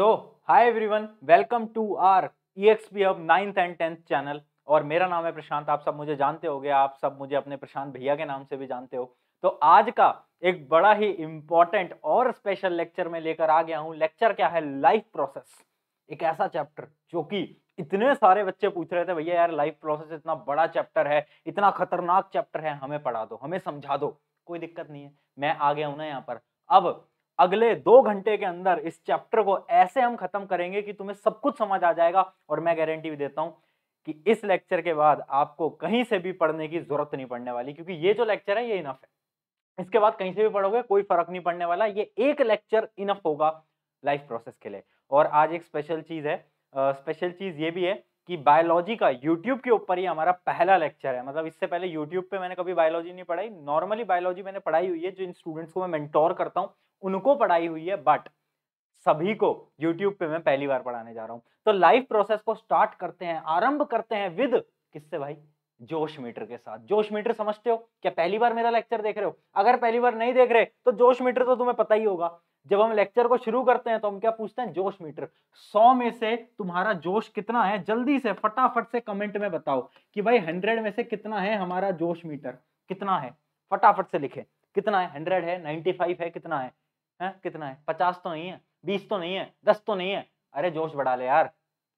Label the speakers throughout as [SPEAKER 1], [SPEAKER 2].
[SPEAKER 1] So hi everyone welcome to R E hub ninth and tenth channel और मेरा नाम है प्रशांत आप सब मुझे जानते हो आप सब मुझे अपने प्रशांत भैया के नाम से भी जानते हो तो आज का एक बड़ा ही इम्पॉर्टेंट और स्पेशल लेक्चर में लेकर आ गया हूँ लेक्चर क्या है लाइफ प्रोसेस एक ऐसा चैप्टर जो कि इतने सारे बच्चे पूछ रहे थे भैया यार लाइफ प्रोसेस इतना बड़ा चैप्टर है इतना खतरनाक चैप्टर है हमें पढ़ा दो हमें समझा दो कोई दिक्कत नहीं है मैं आ गया हूँ ना यहाँ पर अब अगले दो घंटे के अंदर इस चैप्टर को ऐसे हम खत्म करेंगे कि तुम्हें सब कुछ समझ आ जाएगा और मैं गारंटी भी देता हूं कि इस लेक्चर के बाद आपको कहीं से भी पढ़ने की जरूरत नहीं पड़ने वाली क्योंकि ये जो लेक्चर है ये इनफ है इसके बाद कहीं से भी पढ़ोगे कोई फर्क नहीं पड़ने वाला ये एक लेक्चर इनफ होगा लाइफ प्रोसेस के लिए और आज एक स्पेशल चीज है स्पेशल चीज ये भी है कि बायोलॉजी का यूट्यूब के ऊपर ही हमारा पहला लेक्चर है मतलब इससे पहले यूट्यूब पे मैंने कभी बायोलॉजी नहीं पढ़ाई नॉर्मली बायोलॉजी मैंने पढ़ाई हुई है जो इन स्टूडेंट्स को मैं मेंटोर करता हूँ उनको पढ़ाई हुई है बट सभी को यूट्यूब पे मैं पहली बार पढ़ाने जा रहा हूँ तो लाइव प्रोसेस को स्टार्ट करते हैं आरंभ करते हैं विद किससे भाई जोश मीटर के साथ जोश मीटर समझते हो क्या पहली बार मेरा लेक्चर देख रहे हो अगर पहली बार नहीं देख रहे तो जोश मीटर तो तुम्हें पता ही होगा जब हम लेक्चर को शुरू करते हैं तो हम क्या पूछते हैं जोश मीटर सौ में से तुम्हारा जोश कितना है जल्दी से फटाफट से कमेंट में बताओ कि भाई हंड्रेड में से कितना है हमारा जोश मीटर कितना है फटाफट से लिखे कितना है हंड्रेड है नाइन्टी फाइव है कितना है है कितना है पचास तो नहीं है बीस तो नहीं है दस तो नहीं है अरे जोश बढ़ा ले यार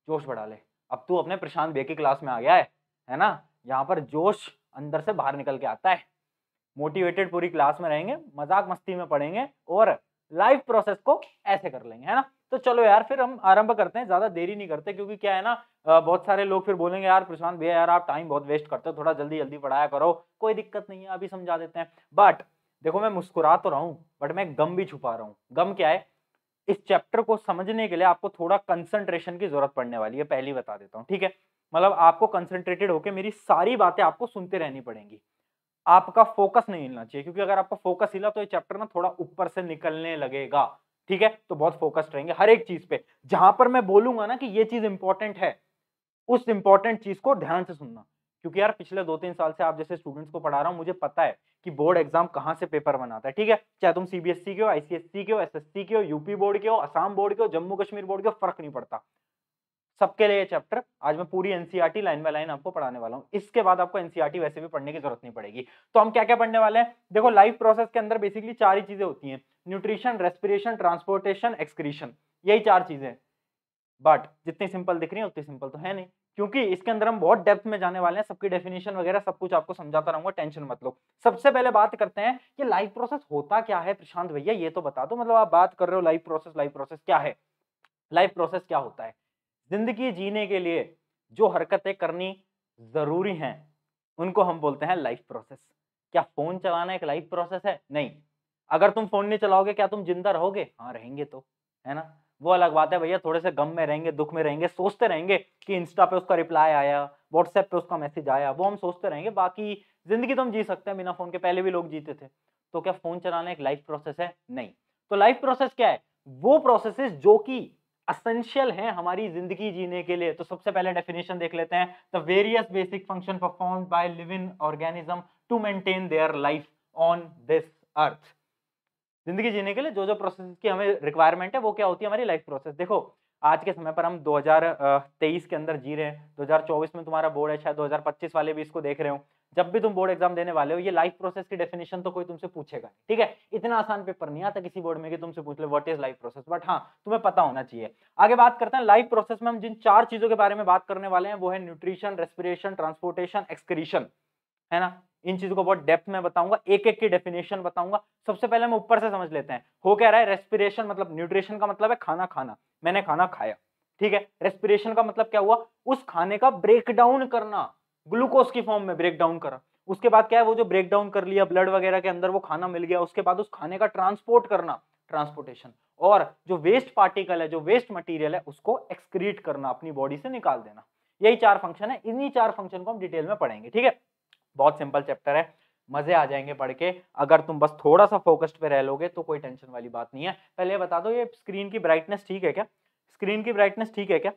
[SPEAKER 1] जोश बढ़ा ले अब तू अपने प्रशांत बेकी क्लास में आ गया है है ना यहाँ पर जोश अंदर से बाहर निकल के आता है मोटिवेटेड पूरी क्लास में रहेंगे मजाक मस्ती में पढ़ेंगे और लाइफ प्रोसेस को ऐसे कर लेंगे है ना तो चलो यार फिर हम आरंभ करते हैं ज्यादा देरी नहीं करते क्योंकि क्या है ना बहुत सारे लोग फिर बोलेंगे यार प्रशांत भैया यार आप टाइम बहुत वेस्ट करते हो थोड़ा जल्दी जल्दी पढ़ाया करो कोई दिक्कत नहीं है अभी समझा देते हैं बट देखो मैं मुस्कुरा तो रहा हूँ बट मैं गम भी छुपा रहा हूँ गम क्या है इस चैप्टर को समझने के लिए आपको थोड़ा कंसंट्रेशन की जरूरत पड़ने वाली है पहली बता देता हूँ ठीक है मतलब आपको कंसंट्रेटेड होकर मेरी सारी बातें आपको सुनते रहनी पड़ेंगी आपका फोकस नहीं हिलना चाहिए क्योंकि अगर आपका फोकस हिला तो ये चैप्टर ना थोड़ा ऊपर से निकलने लगेगा ठीक है तो बहुत फोकस्ड रहेंगे हर एक चीज पे जहां पर मैं बोलूंगा ना कि ये चीज इंपॉर्टेंट है उस इंपॉर्टेंट चीज को ध्यान से सुनना क्योंकि यार पिछले दो तीन साल से आप जैसे स्टूडेंट्स को पढ़ा रहा हूँ मुझे पता है कि बोर्ड एग्जाम कहाँ से पेपर बनाता है ठीक है चाहे तुम सीबीएसई e के हो आईसीएससी e के हो एसएससी के हो यूपी बोर्ड के हो असम बोर्ड के हो जम्मू कश्मीर बोर्ड के हो फर्क नहीं पड़ता सबके लिए चैप्टर आज मैं पूरी एनसीईआरटी लाइन बाय लाइन आपको पढ़ाने वाला हूँ इसके बाद आपको एनसीईआरटी e वैसे भी पढ़ने की जरूरत नहीं पड़ेगी तो हम क्या क्या पढ़ने वाले हैं देखो लाइफ प्रोसेस के अंदर बेसिकली चार ही चीजें होती हैं न्यूट्रिशन रेस्पिरेशन ट्रांसपोर्टेशन एक्सक्रीशन यही चार चीजें बट जितनी सिंपल दिख रही है उतनी सिंपल तो है नहीं क्योंकि इसके अंदर हम बहुत डेप्थ में जाने वाले हैं सबकी डेफिनेशन वगैरह सब कुछ आपको समझाता रहूंगा टेंशन मत लो सबसे पहले बात करते हैं कि लाइफ प्रोसेस होता क्या है प्रशांत भैया ये तो बता दो मतलब आप बात कर रहे हो लाइफ प्रोसेस लाइफ प्रोसेस क्या है लाइफ प्रोसेस क्या होता है जिंदगी जीने के लिए जो हरकतें करनी जरूरी हैं उनको हम बोलते हैं लाइफ प्रोसेस क्या फोन चलाना एक लाइफ प्रोसेस है नहीं अगर तुम फोन नहीं चलाओगे क्या तुम जिंदा रहोगे हाँ रहेंगे तो है ना वो अलग बात है भैया थोड़े से गम में रहेंगे दुख में रहेंगे सोचते रहेंगे कि इंस्टा पे उसका रिप्लाई आया व्हाट्सएप पे उसका मैसेज आया वो हम सोचते रहेंगे बाकी जिंदगी तो हम जी सकते हैं बिना फोन के पहले भी लोग जीते थे तो क्या फोन चलाना एक लाइफ प्रोसेस है नहीं तो लाइफ प्रोसेस क्या है वो प्रोसेस जो कि असेंशियल हैं हमारी जिंदगी जीने के लिए तो सबसे पहले डेफिनेशन देख लेते हैं the various basic function perform by living organism to maintain their life on this earth जिंदगी जीने के लिए जो जो प्रोसेस की हमें रिक्वायरमेंट है वो क्या होती है हमारी लाइफ प्रोसेस देखो आज के समय पर हम 2023 के अंदर जी रहे हैं 2024 में तुम्हारा बोर्ड है शायद 2025 वाले भी इसको देख रहे हो जब भी तुम बोर्ड एग्जाम देने वाले हो ये लाइफ प्रोसेस की डेफिनेशन तो कोई तुमसे पूछेगा ठीक है इतना आसान पेपर नहीं आता किसी बोर्ड में कि तुमसे पूछ ले what is life process but हाँ तुम्हें पता होना चाहिए आगे बात करते हैं लाइफ प्रोसेस में हम जिन चार चीजों के बारे में बात करने वाले हैं वो है न्यूट्रिशन रेस्पिरेशन ट्रांसपोर्टेशन एक्सक्रीशन है ना इन चीजों को बहुत डेप्थ में बताऊंगा एक एक की डेफिनेशन बताऊंगा सबसे पहले हम ऊपर से समझ लेते हैं हो क्या रहा है रेस्पिरेशन मतलब न्यूट्रिशन का मतलब है खाना खाना मैंने खाना खाया ठीक है रेस्पिरेशन का मतलब क्या हुआ उस खाने का ब्रेक डाउन करना ग्लूकोज की फॉर्म में ब्रेक डाउन करा उसके बाद क्या है वो जो ब्रेक डाउन कर लिया ब्लड वगैरह के अंदर वो खाना मिल गया उसके बाद उस खाने का ट्रांसपोर्ट करना ट्रांसपोर्टेशन और जो वेस्ट पार्टिकल है जो वेस्ट मटेरियल है उसको एक्सक्रीट करना अपनी बॉडी से निकाल देना यही चार फंक्शन है इन्हीं चार फंक्शन को हम डिटेल में पढ़ेंगे ठीक है बहुत सिंपल चैप्टर है मजे आ जाएंगे पढ़ के अगर तुम बस थोड़ा सा फोकस्ड पे रह लोगे तो कोई टेंशन वाली बात नहीं है पहले बता दो ये स्क्रीन की ब्राइटनेस ठीक है क्या स्क्रीन की ब्राइटनेस ठीक है क्या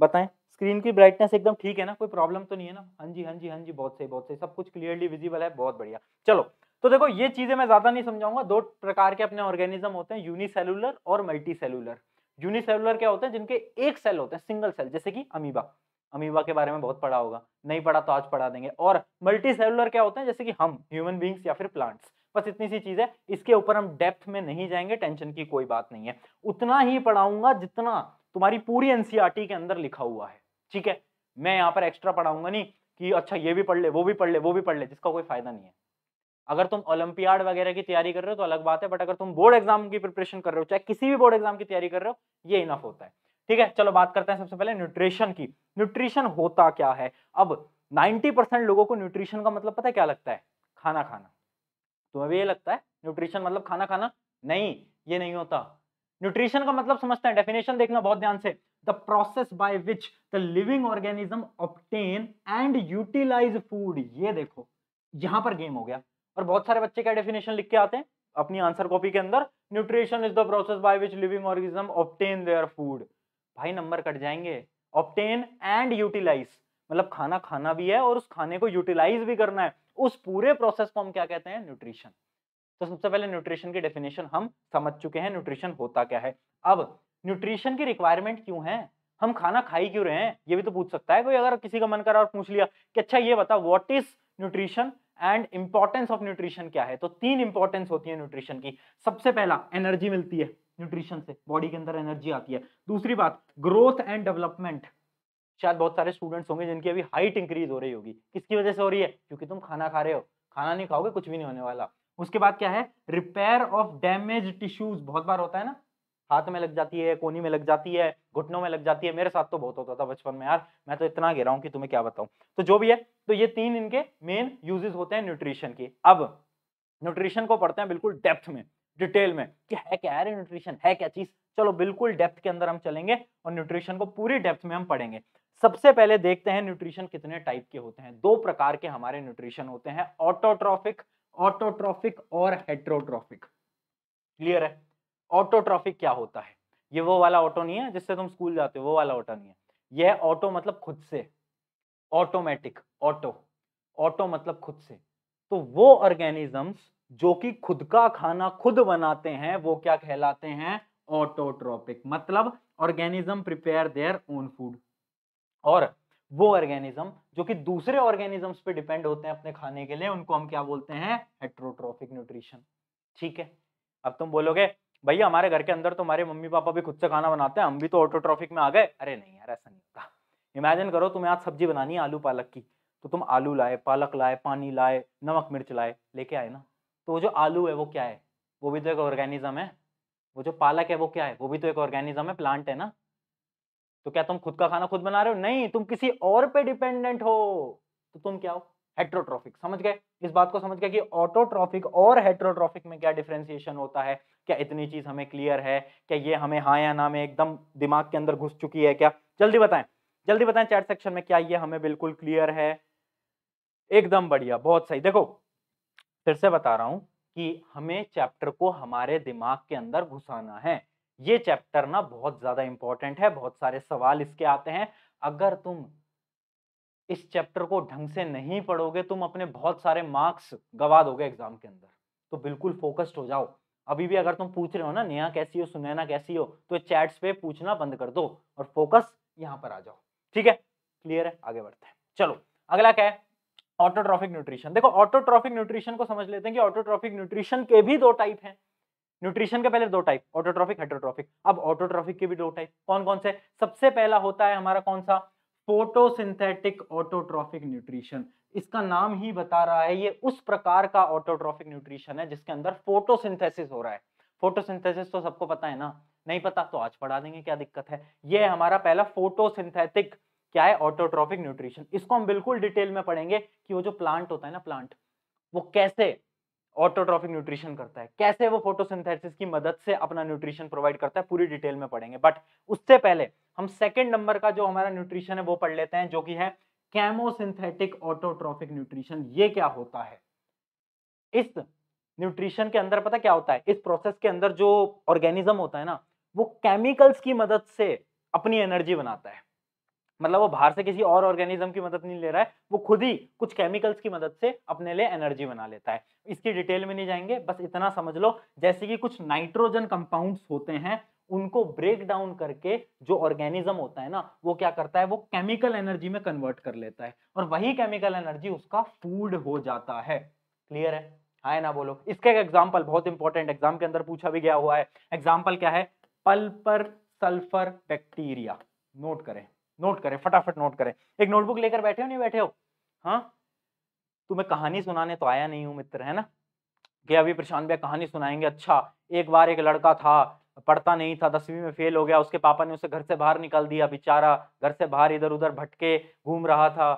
[SPEAKER 1] बताएं स्क्रीन की ब्राइटनेस एकदम ठीक है ना कोई प्रॉब्लम तो नहीं है ना हाँ जी हाँ जी हाँ जी बहुत सही बहुत सही सब कुछ क्लियरली विजिबल है बहुत बढ़िया चलो तो देखो ये चीजें मैं ज्यादा नहीं समझाऊंगा दो प्रकार के अपने ऑर्गेनिज्म होते हैं यूनिसेलुलर और मल्टी सेलुलर यूनिसेलुलर क्या होते हैं जिनके एक सेल होते हैं सिंगल सेल जैसे कि अमीबा अमीबा के बारे में बहुत पढ़ा होगा नहीं पढ़ा तो आज पढ़ा देंगे और मल्टी सेलुलर क्या होते हैं जैसे कि हम ह्यूमन बींग्स या फिर प्लांट्स बस इतनी सी चीज़ है इसके ऊपर हम डेप्थ में नहीं जाएंगे टेंशन की कोई बात नहीं है उतना ही पढ़ाऊंगा जितना तुम्हारी पूरी एनसीआरटी e के अंदर लिखा हुआ है ठीक है मैं यहाँ पर एक्स्ट्रा पढ़ाऊंगा नहीं कि अच्छा ये भी पढ़ ले वो भी पढ़ ले वो भी पढ़ ले जिसका कोई फायदा नहीं है अगर तुम ओलंपियाड वगैरह की तैयारी कर रहे हो तो अलग बात है बट अगर तुम बोर्ड एग्जाम की प्रिपरेशन कर रहे हो चाहे किसी भी बोर्ड एग्जाम की तैयारी कर रहे हो ये इनफ होता है ठीक है चलो बात करते हैं सबसे पहले न्यूट्रिशन की न्यूट्रिशन होता क्या है अब 90 परसेंट लोगों को न्यूट्रिशन का मतलब पता है क्या लगता है खाना खाना तुम्हें भी ये लगता है न्यूट्रिशन मतलब खाना खाना नहीं ये नहीं होता न्यूट्रिशन का मतलब समझते हैं डेफिनेशन देखना बहुत ध्यान से the process by which the living organism obtain and utilise food ये देखो यहां पर गेम हो गया और बहुत सारे बच्चे क्या डेफिनेशन लिख के आते हैं अपनी आंसर कॉपी के अंदर nutrition is the process by which living organism obtain their food भाई नंबर कट जाएंगे ऑप्टेन एंड यूटिलाइज मतलब खाना खाना भी है और उस खाने को यूटिलाइज भी करना है उस पूरे प्रोसेस को हम क्या कहते हैं न्यूट्रिशन तो सबसे पहले न्यूट्रिशन की डेफिनेशन हम समझ चुके हैं न्यूट्रिशन होता क्या है अब न्यूट्रिशन की रिक्वायरमेंट क्यों है हम खाना खाई क्यों रहे हैं ये भी तो पूछ सकता है कोई अगर किसी का मन करा और पूछ लिया कि अच्छा ये बता what is nutrition and importance of nutrition क्या है तो तीन इंपॉर्टेंस होती है न्यूट्रिशन की सबसे पहला एनर्जी मिलती है न्यूट्रिशन से बॉडी के अंदर एनर्जी आती है दूसरी बात ग्रोथ एंड डेवलपमेंट शायद बहुत सारे स्टूडेंट्स होंगे जिनकी अभी हाइट इंक्रीज हो रही होगी किसकी वजह से हो रही है क्योंकि तुम खाना खा रहे हो खाना नहीं खाओगे कुछ भी नहीं होने वाला उसके बाद क्या है रिपेयर ऑफ डैमेज टिश्यूज बहुत बार होता है ना हाथ में लग जाती है कोनी में लग जाती है घुटनों में लग जाती है मेरे साथ तो बहुत होता था बचपन में यार मैं तो इतना गिरा हूँ कि तुम्हें क्या बताऊँ तो जो भी है तो ये तीन इनके मेन यूजेस होते हैं न्यूट्रिशन के अब न्यूट्रिशन को पढ़ते हैं बिल्कुल डेप्थ में डिटेल में कि है क्या है न्यूट्रिशन है क्या चीज चलो बिल्कुल डेप्थ के अंदर हम चलेंगे और न्यूट्रिशन को पूरी डेप्थ में हम पढ़ेंगे सबसे पहले देखते हैं न्यूट्रिशन कितने टाइप के होते हैं दो प्रकार के हमारे न्यूट्रिशन होते हैं ऑटोट्रॉफिक ऑटोट्रॉफिक और हेट्रोट्रॉफिक क्लियर है ऑटोट्रॉफिक क्या होता है ये वो वाला ऑटो नहीं है जिससे तुम स्कूल जाते हो वो वाला ऑटो नहीं है यह ऑटो मतलब खुद से ऑटोमेटिक ऑटो ऑटो मतलब खुद से तो वो ऑर्गेनिजम्स जो कि खुद का खाना खुद बनाते हैं वो क्या कहलाते हैं ऑटोट्रॉपिक मतलब organism prepare their own food और वो ऑर्गेनिज्म जो कि दूसरे ऑर्गेनिजम्स पे डिपेंड होते हैं अपने खाने के लिए उनको हम क्या बोलते हैं हेट्रोट्रॉफिक न्यूट्रिशन ठीक है अब तुम बोलोगे भैया हमारे घर के अंदर तो हमारे मम्मी पापा भी खुद से खाना बनाते हैं हम भी तो ऑटोट्रॉफिक में आ गए अरे नहीं यार ऐसा नहीं होता इमेजिन करो तुम्हें आज सब्जी बनानी है आलू पालक की तो तुम आलू लाए पालक लाए पानी लाए नमक मिर्च लाए लेके आए ना तो वो जो आलू है वो क्या है वो भी तो एक ऑर्गेनिज्म है वो जो पालक है वो क्या है वो भी तो एक ऑर्गेनिज्म है प्लांट है ना तो क्या तुम खुद का खाना खुद बना रहे हो नहीं तुम किसी और पे डिपेंडेंट हो तो तुम क्या हो हेट्रोट्रॉफिक समझ गए इस बात को समझ गए कि ऑटोट्रॉफिक और हेट्रोट्रॉफिक में क्या डिफ्रेंसिएशन होता है क्या इतनी चीज हमें क्लियर है क्या ये हमें हाँ या ना में एकदम दिमाग के अंदर घुस चुकी है क्या जल्दी बताएं जल्दी बताएं चैट सेक्शन में क्या ये हमें बिल्कुल क्लियर है एकदम बढ़िया बहुत सही देखो फिर से बता रहा हूँ कि हमें चैप्टर को हमारे दिमाग के अंदर घुसाना है ये चैप्टर ना बहुत ज़्यादा इंपॉर्टेंट है बहुत सारे सवाल इसके आते हैं अगर तुम इस चैप्टर को ढंग से नहीं पढ़ोगे तुम अपने बहुत सारे मार्क्स गवा दोगे एग्जाम के अंदर तो बिल्कुल फोकस्ड हो जाओ अभी भी अगर तुम पूछ रहे हो ना नेहा कैसी हो सुनैना कैसी हो तो चैट्स पे पूछना बंद कर दो और फोकस यहाँ पर आ जाओ ठीक है क्लियर है आगे बढ़ते हैं चलो अगला क्या है ऑटोट्रॉफिक न्यूट्रिशन देखो ऑटोट्रॉफिक न्यूट्रिशन को समझ लेते हैं कि ऑटोट्रॉफिक न्यूट्रिशन के भी दो टाइप हैं न्यूट्रिशन के पहले दो टाइप ऑटोट्रॉफिक हाइड्रोट्रॉफिक अब ऑटोट्रॉफिक के भी दो टाइप कौन कौन से सबसे पहला होता है हमारा कौन सा फोटोसिंथेटिक ऑटोट्रॉफिक न्यूट्रिशन इसका नाम ही बता रहा है ये उस प्रकार का ऑटोट्रॉफिक न्यूट्रिशन है जिसके अंदर फोटोसिंथेसिस हो रहा है फोटोसिंथेसिस तो सबको पता है ना नहीं पता तो आज पढ़ा देंगे क्या दिक्कत है ये हमारा पहला फोटोसिंथेटिक क्या है ऑटोट्रॉफिक न्यूट्रिशन इसको हम बिल्कुल डिटेल में पढ़ेंगे कि वो जो प्लांट होता है ना प्लांट वो कैसे ऑटोट्रॉफिक न्यूट्रिशन करता है कैसे वो फोटोसिंथेसिस की मदद से अपना न्यूट्रिशन प्रोवाइड करता है पूरी डिटेल में पढ़ेंगे बट उससे पहले हम सेकेंड नंबर का जो हमारा न्यूट्रिशन है वो पढ़ लेते हैं जो कि है कैमोसिंथेटिक ऑटोट्रॉफिक न्यूट्रिशन ये क्या होता है इस न्यूट्रिशन के अंदर पता क्या होता है इस प्रोसेस के अंदर जो ऑर्गेनिज्म होता है ना वो केमिकल्स की मदद से अपनी एनर्जी बनाता है मतलब वो बाहर से किसी और ऑर्गेनिज्म की मदद नहीं ले रहा है वो खुद ही कुछ केमिकल्स की मदद से अपने लिए एनर्जी बना लेता है इसकी डिटेल में नहीं जाएंगे बस इतना समझ लो जैसे कि कुछ नाइट्रोजन कंपाउंड्स होते हैं उनको ब्रेक डाउन करके जो ऑर्गेनिज्म होता है ना वो क्या करता है वो केमिकल एनर्जी में कन्वर्ट कर लेता है और वही केमिकल एनर्जी उसका फूड हो जाता है क्लियर है हाँ ना बोलो इसका एक एग्जाम्पल बहुत इंपॉर्टेंट एग्जाम के अंदर पूछा भी गया हुआ है एग्जाम्पल क्या है पल्पर सल्फर बैक्टीरिया नोट करें नोट करें फटाफट नोट करें एक नोटबुक लेकर बैठे हो नहीं बैठे हो हाँ तुम्हें कहानी हाँ। सुनाने तो आया नहीं हूँ मित्र है ना कि अभी प्रशांत भैया कहानी सुनाएंगे अच्छा एक बार एक लड़का था पढ़ता नहीं था दसवीं में फेल हो गया उसके पापा ने उसे घर से बाहर निकाल दिया बेचारा घर से बाहर इधर उधर भटके घूम रहा था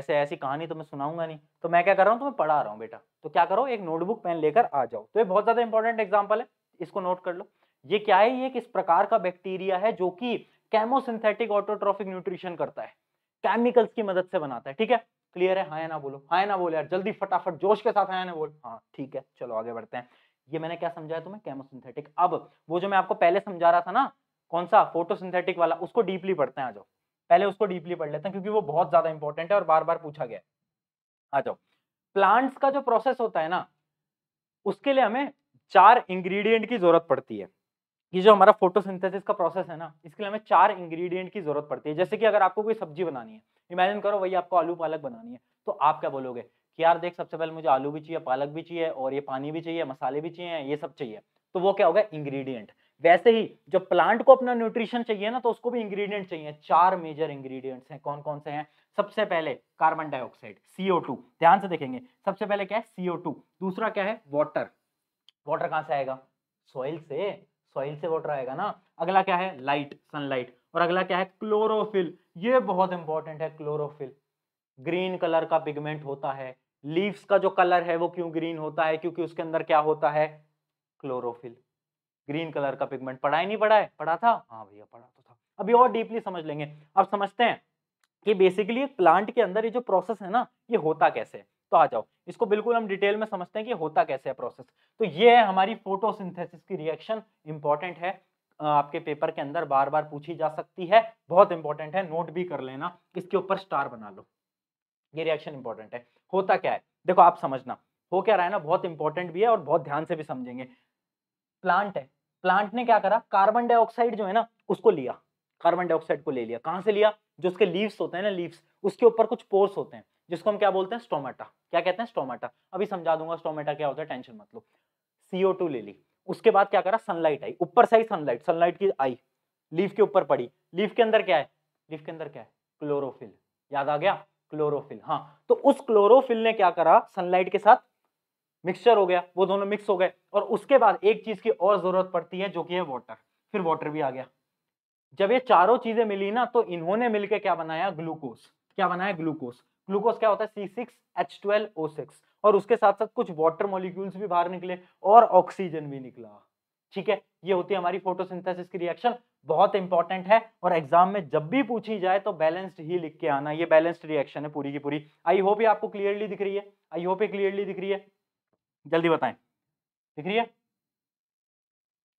[SPEAKER 1] ऐसे ऐसी कहानी तो मैं सुनाऊंगा नहीं तो मैं क्या कर रहा हूँ तुम्हें पढ़ा रहा हूँ बेटा तो क्या करो एक नोटबुक पेन लेकर आ जाओ तो ये बहुत ज़्यादा इंपॉर्टेंट एग्जाम्पल है इसको नोट कर लो ये क्या है ये किस प्रकार का बैक्टीरिया है जो कि कैमोसिंथेटिक ऑटोट्रॉफिक न्यूट्रिशन करता है केमिकल्स की मदद से बनाता है ठीक है क्लियर है हाँ ना बोलो हाँ ना बोलो यार जल्दी फटाफट जोश के साथ हाँ ना बोल हाँ ठीक है चलो आगे बढ़ते हैं ये मैंने क्या समझाया तुम्हें केमोसिंथेटिक अब वो जो मैं आपको पहले समझा रहा था ना कौन सा फोटोसिंथेटिक वाला उसको डीपली पढ़ते हैं आ जाओ पहले उसको डीपली पढ़ लेते हैं क्योंकि वो बहुत ज्यादा इंपॉर्टेंट है और बार बार पूछा गया आ जाओ प्लांट्स का जो प्रोसेस होता है ना उसके लिए हमें चार इंग्रेडिएंट की जरूरत पड़ती है ये जो हमारा फोटोसिंथेसिस का प्रोसेस है ना इसके लिए हमें चार इंग्रेडिएंट की जरूरत पड़ती है जैसे कि अगर आपको कोई सब्जी बनानी है इमेजिन करो वही आपको आलू पालक बनानी है तो आप क्या बोलोगे कि यार देख सबसे पहले मुझे आलू भी चाहिए पालक भी चाहिए और ये पानी भी चाहिए मसाले भी चाहिए ये सब चाहिए तो वो क्या होगा इंग्रीडियंट वैसे ही जब प्लांट को अपना न्यूट्रिशन चाहिए ना तो उसको भी इंग्रीडियंट चाहिए चार मेजर इंग्रीडियंट हैं कौन कौन से हैं सबसे पहले कार्बन डाइऑक्साइड सीओ ध्यान से देखेंगे सबसे पहले क्या है सीओ दूसरा क्या है वॉटर वाटर कहाँ से आएगा सॉइल से सॉइल से वाटर आएगा ना अगला क्या है लाइट सनलाइट और अगला क्या है क्लोरोफिल ये बहुत इंपॉर्टेंट है क्लोरोफिल ग्रीन कलर का पिगमेंट होता है लीव्स का जो कलर है वो क्यों ग्रीन होता है क्योंकि उसके अंदर क्या होता है क्लोरोफिल ग्रीन कलर का पिगमेंट पढ़ा ही नहीं पढ़ा है पढ़ा था हाँ भैया पढ़ा तो था अभी और डीपली समझ लेंगे अब समझते हैं कि बेसिकली प्लांट के अंदर ये जो प्रोसेस है ना ये होता कैसे तो आ जाओ इसको बिल्कुल हम डिटेल में समझते हैं कि होता कैसे है प्रोसेस तो ये है हमारी फोटोसिंथेसिस की रिएक्शन इंपॉर्टेंट है आपके पेपर के अंदर बार बार पूछी जा सकती है बहुत इंपॉर्टेंट है नोट भी कर लेना इसके ऊपर स्टार बना लो ये रिएक्शन इंपॉर्टेंट है होता क्या है देखो आप समझना हो क्या रहा है ना बहुत इंपॉर्टेंट भी है और बहुत ध्यान से भी समझेंगे प्लांट है प्लांट ने क्या करा कार्बन डाइऑक्साइड जो है ना उसको लिया कार्बन डाइऑक्साइड को ले लिया कहाँ से लिया जो उसके लीव्स होते हैं ना लीव्स उसके ऊपर कुछ पोर्स होते हैं जिसको हम क्या बोलते हैं स्टोमेटा क्या कहते हैं स्टोमेटा अभी समझा दूंगा स्टोमेटा क्या होता है टेंशन मत लो सीओ ले ली उसके बाद क्या करा सनलाइट आई ऊपर से आई सनलाइट सनलाइट की आई लीफ के ऊपर पड़ी लीफ के अंदर क्या है लीफ के अंदर क्या है क्लोरोफिल याद आ गया क्लोरोफिल हाँ तो उस क्लोरोफिल ने क्या करा सनलाइट के साथ मिक्सचर हो गया वो दोनों मिक्स हो गए और उसके बाद एक चीज की और जरूरत पड़ती है जो कि है वाटर फिर वाटर भी आ गया जब ये चारों चीजें मिली ना तो इन्होंने मिलकर क्या बनाया ग्लूकोस क्या बनाया ग्लूकोस ग्लूकोज क्या होता है C six H twelve O six और उसके साथ साथ कुछ वाटर मॉलिक्यूल्स भी बाहर निकले और ऑक्सीजन भी निकला ठीक है ये होती है हमारी फोटोसिंथेसिस की रिएक्शन बहुत इंपॉर्टेंट है और एग्जाम में जब भी पूछी जाए तो बैलेंस्ड ही लिख के आना ये बैलेंस्ड रिएक्शन है पूरी की पूरी आई होप ये आपको क्लियरली दिख रही है आई होप ये क्लियरली दिख रही है जल्दी बताएं दिख रही है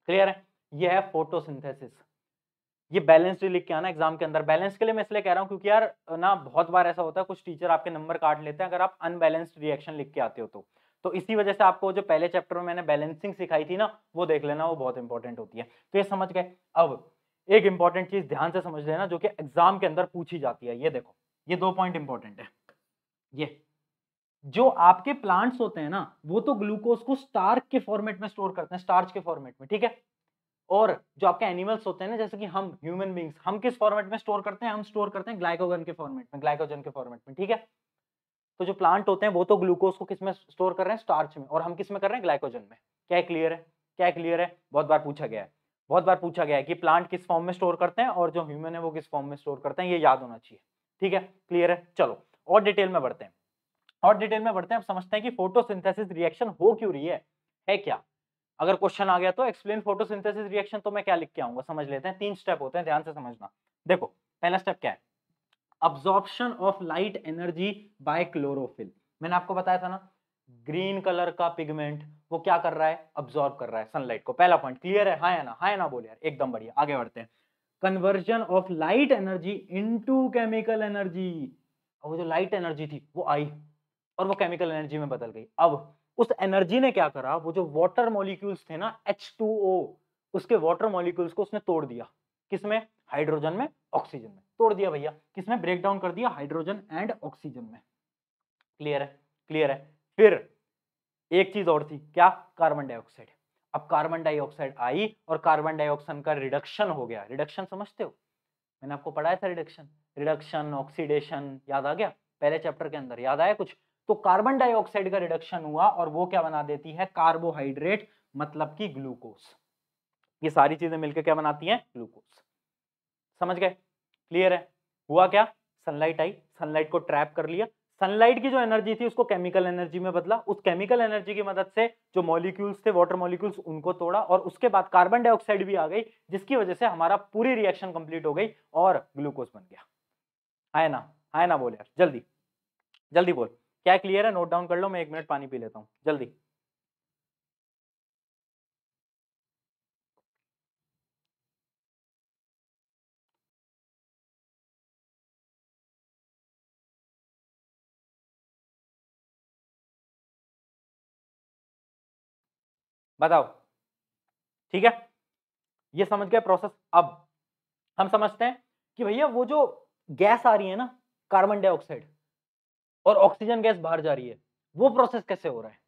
[SPEAKER 1] क्लियर है यह है फोटोसिंथेसिस ये बैलेंस्ड लिख के आना एग्जाम के अंदर बैलेंस के लिए मैं इसलिए कह रहा हूँ क्योंकि यार ना बहुत बार ऐसा होता है कुछ टीचर आपके नंबर काट लेते हैं अगर आप अनबैलेंस्ड रिएक्शन लिख के आते हो तो तो इसी वजह से आपको जो पहले चैप्टर में मैंने बैलेंसिंग सिखाई थी ना वो देख लेना वो बहुत इंपॉर्टेंट होती है तो ये समझ गए अब एक इंपॉर्टेंट चीज ध्यान से समझ लेना जो कि एग्जाम के अंदर पूछी जाती है ये देखो ये दो पॉइंट इंपॉर्टेंट है ये जो आपके प्लांट्स होते हैं ना वो तो ग्लूकोज को स्टार्च के फॉर्मेट में स्टोर करते हैं स्टार्च के फॉर्मेट में ठीक है और जो आपके एनिमल्स होते हैं ना जैसे कि हम ह्यूमन बींग्स हम किस फॉर्मेट में स्टोर करते हैं हम स्टोर करते हैं ग्लाइकोजन के फॉर्मेट में ग्लाइकोजन के फॉर्मेट में ठीक है तो जो प्लांट होते हैं वो तो ग्लूकोज को किस में स्टोर कर रहे हैं स्टार्च में और हम किस में कर रहे हैं ग्लाइकोजन में क्या क्लियर है क्या क्लियर है बहुत बार पूछा गया है बहुत बार पूछा गया है कि प्लांट किस फॉर्म में स्टोर करते हैं और जो ह्यूमन है वो किस फॉर्म में स्टोर करते हैं ये याद होना चाहिए ठीक है क्लियर है चलो और डिटेल में बढ़ते हैं और डिटेल में बढ़ते हैं आप समझते हैं कि फोटोसिंथेसिस रिएक्शन हो क्यों रही है है क्या अगर क्वेश्चन आ गया तो एक्सप्लेन फोटोसिंथेसिस रिएक्शन तो मैं क्या लिख के आऊंगा समझ लेते हैं तीन स्टेप होते हैं ध्यान से समझना देखो पहला स्टेप क्या है absorption of light energy by chlorophyll मैंने आपको बताया था ना ग्रीन कलर का पिगमेंट वो क्या कर रहा है अब्जॉर्ब कर रहा है सनलाइट को पहला पॉइंट क्लियर है हाँ ना हाँ ना बोले यार एकदम बढ़िया आगे बढ़ते हैं conversion of light energy into chemical energy वो जो लाइट एनर्जी थी वो आई और वो केमिकल एनर्जी में बदल गई अब उस एनर्जी ने क्या करा वो जो वाटर मॉलिक्यूल्स थे ना एच उसके वाटर मॉलिक्यूल्स को उसने तोड़ दिया किसमें हाइड्रोजन में ऑक्सीजन में तोड़ दिया भैया किसमें ब्रेक डाउन कर दिया हाइड्रोजन एंड ऑक्सीजन में क्लियर है क्लियर है फिर एक चीज और थी क्या कार्बन डाइऑक्साइड अब कार्बन डाइऑक्साइड आई और कार्बन डाइऑक्साइड का रिडक्शन हो गया रिडक्शन समझते हो मैंने आपको पढ़ाया था रिडक्शन रिडक्शन ऑक्सीडेशन याद आ गया पहले चैप्टर के अंदर याद आया कुछ तो कार्बन डाइऑक्साइड का रिडक्शन हुआ और वो क्या बना देती है कार्बोहाइड्रेट मतलब कि ग्लूकोज ये सारी चीजें मिलकर क्या बनाती हैं ग्लूकोज समझ गए क्लियर है हुआ क्या सनलाइट आई सनलाइट को ट्रैप कर लिया सनलाइट की जो एनर्जी थी उसको केमिकल एनर्जी में बदला उस केमिकल एनर्जी की मदद से जो मॉलिक्यूल्स थे वाटर मॉलिक्यूल्स उनको तोड़ा और उसके बाद कार्बन डाइऑक्साइड भी आ गई जिसकी वजह से हमारा पूरी रिएक्शन कंप्लीट हो गई और ग्लूकोज बन गया आए ना आए ना बोल यार जल्दी जल्दी बोल क्या क्लियर है नोट डाउन कर लो मैं एक मिनट पानी पी लेता हूँ जल्दी बताओ ठीक है ये समझ गया प्रोसेस अब हम समझते हैं कि भैया वो जो गैस आ रही है ना कार्बन डाइऑक्साइड और ऑक्सीजन गैस बाहर जा रही है वो प्रोसेस कैसे हो रहा है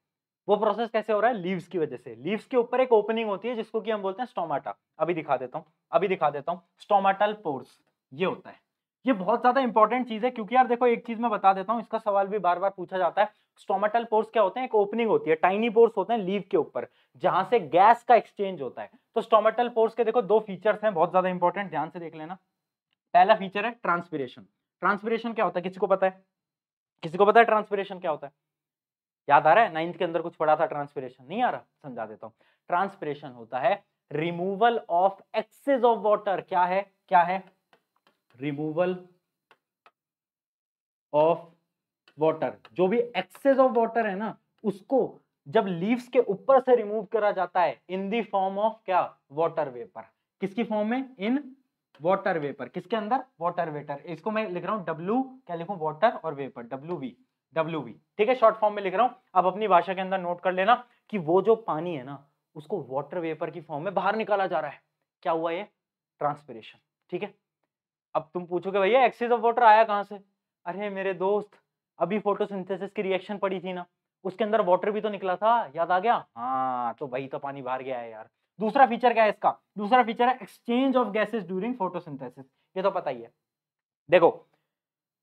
[SPEAKER 1] वो प्रोसेस कैसे हो रहा है लीव्स की वजह से लीव्स के ऊपर एक ओपनिंग होती है जिसको कि हम बोलते हैं स्टोमाटा अभी दिखा देता हूँ अभी दिखा देता हूँ स्टोमाटल पोर्स ये होता है ये बहुत ज्यादा इंपॉर्टेंट चीज है क्योंकि यार देखो एक चीज मैं बता देता हूँ इसका सवाल भी बार बार पूछा जाता है स्टोमाटल पोर्स क्या होते हैं एक ओपनिंग होती है टाइनी पोर्स होते हैं लीव के ऊपर जहां से गैस का एक्सचेंज होता है तो स्टोमाटल पोर्स के देखो दो फीचर्स हैं बहुत ज्यादा इंपॉर्टेंट ध्यान से देख लेना पहला फीचर है ट्रांसपिरेशन ट्रांसपिरेशन क्या होता है किसी को पता है किसी को पता है ट्रांसपिरेशन क्या होता है याद आ रहा है नाइन्थ के अंदर कुछ पढ़ा था ट्रांसपिरेशन नहीं आ रहा समझा देता हूँ ट्रांसपिरेशन होता है removal of excess of water क्या है क्या है रिमूवल ऑफ वॉटर जो भी एक्सेस ऑफ वॉटर है ना उसको जब लीव्स के ऊपर से रिमूव करा जाता है इन दी फॉर्म ऑफ क्या वॉटर वेपर किसकी फॉर्म में इन वाटर वेपर किसके अंदर वाटर वेटर इसको मैं लिख रहा हूँ डब्ल्यू क्या लिखूँ वाटर और vapour W V W V ठीक है शॉर्ट फॉर्म में लिख रहा हूँ अब अपनी भाषा के अंदर नोट कर लेना कि वो जो पानी है ना उसको वाटर वेपर की फॉर्म में बाहर निकाला जा रहा है क्या हुआ ये ट्रांसपिरेशन ठीक है अब तुम पूछोगे भैया एक्सेस ऑफ वाटर आया कहाँ से अरे मेरे दोस्त अभी फोटोसिंथेसिस की रिएक्शन पड़ी थी ना उसके अंदर वाटर भी तो निकला था याद आ गया हाँ तो वही तो पानी बाहर गया है यार दूसरा फीचर क्या है इसका दूसरा फीचर है exchange of gases during photosynthesis ये तो पता ही है देखो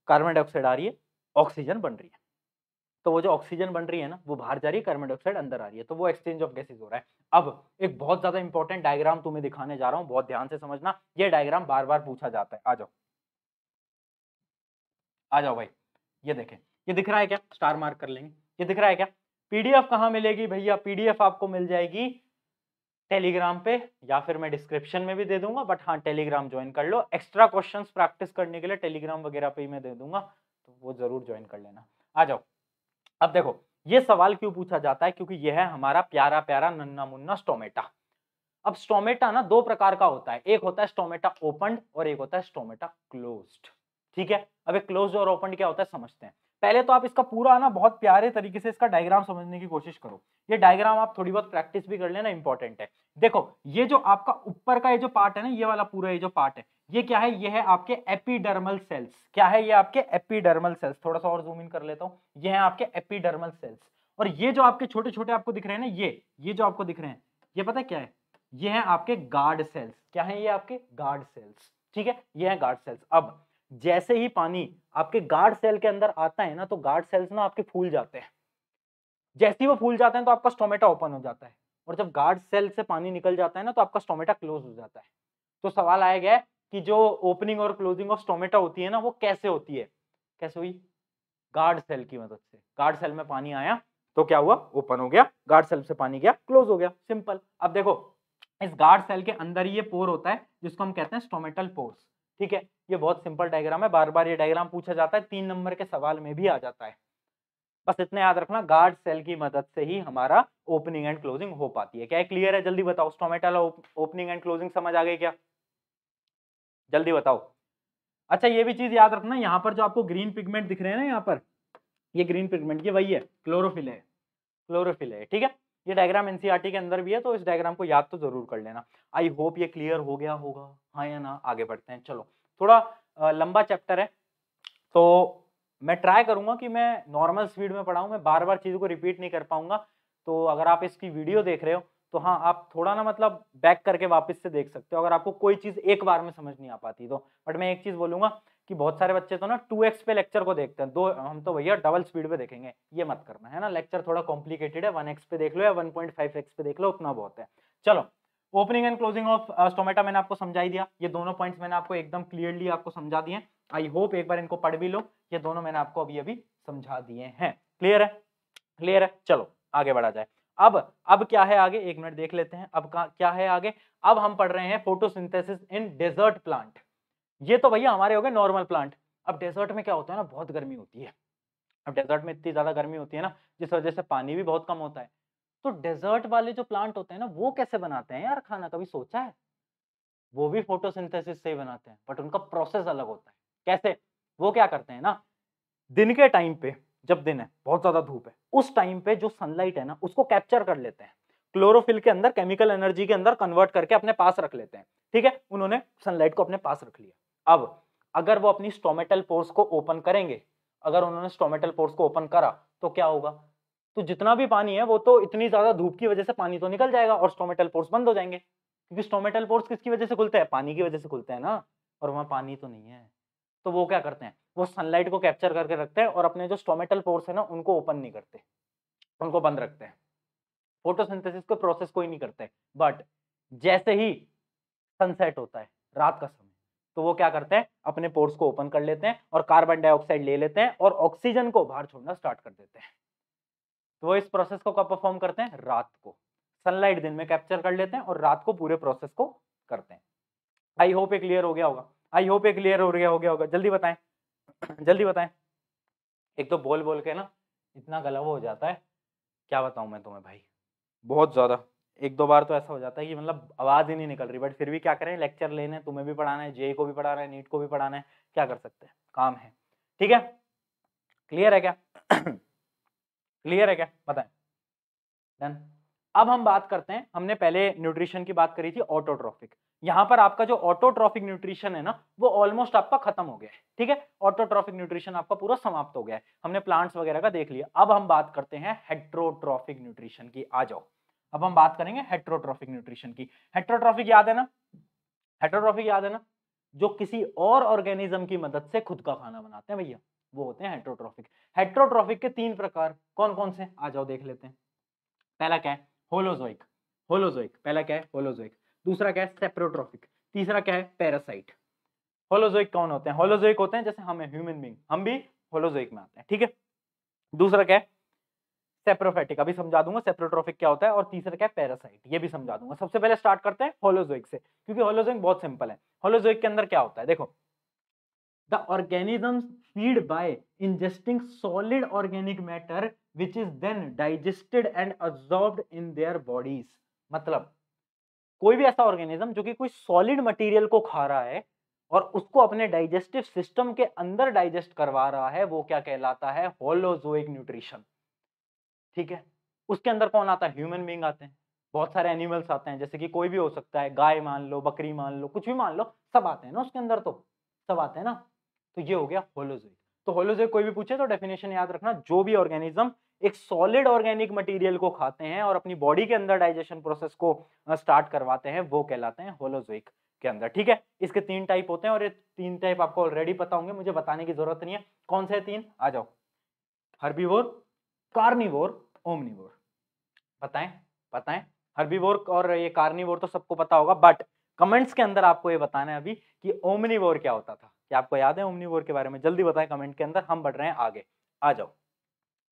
[SPEAKER 1] कार्बन डाइऑक्साइड आ रही है ऑक्सीजन बन रही है तो वो जो ऑक्सीजन बन रही है ना वो बाहर जा रही है कार्बन डाइऑक्साइड अंदर आ रही है तो वो एक्सचेंज ऑफ गैसेज हो रहा है अब एक बहुत ज्यादा इंपॉर्टेंट डायग्राम तुम्हें दिखाने जा रहा हूँ बहुत ध्यान से समझना ये डायग्राम बार बार पूछा जाता है आ जाओ आ जाओ भाई ये देखें ये दिख रहा है क्या स्टार मार्क कर लेंगे ये दिख रहा है क्या पीडीएफ कहाँ मिलेगी भैया पीडीएफ आपको मिल जाएगी टेलीग्राम पे या फिर मैं डिस्क्रिप्शन में भी दे दूंगा बट हाँ टेलीग्राम ज्वाइन कर लो एक्स्ट्रा क्वेश्चंस प्रैक्टिस करने के लिए टेलीग्राम वगैरह पे ही मैं दे दूंगा तो वो जरूर ज्वाइन कर लेना आ जाओ अब देखो ये सवाल क्यों पूछा जाता है क्योंकि यह है हमारा प्यारा प्यारा नन्ना मुन्ना स्टोमेटा अब स्टोमेटा ना दो प्रकार का होता है एक होता है स्टोमेटा ओपन और एक होता है स्टोमेटा क्लोज ठीक है अब एक क्लोज और ओपन क्या होता है समझते हैं पहले तो आप इसका पूरा ना बहुत प्यारे तरीके से इसका डायग्राम समझने की कोशिश करो ये डायग्राम आप थोड़ी बहुत प्रैक्टिस भी कर लेना इंपॉर्टेंट है देखो ये जो आपका ऊपर का ये जो पार्ट है ना ये वाला पूरा ये जो पार्ट है ये क्या है ये है आपके एपीडर्मल सेल्स क्या है ये आपके एपीडर्मल सेल्स थोड़ा सा और जूम इन कर लेता हूँ ये है आपके एपीडर्मल सेल्स और ये जो आपके छोटे छोटे आपको दिख रहे हैं ना ये ये जो आपको दिख रहे हैं ये पता क्या है ये है आपके गार्ड सेल्स क्या है ये आपके गार्ड सेल्स ठीक है ये है गार्ड सेल्स अब जैसे ही पानी आपके गार्ड सेल के अंदर आता है ना तो गार्ड सेल्स ना आपके फूल जाते हैं जैसे ही वो फूल जाते हैं तो आपका स्टोमेटा ओपन हो जाता है और जब गार्ड सेल से पानी निकल जाता है ना तो आपका स्टोमेटा क्लोज हो जाता है तो सवाल आया गया कि जो ओपनिंग और क्लोजिंग ऑफ स्टोमेटा होती है ना वो कैसे होती है कैसे हुई गार्ड सेल की मदद से गार्ड सेल में पानी आया तो क्या हुआ ओपन हो गया गार्ड सेल से पानी गया क्लोज हो गया सिंपल अब देखो इस गार्ड सेल के अंदर ही ये पोर होता है जिसको हम कहते हैं स्टोमेटल पोर्स ठीक है ये बहुत सिंपल डायग्राम है बार बार ये डायग्राम पूछा जाता है तीन नंबर के सवाल में भी आ जाता है बस इतना याद रखना गार्ड सेल की मदद से ही हमारा ओपनिंग एंड क्लोजिंग हो पाती है क्या क्लियर है जल्दी बताओ स्टोमेटा ओपनिंग एंड क्लोजिंग समझ आ गई क्या जल्दी बताओ अच्छा ये भी चीज याद रखना यहाँ पर जो आपको ग्रीन पिगमेंट दिख रहे हैं ना यहाँ पर ये ग्रीन पिगमेंट ये वही है क्लोरोफिल है क्लोरोफिल है ठीक है ये डायग्राम एनसीईआरटी e के अंदर भी है तो इस डायग्राम को याद तो जरूर कर लेना आई होप ये क्लियर हो गया होगा हाँ या ना आगे बढ़ते हैं चलो थोड़ा लंबा चैप्टर है तो मैं ट्राई करूंगा कि मैं नॉर्मल स्पीड में पढ़ाऊँ मैं बार बार चीज़ों को रिपीट नहीं कर पाऊंगा तो अगर आप इसकी वीडियो देख रहे हो तो हाँ आप थोड़ा ना मतलब बैक करके वापस से देख सकते हो अगर आपको कोई चीज़ एक बार में समझ नहीं आ पाती तो बट मैं एक चीज़ बोलूँगा कि बहुत सारे बच्चे तो ना टू एक्स पे लेक्चर को देखते हैं दो हम तो भैया डबल स्पीड पे देखेंगे ये मत करना है ना लेक्चर थोड़ा कॉम्प्लिकेटेड है वन एक्स पे देख लो या वन पॉइंट फाइव एक्स पे देख लो उतना बहुत है चलो opening and closing of stomata मैंने आपको समझाई दिया ये दोनों पॉइंट मैंने आपको एकदम क्लियरली आपको समझा दिए आई होप एक बार इनको पढ़ भी लो ये दोनों मैंने आपको अभी अभी समझा दिए हैं क्लियर है क्लियर है चलो आगे बढ़ा जाए अब अब क्या है आगे एक मिनट देख लेते हैं अब क्या है आगे अब हम पढ़ रहे हैं फोटोसिंथेसिस इन डेजर्ट प्लांट ये तो भैया हमारे हो गए नॉर्मल प्लांट अब डेजर्ट में क्या होता है ना बहुत गर्मी होती है अब डेजर्ट में इतनी ज़्यादा गर्मी होती है ना जिस वजह से पानी भी बहुत कम होता है तो डेजर्ट वाले जो प्लांट होते हैं ना वो कैसे बनाते हैं यार खाना कभी सोचा है वो भी फोटोसिंथेसिस से ही बनाते हैं बट उनका प्रोसेस अलग होता है कैसे वो क्या करते हैं ना दिन के टाइम पे जब दिन है बहुत ज़्यादा धूप है उस टाइम पे जो सनलाइट है ना उसको कैप्चर कर लेते हैं क्लोरोफिल के अंदर केमिकल एनर्जी के अंदर कन्वर्ट करके अपने पास रख लेते हैं ठीक है उन्होंने सनलाइट को अपने पास रख लिया अब अगर वो अपनी स्टोमेटल पोर्स को ओपन करेंगे अगर उन्होंने स्टोमेटल पोर्स को ओपन करा तो क्या होगा तो जितना भी पानी है वो तो इतनी ज्यादा धूप की वजह से पानी तो निकल जाएगा और स्टोमेटल पोर्स बंद हो जाएंगे क्योंकि स्टोमेटल पोर्स किसकी वजह से खुलते हैं पानी की वजह से खुलते हैं ना और वहाँ पानी तो नहीं है तो वो क्या करते हैं वो सनलाइट को कैप्चर करके रखते हैं और अपने जो स्टोमेटल पोर्स है ना उनको ओपन नहीं करते उनको बंद रखते हैं फोटोसिंथेसिस को प्रोसेस कोई नहीं करते बट जैसे ही सनसेट होता है रात का समय तो वो क्या करते हैं अपने पोर्ट्स को ओपन कर लेते हैं और कार्बन डाइऑक्साइड ले लेते हैं और ऑक्सीजन को बाहर छोड़ना स्टार्ट कर देते हैं तो वो इस प्रोसेस को कब परफॉर्म करते हैं रात को सनलाइट दिन में कैप्चर कर लेते हैं और रात को पूरे प्रोसेस को करते हैं आई होप ये क्लियर हो गया होगा आई होप ये क्लियर हो गया हो गया होगा जल्दी बताएं जल्दी बताएं एक तो बोल बोल के ना इतना गलव हो जाता है क्या बताऊं मैं तुम्हें भाई बहुत ज़्यादा एक दो बार तो ऐसा हो जाता है कि मतलब आवाज़ ही नहीं निकल रही बट फिर भी क्या करें लेक्चर लेने तुम्हें भी पढ़ाना है जेई को भी पढ़ाना है नीट को भी पढ़ाना है क्या कर सकते हैं काम है ठीक है क्लियर है क्या क्लियर है क्या बताएं डन अब हम बात करते हैं हमने पहले न्यूट्रिशन की बात करी थी ऑटोट्रॉफिक यहाँ पर आपका जो ऑटोट्रॉफिक न्यूट्रिशन है ना वो ऑलमोस्ट आपका खत्म हो गया है ठीक है ऑटोट्रॉफिक न्यूट्रिशन आपका पूरा समाप्त हो गया है हमने प्लांट्स वगैरह का देख लिया अब हम बात करते हैं हेट्रोट्रॉफिक न्यूट्रिशन की आ जाओ अब हम बात करेंगे हेट्रोट्रॉफिक न्यूट्रिशन की हेट्रोट्रॉफिक याद है ना हेट्रोट्रॉफिक याद है ना जो किसी और ऑर्गेनिज्म की मदद से खुद का खाना बनाते हैं भैया वो होते हैं हेट्रोट्रॉफिक हेट्रोट्रॉफिक के तीन प्रकार कौन कौन से आ जाओ देख लेते हैं पहला क्या है होलोजोइक होलोजोइक पहला क्या है होलोजोइक दूसरा क्या है सेप्रोट्रॉफिक तीसरा क्या है पैरासाइट होलोजोइक कौन होते हैं होलोजोइक होते हैं जैसे हमें ह्यूमन बींग हम भी होलोजोइक में आते हैं ठीक है दूसरा क्या है सेप्रोफेटिक अभी समझा दूंगा सेप्रोट्रोफिक क्या होता है और तीसरा क्या है पैरासाइट ये भी समझा दूंगा सबसे पहले स्टार्ट करते हैं होलोजोइक से क्योंकि होलोजोइक बहुत सिंपल है होलोजोइक के अंदर क्या होता है देखो the organism feed by ingesting solid organic matter which is then digested and absorbed in their bodies मतलब कोई भी ऐसा ऑर्गेनिज्म जो कि कोई सॉलिड मटेरियल को खा रहा है और उसको अपने डाइजेस्टिव सिस्टम के अंदर डाइजेस्ट करवा रहा है वो क्या कहलाता है होलोजोइक न्यूट्रिशन ठीक है उसके अंदर कौन आता है ह्यूमन बींग आते हैं बहुत सारे एनिमल्स आते हैं जैसे कि कोई भी हो सकता है गाय मान लो बकरी मान लो कुछ भी मान लो सब आते हैं ना उसके अंदर तो सब आते हैं ना तो ये हो गया होलोजोइक तो होलोजोइक कोई भी पूछे तो डेफिनेशन याद रखना जो भी ऑर्गेनिज्म एक सॉलिड ऑर्गेनिक मटेरियल को खाते हैं और अपनी बॉडी के अंदर डाइजेशन प्रोसेस को स्टार्ट करवाते हैं वो कहलाते हैं होलोजोइक के अंदर ठीक है इसके तीन टाइप होते हैं और ये तीन टाइप आपको ऑलरेडी पता होंगे मुझे बताने की जरूरत नहीं है कौन से तीन आ जाओ हर्बीवोर कार्निवोर ओमनिवोर पता है पता है हर्बीवोर और ये कार्निवोर तो सबको पता होगा बट कमेंट्स के अंदर आपको ये बताना है अभी कि ओमनिवोर क्या होता था क्या आपको याद है ओमनिवोर के बारे में जल्दी बताएं कमेंट के अंदर हम बढ़ रहे हैं आगे आ जाओ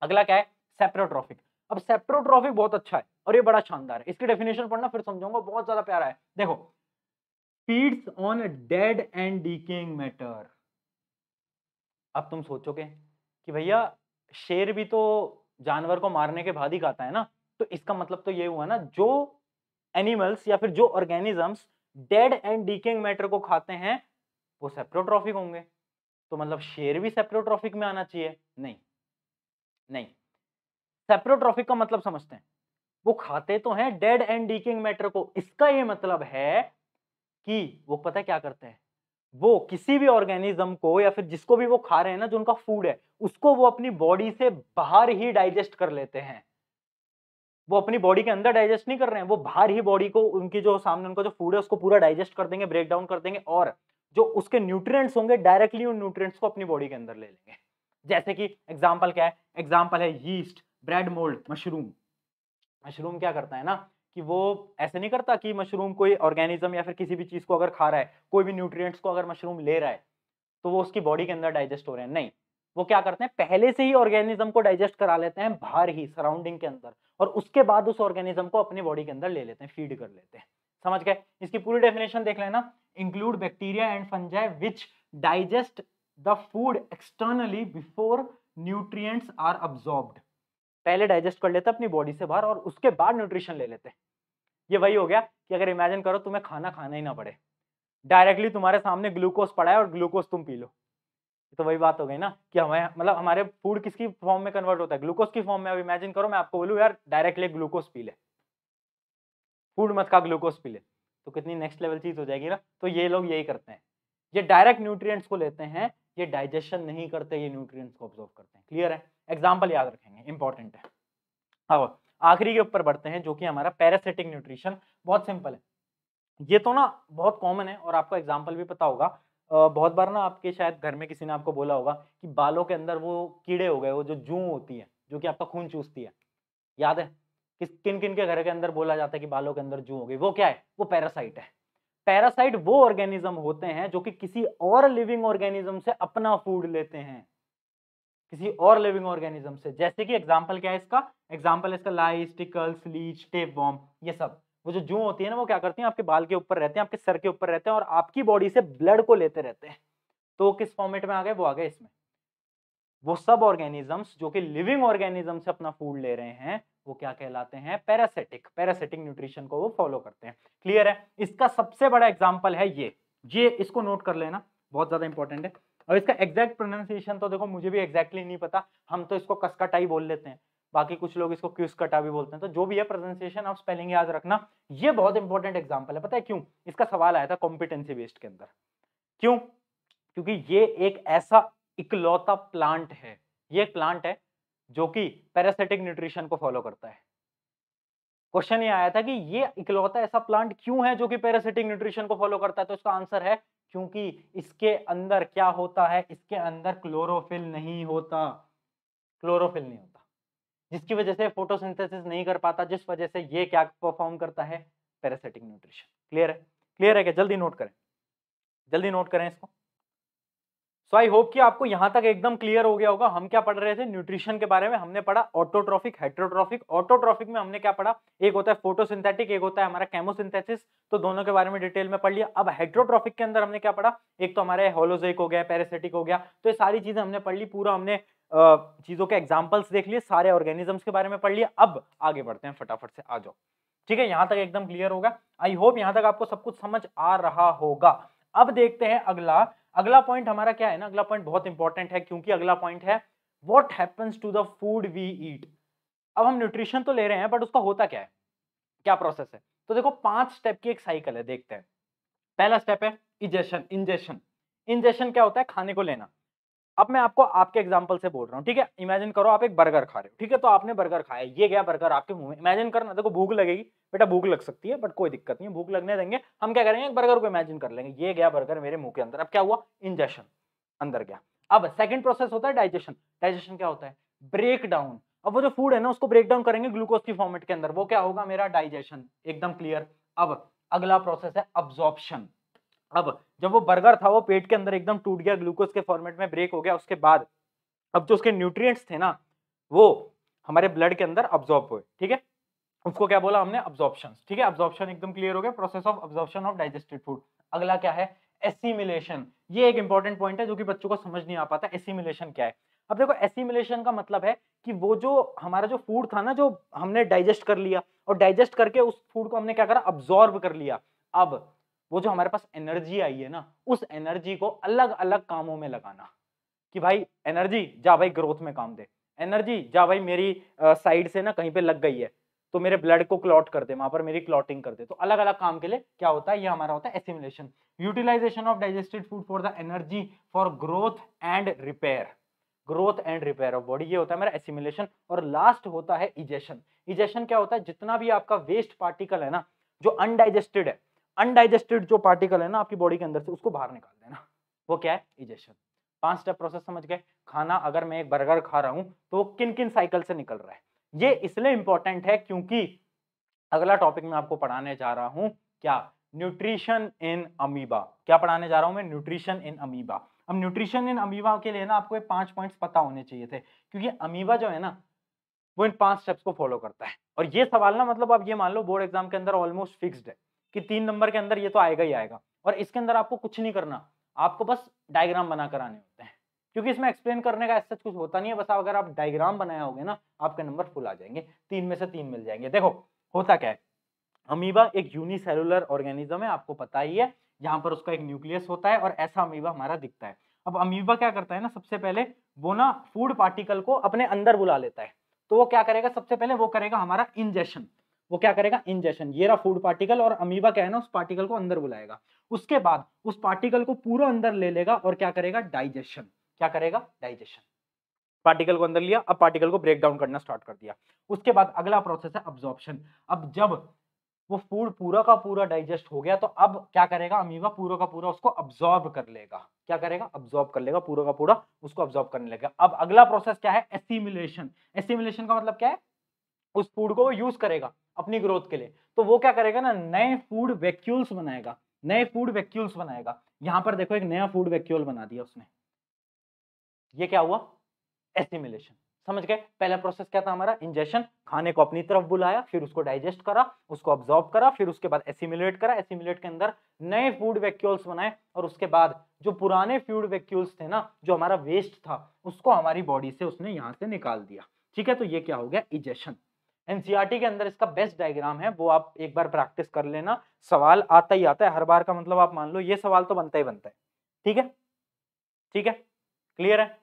[SPEAKER 1] अगला क्या है सेप्रोट्रॉफिक अब सेप्रोट्रॉफिक बहुत अच्छा है और ये बड़ा शानदार है इसकी डेफिनेशन पढ़ना फिर समझाऊंगा बहुत ज्यादा प्यारा है देखो feeds on dead and decaying matter अब तुम सोचोगे कि भैया शेर भी तो जानवर को मारने के बाद ही खाता है ना तो इसका मतलब तो ये हुआ ना जो एनिमल्स या फिर जो organisms dead and decaying matter को खाते हैं वो सेप्रोट्रॉफिक होंगे तो मतलब शेर भी सेप्रोट्रॉफिक में आना चाहिए नहीं नहीं सेप्रोट्रॉफिक का मतलब समझते हैं वो खाते तो हैं डेड एंड डीकिंग मैटर को इसका ये मतलब है कि वो पता क्या करते हैं वो किसी भी ऑर्गेनिज्म को या फिर जिसको भी वो खा रहे हैं ना जो उनका फूड है उसको वो अपनी बॉडी से बाहर ही डाइजेस्ट कर लेते हैं वो अपनी बॉडी के अंदर डाइजेस्ट नहीं कर रहे हैं वो बाहर ही बॉडी को उनकी जो सामने उनका जो फूड है उसको पूरा डाइजेस्ट कर देंगे ब्रेक डाउन कर देंगे और जो उसके न्यूट्रिएंट्स होंगे डायरेक्टली उन न्यूट्रिएंट्स को अपनी बॉडी के अंदर ले लेंगे जैसे कि एग्जाम्पल क्या है एग्जाम्पल है yeast bread mould mushroom mushroom क्या करता है ना कि वो ऐसे नहीं करता कि मशरूम कोई ऑर्गेनिज्म या फिर किसी भी चीज़ को अगर खा रहा है कोई भी न्यूट्रिएंट्स को अगर मशरूम ले रहा है तो वो उसकी बॉडी के अंदर डाइजेस्ट हो रहे हैं नहीं वो क्या करते हैं पहले से ही ऑर्गेनिज्म को डाइजेस्ट करा लेते हैं बाहर ही सराउंडिंग के अंदर और उसके बाद उस ऑर्गेनिज्म को अपनी बॉडी के अंदर ले लेते हैं फीड कर लेते हैं समझ गए इसकी पूरी डेफिनेशन देख लेना include bacteria and fungi which digest the food externally before nutrients are absorbed पहले डाइजेस्ट कर लेते हैं अपनी बॉडी से बाहर और उसके बाद न्यूट्रिशन ले लेते हैं ये वही हो गया कि अगर इमेजिन करो तुम्हें खाना खाना ही ना पड़े डायरेक्टली तुम्हारे सामने ग्लूकोज पड़ा है और ग्लूकोज तुम पी लो तो वही बात हो गई ना कि हमें मतलब हमारे फूड किसकी फॉर्म में कन्वर्ट होता है ग्लूकोज की फॉर्म में अब इमेजिन करो मैं आपको बोलूँ यार डायरेक्टली ग्लूकोज पी ले फूड मत का ग्लूकोज पी ले तो कितनी नेक्स्ट लेवल चीज़ हो जाएगी ना तो ये लोग यही करते हैं ये डायरेक्ट न्यूट्रिएंट्स को लेते हैं ये डाइजेशन नहीं करते ये न्यूट्रिएंट्स को ऑब्जॉर्व करते हैं क्लियर है एग्जाम्पल याद रखेंगे इंपॉर्टेंट है अब आखिरी के ऊपर बढ़ते हैं जो कि हमारा पैरासिटिक न्यूट्रिशन बहुत सिंपल है ये तो ना बहुत कॉमन है और आपको एग्जाम्पल भी पता होगा बहुत बार ना आपके शायद घर में किसी ने आपको बोला होगा कि बालों के अंदर वो कीड़े हो गए वो जो जू होती है जो कि आपका खून चूसती है याद है किस किन किन के घर के अंदर बोला जाता है कि बालों के अंदर जू हो गई वो क्या है वो पैरासाइट है पैरासाइट वो ऑर्गेनिज्म होते हैं जो कि किसी और लिविंग ऑर्गेनिज्म से अपना फूड लेते हैं किसी और लिविंग ऑर्गेनिज्म से जैसे कि एग्जाम्पल क्या है इसका एग्जाम्पल इसका lice ticks leech tapeworm ये सब वो जो जू होती है ना वो क्या करती है आपके बाल के ऊपर रहते हैं आपके सर के ऊपर रहते हैं और आपकी बॉडी से ब्लड को लेते रहते हैं तो किस फॉर्मेट में आ गए वो आ गए इसमें वो सब ऑर्गेनिजम्स जो कि लिविंग ऑर्गेनिज्म से अपना फूड ले रहे हैं वो क्या कहलाते हैं पैरासिटिक पैरासिटिक न्यूट्रिशन को वो फॉलो करते हैं क्लियर है इसका सबसे बड़ा एग्जाम्पल है ये ये इसको नोट कर लेना बहुत ज्यादा इंपॉर्टेंट है अब इसका एग्जैक्ट प्रोनाउंसिएशन तो देखो मुझे भी एग्जैक्टली नहीं पता हम तो इसको कसकटाई बोल लेते हैं बाकी कुछ लोग इसको क्यूस कटा भी बोलते हैं तो जो भी है प्रेजेंटेशन आप स्पेलिंग याद रखना ये बहुत इंपॉर्टेंट एग्जाम्पल है पता है क्यों इसका सवाल आया था कॉम्पिटेंसी बेस्ड के अंदर क्यों क्योंकि ये एक ऐसा इकलौता प्लांट है ये एक प्लांट है जो कि पैरासिटिक न्यूट्रिशन को फॉलो करता है क्वेश्चन ये आया था कि ये इकलौता ऐसा प्लांट क्यों है जो कि पैरासिटिक न्यूट्रिशन को फॉलो करता है तो इसका आंसर है क्योंकि इसके अंदर क्या होता है इसके अंदर क्लोरोफिल नहीं होता क्लोरोफिल नहीं होता जिसकी वजह से फोटोसिंथेसिस नहीं कर पाता जिस वजह से ये क्या परफॉर्म करता है पैरासिटिक न्यूट्रिशन क्लियर है क्लियर है क्या जल्दी नोट करें जल्दी नोट करें इसको सो आई होप कि आपको यहाँ तक एकदम क्लियर हो गया होगा हम क्या पढ़ रहे थे न्यूट्रिशन के बारे में हमने पढ़ा ऑटोट्रॉफिक हाइड्रोट्रॉफिक ऑटोट्रॉफिक में हमने क्या पढ़ा एक होता है फोटोसिंथेटिक एक होता है हमारा केमोसिंथेसिस तो दोनों के बारे में डिटेल में पढ़ लिया अब हाइड्रोट्रॉफिक के अंदर हमने क्या पढ़ा एक तो हमारे होलोजेक हो गया पैरासिटिक हो गया तो ये सारी चीजें हमने पढ़ ली पूरा हमने चीजों के एग्जाम्पल्स देख लिए सारे ऑर्गेनिजम्स के बारे में पढ़ लिया अब आगे बढ़ते हैं फटाफट से आ जाओ ठीक है यहाँ तक एकदम क्लियर होगा आई होप यहाँ तक आपको सब कुछ समझ आ रहा होगा अब देखते हैं अगला अगला पॉइंट हमारा क्या है ना अगला पॉइंट बहुत इंपॉर्टेंट है क्योंकि अगला पॉइंट है what happens to the food we eat अब हम न्यूट्रिशन तो ले रहे हैं बट उसका होता क्या है क्या प्रोसेस है तो देखो पांच स्टेप की एक साइकिल है देखते हैं पहला स्टेप है इजेशन इंजेशन इंजेशन क्या होता है खाने को लेना अब मैं आपको आपके एग्जाम्पल से बोल रहा हूँ ठीक है इमेजिन करो आप एक बर्गर खा रहे हो ठीक है तो आपने बर्गर खाया ये गया बर्गर आपके मुंह में इमेजिन करना देखो भूख लगेगी बेटा भूख लग सकती है बट कोई दिक्कत नहीं है भूख लगने देंगे हम क्या करेंगे एक बर्गर को इमेजिन कर लेंगे ये गया बर्गर मेरे मुंह के अंदर अब क्या हुआ इंजेक्शन अंदर गया अब सेकेंड प्रोसेस होता है डाइजेशन डाइजेशन क्या होता है ब्रेक डाउन अब वो जो फूड है ना उसको ब्रेक डाउन करेंगे ग्लूकोज की फॉर्मेट के अंदर वो क्या होगा मेरा डाइजेशन एकदम क्लियर अब अगला प्रोसेस है अब्जॉर्प्शन अब जब वो बर्गर था वो पेट के अंदर एकदम टूट गया ग्लूकोज के फॉर्मेट में ब्रेक हो गया उसके बाद अब जो उसके न्यूट्रिएंट्स थे ना वो हमारे ब्लड के अंदर अब्जॉर्ब हुए ठीक है उसको क्या बोला हमने अब्जॉर्प्शन ठीक है अब्जॉर्प्शन एकदम क्लियर हो गया process of absorption of digested food अगला क्या है एसिमिलेशन ये एक इंपॉर्टेंट पॉइंट है जो कि बच्चों को समझ नहीं आ पाता एसिमिलेशन क्या है अब देखो एसिमिलेशन का मतलब है कि वो जो हमारा जो फूड था ना जो हमने डाइजेस्ट कर लिया और डाइजेस्ट करके उस फूड को हमने क्या करा अब्जॉर्ब कर लिया अब वो जो हमारे पास एनर्जी आई है ना उस एनर्जी को अलग अलग कामों में लगाना कि भाई एनर्जी जा भाई ग्रोथ में काम दे एनर्जी जा भाई मेरी साइड से ना कहीं पे लग गई है तो मेरे ब्लड को क्लॉट कर दे वहां पर मेरी क्लॉटिंग कर दे तो अलग अलग काम के लिए क्या होता है ये हमारा होता है assimilation utilisation of digested food for the energy for growth and repair growth and repair of body ये होता है मेरा एसिमुलेशन और लास्ट होता है इजेशन इजेशन क्या होता है जितना भी आपका वेस्ट पार्टिकल है ना जो अनडाइजेस्टेड है अनडाइजेस्टेड जो पार्टिकल है ना आपकी बॉडी के अंदर से उसको बाहर निकाल देना वो क्या है इजेशन पांच स्टेप प्रोसेस समझ गए खाना अगर मैं एक बर्गर खा रहा हूँ तो वो किन किन साइकिल से निकल रहा है ये इसलिए इंपॉर्टेंट है क्योंकि अगला टॉपिक मैं आपको पढ़ाने जा रहा हूँ क्या न्यूट्रिशन इन अमीबा क्या पढ़ाने जा रहा हूँ मैं न्यूट्रिशन इन अमीबा अब न्यूट्रिशन इन अमीबा के लिए ना आपको ये पांच पॉइंट्स पता होने चाहिए थे क्योंकि अमीबा जो है ना वो इन पांच स्टेप्स को फॉलो करता है और ये सवाल ना मतलब आप ये मान लो बोर्ड एग्जाम के अंदर ऑलमोस्ट फिक्स्ड है कि तीन नंबर के अंदर ये तो आएगा ही आएगा और इसके अंदर आपको कुछ नहीं करना आपको बस डायग्राम बना कर आने होते हैं क्योंकि इसमें एक्सप्लेन करने का सच कुछ होता नहीं है बस अगर आप डायग्राम बनाया होगे ना आपके नंबर फुल आ जाएंगे तीन में से तीन मिल जाएंगे देखो होता क्या है अमीबा एक यूनिसेलुलर ऑर्गेनिज्म है आपको पता ही है यहाँ पर उसका एक न्यूक्लियस होता है और ऐसा अमीबा हमारा दिखता है अब अमीबा क्या करता है ना सबसे पहले वो ना फूड पार्टिकल को अपने अंदर बुला लेता है तो वो क्या करेगा सबसे पहले वो करेगा हमारा इंजेशन वो क्या करेगा इंजेशन ये रहा फूड पार्टिकल और अमीबा क्या है ना उस पार्टिकल को अंदर बुलाएगा उसके बाद उस पार्टिकल को पूरा अंदर ले लेगा और क्या करेगा डाइजेशन क्या करेगा डाइजेशन पार्टिकल को अंदर लिया अब पार्टिकल को ब्रेक डाउन करना स्टार्ट कर दिया उसके बाद अगला प्रोसेस है अब्जॉर्प्शन अब जब वो फूड पूरा का पूरा डाइजेस्ट हो गया तो अब क्या करेगा अमीबा पूरा का पूरा उसको अब्जॉर्ब कर लेगा क्या करेगा अब्जॉर्ब कर लेगा पूरा का पूरा उसको अब्जॉर्ब करने लगेगा अब अगला प्रोसेस क्या है एसिमुलेशन एसिमुलेशन का मतलब क्या है उस फूड को वो यूज करेगा अपनी ग्रोथ के लिए तो वो क्या करेगा ना नए फूड वैक्यूल्स बनाएगा नए फूड वैक्यूल्स बनाएगा यहां पर देखो एक नया फूड वैक्यूल बना दिया उसने ये क्या हुआ एसिमिलेशन समझ गए पहला प्रोसेस क्या था हमारा इंजेशन खाने को अपनी तरफ बुलाया फिर उसको डाइजेस्ट करा उसको ऑब्जॉर्व करा फिर उसके बाद एसिमुलेट करा एसिमुलेट के अंदर नए फूड वैक्यूल्स बनाए और उसके बाद जो पुराने फूड वैक्यूल्स थे ना जो हमारा वेस्ट था उसको हमारी बॉडी से उसने यहाँ से निकाल दिया ठीक है तो ये क्या हो गया इजेशन एनसीआरटी के अंदर इसका बेस्ट डायग्राम है वो आप एक बार प्रैक्टिस कर लेना सवाल आता ही आता है हर बार का मतलब आप मान लो ये सवाल तो बनता ही बनता है ठीक है ठीक है क्लियर है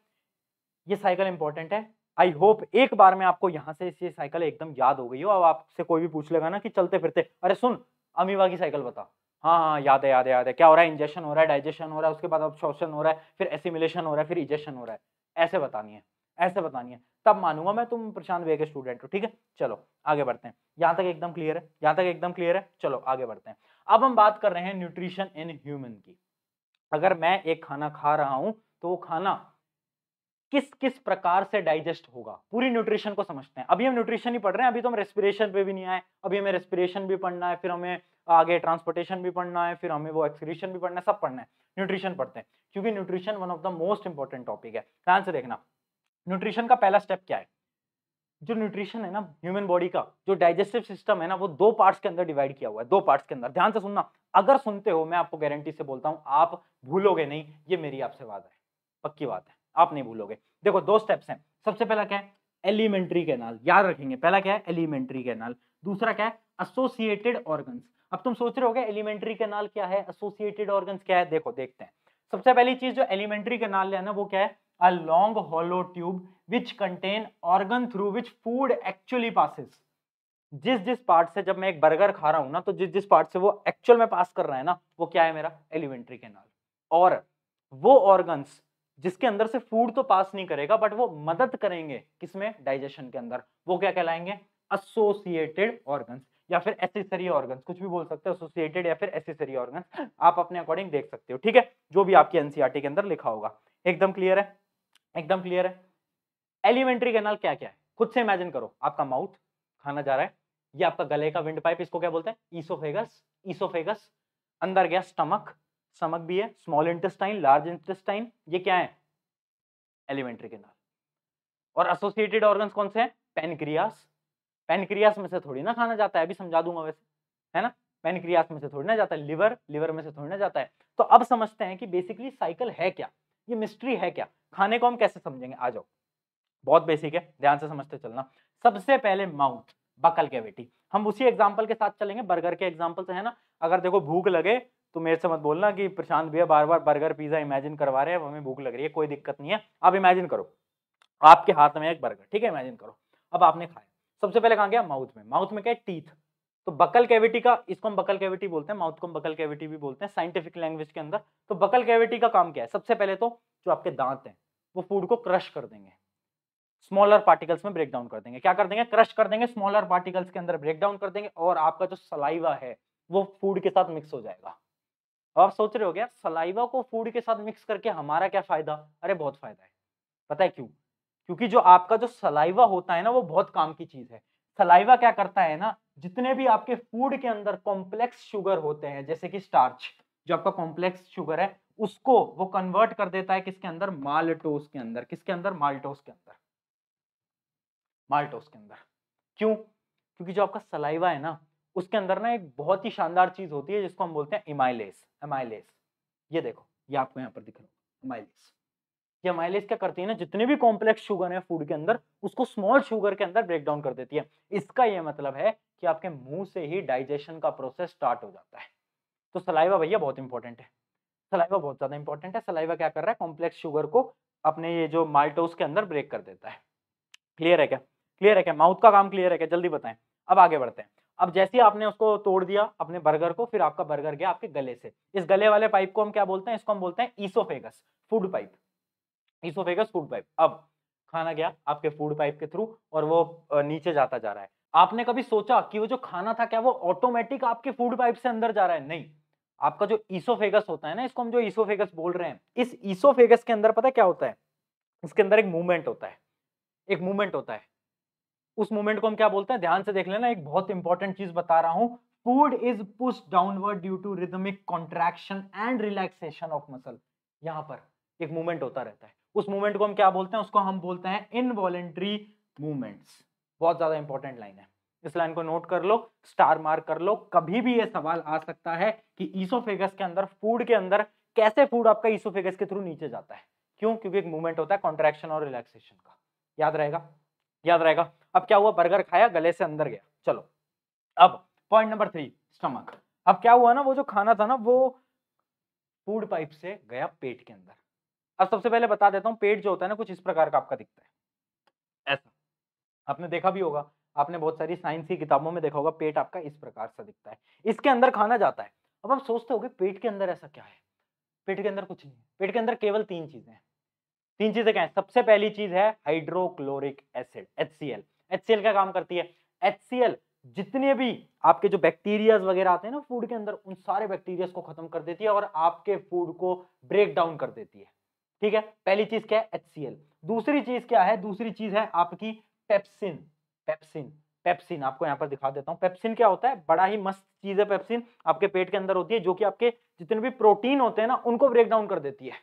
[SPEAKER 1] ये साइकिल इंपॉर्टेंट है आई होप एक बार में आपको यहां से ये साइकिल एकदम याद हो गई हो अब आपसे कोई भी पूछ लेगा ना कि चलते फिरते अरे सुन अमीवा की साइकिल बता हाँ हाँ याद है याद है याद है क्या हो रहा है इंजेक्शन हो रहा है डाइजेशन हो रहा है उसके बाद अब शोषण हो रहा है फिर एसिमिलेशन हो रहा है फिर इजेशन हो रहा है ऐसे बतानी है ऐसे बतानी है तब मानूंगा मैं तुम प्रशांत भैया के स्टूडेंट हो ठीक है चलो आगे बढ़ते हैं यहाँ तक एकदम क्लियर है यहाँ तक एकदम क्लियर है चलो आगे बढ़ते हैं अब हम बात कर रहे हैं न्यूट्रिशन इन ह्यूमन की अगर मैं एक खाना खा रहा हूं तो वो खाना किस किस प्रकार से डाइजेस्ट होगा पूरी न्यूट्रिशन को समझते हैं अभी हम न्यूट्रिशन ही पढ़ रहे हैं अभी तो हम रेस्पिरेशन पे भी नहीं आए अभी हमें रेस्पिरेशन भी पढ़ना है फिर हमें आगे ट्रांसपोर्टेशन भी पढ़ना है फिर हमें वो एक्सक्रीशन भी पढ़ना है सब पढ़ना है न्यूट्रिशन पढ़ते हैं क्योंकि nutrition one of the most important topic है ध्यान से देखना न्यूट्रिशन का पहला स्टेप क्या है जो न्यूट्रिशन है ना ह्यूमन बॉडी का जो डाइजेस्टिव सिस्टम है ना वो दो पार्ट्स के अंदर डिवाइड किया हुआ है दो पार्ट्स के अंदर ध्यान से सुनना अगर सुनते हो मैं आपको गारंटी से बोलता हूँ आप भूलोगे नहीं ये मेरी आपसे वादा है पक्की बात है आप नहीं भूलोगे देखो दो स्टेप्स हैं सबसे पहला क्या है एलिमेंट्री कैनाल याद रखेंगे पहला क्या है एलिमेंट्री कैनाल दूसरा क्या है एसोसिएटेड ऑर्गन अब तुम सोच रहे हो एलिमेंट्री कैनाल क्या है एसोसिएटेड ऑर्गन क्या है देखो देखते हैं सबसे पहली चीज जो एलिमेंट्री कैनाल है ना वो क्या है a long hollow tube which contain organ through which food actually passes जिस जिस पार्ट से जब मैं एक बर्गर खा रहा हूँ ना तो जिस जिस पार्ट से वो एक्चुअल में पास कर रहा है ना वो क्या है मेरा एलिमेंट्री कैनाल और वो ऑर्गन्स जिसके अंदर से फूड तो पास नहीं करेगा बट वो मदद करेंगे किसमें डाइजेशन के अंदर वो क्या कहलाएंगे एसोसिएटेड ऑर्गन्स या फिर एसेसरी ऑर्गन्स कुछ भी बोल सकते हैं एसोसिएटेड या फिर एसेसरी ऑर्गन आप अपने अकॉर्डिंग देख सकते हो ठीक है जो भी आपकी एनसीआरटी e के अंदर लिखा होगा एकदम क्लियर है एकदम क्लियर है एलिमेंट्री कैनाल क्या क्या है खुद से इमेजिन करो आपका माउथ खाना जा रहा है ये आपका गले का विंड पाइप इसको क्या बोलते हैं ईसोफेगस ईसोफेगस अंदर गया स्टमक स्टमक भी है स्मॉल इंटेस्टाइन लार्ज इंटेस्टाइन ये क्या है एलिमेंट्री कैनाल और एसोसिएटेड ऑर्गन कौन से हैं पेनक्रियास पेनक्रियास में से थोड़ी ना खाना जाता है अभी समझा दूंगा वैसे है ना पेनक्रियास में से थोड़ी ना जाता है लिवर लिवर में से थोड़ी ना जाता है तो अब समझते हैं कि बेसिकली साइकिल है क्या ये मिस्ट्री है क्या खाने को हम कैसे समझेंगे आ जाओ बहुत बेसिक है ध्यान से समझते चलना सबसे पहले माउथ बकल कैविटी हम उसी एग्जाम्पल के साथ चलेंगे बर्गर के एग्जाम्पल से है ना अगर देखो भूख लगे तो मेरे से मत बोलना कि प्रशांत भैया बार बार बर्गर पिज्जा इमेजिन करवा रहे हैं हमें भूख लग रही है कोई दिक्कत नहीं है आप इमेजिन करो आपके हाथ में एक बर्गर ठीक है इमेजिन करो अब आपने खाया सबसे पहले कहा गया माउथ में माउथ में क्या टीथ तो बकल कैविटी का इसको हम बकल कैविटी बोलते हैं माउथ को हम बकल कैविटी भी बोलते हैं साइंटिफिक लैंग्वेज के अंदर तो बकल कैविटी का काम क्या है सबसे पहले तो जो आपके दांत हैं वो फूड को क्रश कर देंगे स्मॉलर पार्टिकल्स में ब्रेक डाउन कर देंगे क्या कर देंगे क्रश कर देंगे स्मॉलर पार्टिकल्स के अंदर ब्रेक डाउन कर देंगे और आपका जो सलाइवा है वो फूड के साथ मिक्स हो जाएगा आप सोच रहे हो गया सलाइवा को फूड के साथ मिक्स करके हमारा क्या फायदा अरे बहुत फायदा है पता है क्यों क्योंकि जो आपका जो सलाइवा होता है ना वो बहुत काम की चीज है सलाइवा क्या करता है ना जितने भी आपके फूड के अंदर कॉम्प्लेक्स शुगर होते हैं जैसे कि स्टार्च जो आपका कॉम्प्लेक्स शुगर है उसको वो कन्वर्ट कर देता है किसके अंदर माल्टोस के अंदर किसके अंदर माल्टोस के अंदर माल्टोस के अंदर क्यों क्योंकि जो आपका सलाइवा है ना उसके अंदर ना एक बहुत ही शानदार चीज होती है जिसको हम बोलते हैं इमाइलेस एमाइलेस ये देखो ये आपको यहाँ पर दिख रहा है इमाइलेस ये माइलेज क्या करती है ना जितने भी कॉम्प्लेक्स शुगर है फूड के अंदर उसको स्मॉल शुगर के अंदर ब्रेक डाउन कर देती है इसका यह मतलब है कि आपके मुंह से ही डाइजेशन का प्रोसेस स्टार्ट हो जाता है तो सलाइवा भैया बहुत इंपॉर्टेंट है सलाइवा बहुत ज़्यादा इंपॉर्टेंट है सलाइवा क्या कर रहा है कॉम्प्लेक्स शुगर को अपने ये जो माल्टोस के अंदर ब्रेक कर देता है क्लियर है क्या क्लियर है क्या माउथ का काम क्लियर है क्या जल्दी बताएं अब आगे बढ़ते हैं अब जैसे ही आपने उसको तोड़ दिया अपने बर्गर को फिर आपका बर्गर गया आपके गले से इस गले वाले पाइप को हम क्या बोलते हैं इसको हम बोलते हैं oesophagus food pipe oesophagus food pipe अब खाना गया आपके फूड पाइप के थ्रू और वो नीचे जाता जा रहा है आपने कभी सोचा कि वो जो खाना था क्या वो ऑटोमेटिक आपके फूड पाइप से अंदर जा रहा है नहीं आपका जो ईसोफेगस होता है ना इसको हम जो ईसोफेगस बोल रहे हैं इस ईसोफेगस के अंदर पता है क्या होता है इसके अंदर एक मूवमेंट होता है एक मूवमेंट होता है उस मूवमेंट को हम क्या बोलते हैं ध्यान से देख लेना एक बहुत इंपॉर्टेंट चीज बता रहा हूं food is push downward due to rhythmic contraction and relaxation of muscle यहां पर एक मूवमेंट होता रहता है उस मूवमेंट को हम क्या बोलते हैं उसको हम बोलते हैं इनवॉलेंट्री मूवमेंट्स बहुत ज्यादा इंपॉर्टेंट लाइन है इस लाइन को नोट कर लो स्टार मार्क कर लो कभी भी ये सवाल आ सकता है कि ईसोफेगस के अंदर फूड के अंदर कैसे फूड आपका ईसोफेगस के थ्रू नीचे जाता है क्यों क्योंकि एक मूवमेंट होता है कॉन्ट्रेक्शन और रिलैक्सेशन का याद रहेगा याद रहेगा अब क्या हुआ बर्गर खाया गले से अंदर गया चलो अब पॉइंट नंबर थ्री स्टमक अब क्या हुआ ना वो जो खाना था ना वो फूड पाइप से गया पेट के अंदर अब सबसे पहले बता देता हूँ पेट जो होता है ना कुछ इस प्रकार का आपका दिखता है ऐसा आपने देखा भी होगा आपने बहुत सारी साइंस की किताबों में देखा होगा पेट आपका इस प्रकार से दिखता है इसके अंदर खाना जाता है अब आप सोचते हो पेट के अंदर ऐसा क्या है पेट के अंदर कुछ नहीं है पेट के अंदर केवल तीन चीजें हैं तीन चीजें क्या है सबसे पहली चीज है hydrochloric acid H H C L C L क्या काम करती है एच सी एल जितने भी आपके जो बैक्टीरियाज वगैरह आते हैं ना फूड के अंदर उन सारे बैक्टीरियाज को खत्म कर देती है और आपके फूड को ब्रेक डाउन कर देती है ठीक है पहली चीज क्या है एल दूसरी चीज क्या है दूसरी चीज है आपकी पेप्सिन पेप्सिन पेप्सिन आपको यहाँ पर दिखा देता हूँ पेप्सिन क्या होता है बड़ा ही मस्त चीज है पेप्सिन आपके पेट के अंदर होती है जो कि आपके जितने भी प्रोटीन होते हैं ना उनको ब्रेक डाउन कर देती है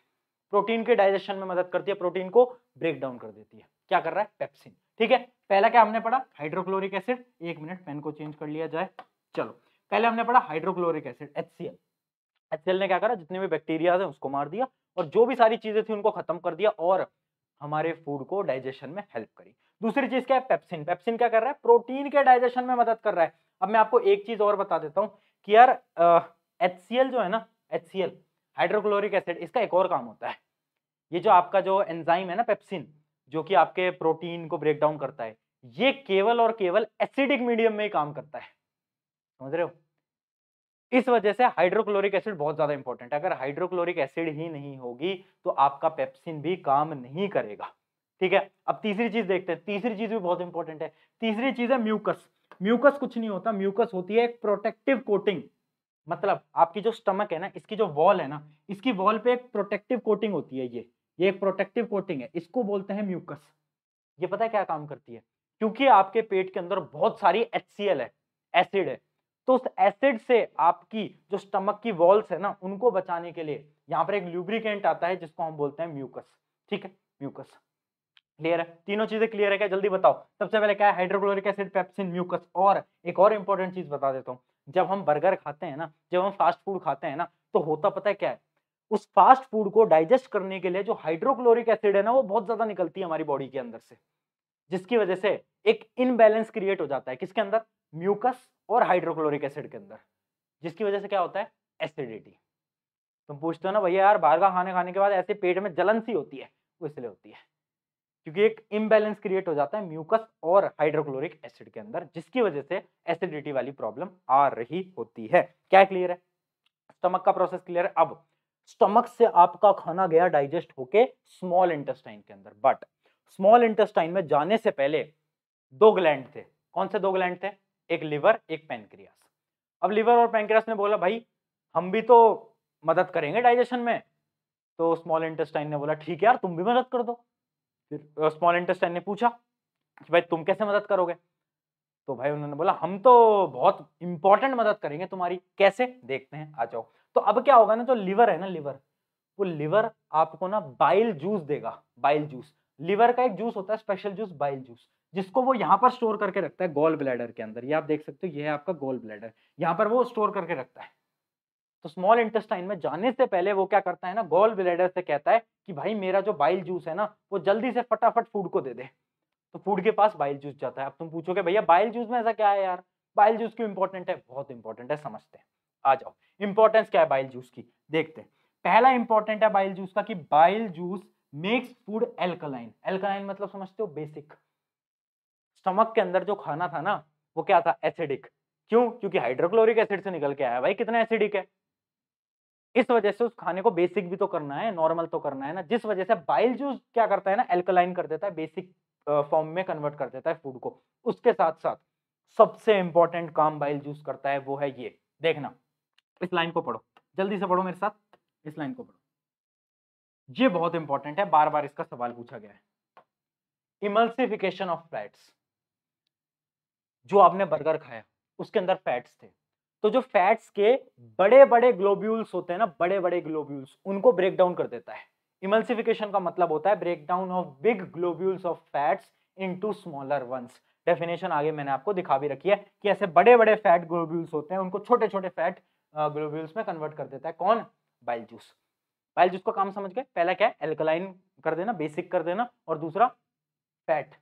[SPEAKER 1] प्रोटीन के डाइजेशन में मदद करती है प्रोटीन को ब्रेक डाउन कर देती है क्या कर रहा है पेप्सिन ठीक है पहला क्या हमने पढ़ा हाइड्रोक्लोरिक एसिड एक मिनट पेन को चेंज कर लिया जाए चलो पहले हमने पढ़ा हाइड्रोक्लोरिक एसिड सी एचसीएल ने क्या करा जितने भी बैक्टीरिया है उसको मार दिया और जो भी सारी चीजें थी उनको खत्म कर दिया और हमारे फूड को डाइजेशन में हेल्प करी दूसरी चीज क्या है पेप्सिन पेप्सिन क्या कर रहा है प्रोटीन के डाइजेशन में मदद कर रहा है अब मैं आपको एक चीज और बता देता हूँ कि यार एच जो है ना एच हाइड्रोक्लोरिक एसिड इसका एक और काम होता है ये जो आपका जो एंजाइम है ना पेप्सिन जो कि आपके प्रोटीन को ब्रेक डाउन करता है ये केवल और केवल एसिडिक मीडियम में ही काम करता है समझ रहे हो इस वजह से हाइड्रोक्लोरिक एसिड बहुत ज्यादा इंपॉर्टेंट है अगर हाइड्रोक्लोरिक एसिड ही नहीं होगी तो आपका पेप्सिन भी काम नहीं करेगा ठीक है अब तीसरी चीज देखते हैं तीसरी चीज भी बहुत इंपॉर्टेंट है तीसरी चीज है म्यूकस म्यूकस कुछ नहीं होता म्यूकस होती है एक प्रोटेक्टिव कोटिंग मतलब आपकी जो स्टमक है ना इसकी जो वॉल है ना इसकी वॉल पे एक प्रोटेक्टिव कोटिंग होती है ये ये एक प्रोटेक्टिव कोटिंग है इसको बोलते हैं म्यूकस ये पता है क्या काम करती है क्योंकि आपके पेट के अंदर बहुत सारी एच है एसिड है तो उस एसिड से आपकी जो स्टमक की वॉल्स है ना उनको बचाने के लिए यहाँ पर एक ल्यूब्रिकेंट आता है जिसको हम बोलते हैं म्यूकस ठीक है म्यूकस क्लियर है तीनों चीजें क्लियर है क्या जल्दी बताओ सबसे पहले क्या है हाइड्रोक्लोरिक एसिड पेप्सिन म्यूकस और एक और इंपॉर्टेंट चीज बता देता हूँ जब हम बर्गर खाते हैं ना जब हम फास्ट फूड खाते हैं ना तो होता पता है क्या है उस फास्ट फूड को डाइजेस्ट करने के लिए जो हाइड्रोक्लोरिक एसिड है ना वो बहुत ज्यादा निकलती है हमारी बॉडी के अंदर से जिसकी वजह से एक इनबैलेंस क्रिएट हो जाता है किसके अंदर म्यूकस और हाइड्रोक्लोरिक एसिड के अंदर जिसकी वजह से क्या होता है एसिडिटी तुम पूछते हो ना भैया यार बाहर का खाने खाने के बाद ऐसे पेट में जलन सी होती है वो इसलिए होती है क्योंकि एक इम्बेलेंस क्रिएट हो जाता है म्यूकस और हाइड्रोक्लोरिक एसिड के अंदर जिसकी वजह से एसिडिटी वाली प्रॉब्लम आ रही होती है क्या क्लियर है स्टमक का प्रोसेस क्लियर है अब स्टमक से आपका खाना गया डाइजेस्ट होके स्मॉल इंटेस्टाइन के अंदर बट स्मॉल इंटेस्टाइन में जाने से पहले दो ग्लैंड थे कौन से दो ग्लैंड थे एक लिवर एक पेनक्रियास अब लिवर और पेनक्रियास ने बोला भाई हम भी तो मदद करेंगे डाइजेशन में तो स्मॉल इंटेस्टाइन ने बोला ठीक है यार तुम भी मदद कर दो फिर स्मॉल इंटेस्टाइन ने पूछा कि भाई तुम कैसे मदद करोगे तो भाई उन्होंने बोला हम तो बहुत इंपॉर्टेंट मदद करेंगे तुम्हारी कैसे देखते हैं आ जाओ तो अब क्या होगा ना जो लिवर है ना लिवर वो लिवर आपको ना बाइल जूस देगा बाइल जूस लिवर का एक जूस होता है स्पेशल जूस बाइल जूस जिसको वो यहाँ पर स्टोर करके रखता है गोल ब्लैडर के अंदर ये आप देख सकते हो ये है आपका गोल ब्लैडर यहाँ पर वो स्टोर करके रखता है तो स्मॉल इंटेस्टाइन में जाने से पहले वो क्या करता है ना गोल ब्लेडर से कहता है कि भाई मेरा जो बाइल जूस है ना वो जल्दी से फटाफट फूड को दे दे तो फूड के पास बाइल जूस जाता है अब तुम पूछोगे भैया बाइल जूस में ऐसा क्या है यार बाइल जूस क्यों इंपॉर्टेंट है बहुत इंपॉर्टेंट है समझते हैं आ जाओ इंपॉर्टेंस क्या है बाइल जूस की देखते हैं पहला इंपॉर्टेंट है बाइल जूस का कि bile juice makes food alkaline alkaline मतलब समझते हो बेसिक स्टमक के अंदर जो खाना था ना वो क्या था एसिडिक क्यों क्योंकि हाइड्रोक्लोरिक एसिड से निकल के आया भाई कितना एसिडिक है इस वजह से उस खाने को बेसिक भी तो करना है नॉर्मल तो करना है ना जिस वजह से बाइल जूस क्या करता है ना एल्कलाइन कर देता है बेसिक फॉर्म में कन्वर्ट कर देता है फूड को उसके साथ साथ सबसे इंपॉर्टेंट काम बाइल जूस करता है वो है ये देखना इस लाइन को पढ़ो जल्दी से पढ़ो मेरे साथ इस लाइन को पढ़ो ये बहुत इंपॉर्टेंट है बार बार इसका सवाल पूछा गया है इमल्सिफिकेशन ऑफ फैट्स जो आपने बर्गर खाया उसके अंदर फैट्स थे तो जो फैट्स के बड़े बड़े ग्लोब्यूल्स होते हैं ना बड़े बड़े ग्लोब्यूल्स उनको ब्रेक डाउन कर देता है इमल्सिफिकेशन का मतलब होता है break down of big globules of fats into smaller ones definition आगे मैंने आपको दिखा भी रखी है कि ऐसे बड़े बड़े फैट ग्लोब्यूल्स होते हैं उनको छोटे छोटे फैट ग्लोब्यूल्स में कन्वर्ट कर देता है कौन बाइल जूस बाइल जूस का काम समझ गए पहला क्या है एल्कलाइन कर देना बेसिक कर देना और दूसरा फैट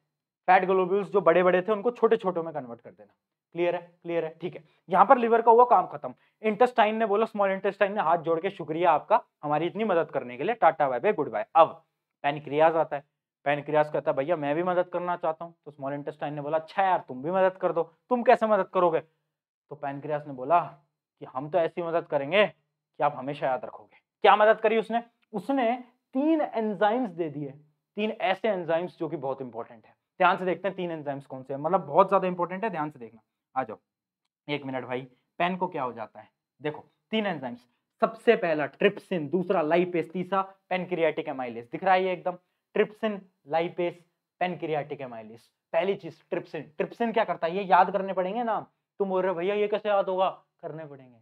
[SPEAKER 1] फैट ग्लोब्यूल्स जो बड़े बड़े थे उनको छोटे छोटे में कन्वर्ट कर देना क्लियर है क्लियर है ठीक है यहाँ पर लिवर का हुआ काम खत्म इंटेस्टाइन ने बोला स्मॉल इंटेस्टाइन ने हाथ जोड़ के शुक्रिया आपका हमारी इतनी मदद करने के लिए टाटा बाय बाय गुड बाय अब पैनक्रियाज आता है पैनक्रियाज कहता है भैया मैं भी मदद करना चाहता हूँ तो स्मॉल इंटेस्टाइन ने बोला अच्छा यार तुम भी मदद कर दो तुम कैसे मदद करोगे तो पेनक्रियाज ने बोला कि हम तो ऐसी मदद करेंगे कि आप हमेशा याद रखोगे क्या मदद करी उसने उसने तीन एंजाइम्स दे दिए तीन ऐसे एंजाइम्स जो कि बहुत इंपॉर्टेंट है ध्यान से देखते हैं तीन एंजाइम्स कौन से हैं मतलब बहुत ज्यादा इंपॉर्टेंट है ध्यान से देखना आ जाओ एक मिनट भाई पेन को क्या हो जाता है देखो तीन एंजाइम्स सबसे पहला ट्रिप्सिन दूसरा लाइपेस तीसरा पेनक्रियाटिक एमाइलेस दिख रहा है ये एकदम ट्रिप्सिन लाइपेस पेनक्रियाटिक एमाइलेस पहली चीज ट्रिप्सिन ट्रिप्सिन क्या करता है ये याद करने पड़ेंगे नाम तुम बोल रहे हो भैया ये कैसे याद होगा करने पड़ेंगे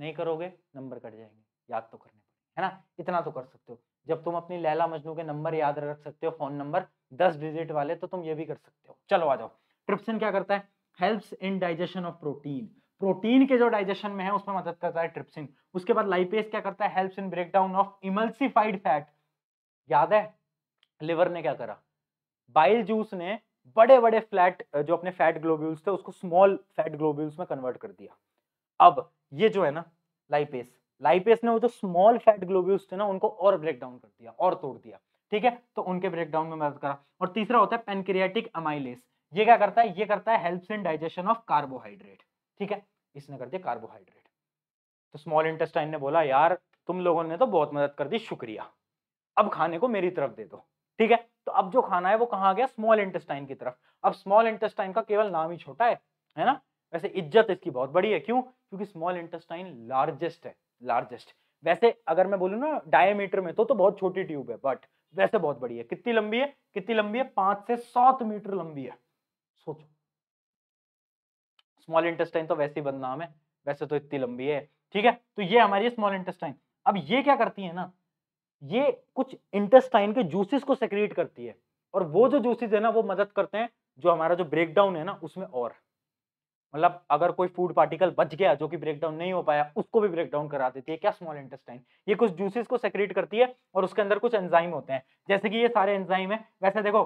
[SPEAKER 1] नहीं करोगे नंबर कट जाएंगे याद तो करने पड़ेंगे है ना इतना तो कर सकते हो जब तुम अपनी लैला मजनू के नंबर याद रख सकते हो फोन नंबर दस डिजिट वाले तो तुम ये भी कर सकते हो चलो आ जाओ ट्रिप्सिन क्या करता है helps in digestion of protein protein के जो डाइजेशन में है उसमें मदद करता है ट्रिप्सिन उसके बाद लाइपेस क्या करता है helps in breakdown of emulsified fat याद है लिवर ने क्या करा बाइल जूस ने बड़े बड़े फ्लैट जो अपने फैट ग्लोब्यूल्स थे उसको स्मॉल फैट ग्लोब्यूल्स में कन्वर्ट कर दिया अब ये जो है ना लाइपेस लाइपेस ने वो जो स्मॉल फैट ग्लोब्यूल्स थे ना उनको और ब्रेक डाउन कर दिया और तोड़ दिया ठीक है तो उनके ब्रेकडाउन में मदद करा और तीसरा होता है पेनक्रियाटिक अमाइलेस ये क्या करता है ये करता है helps in digestion of carbohydrate ठीक है इसने कर दिया कार्बोहाइड्रेट तो स्मॉल इंटेस्टाइन ने बोला यार तुम लोगों ने तो बहुत मदद कर दी शुक्रिया अब खाने को मेरी तरफ दे दो ठीक है तो अब जो खाना है वो कहाँ गया स्मॉल इंटेस्टाइन की तरफ अब स्मॉल इंटेस्टाइन का केवल नाम ही छोटा है है ना वैसे इज्जत इसकी बहुत बड़ी है क्यों क्योंकि स्मॉल इंटेस्टाइन लार्जेस्ट है लार्जेस्ट वैसे अगर मैं बोलूँ ना डायमीटर में तो तो बहुत छोटी ट्यूब है बट वैसे बहुत बड़ी है कितनी लंबी है कितनी लंबी है पांच से सात मीटर लंबी है सोचो स्मॉल इंटेस्टाइन तो वैसे ही बदनाम है वैसे तो इतनी लंबी है ठीक है तो ये हमारी स्मॉल इंटेस्टाइन अब ये क्या करती है ना ये कुछ इंटेस्टाइन के जूसेस को सेक्रेट करती है और वो जो जूसेज है ना वो मदद करते हैं जो हमारा जो ब्रेकडाउन है ना उसमें और मतलब अगर कोई फूड पार्टिकल बच गया जो कि ब्रेकडाउन नहीं हो पाया उसको भी ब्रेकडाउन करा देती है क्या स्मॉल इंटेस्टाइन ये कुछ जूसेस को सेक्रेट करती है और उसके अंदर कुछ एंजाइम होते हैं जैसे कि ये सारे एंजाइम है वैसे देखो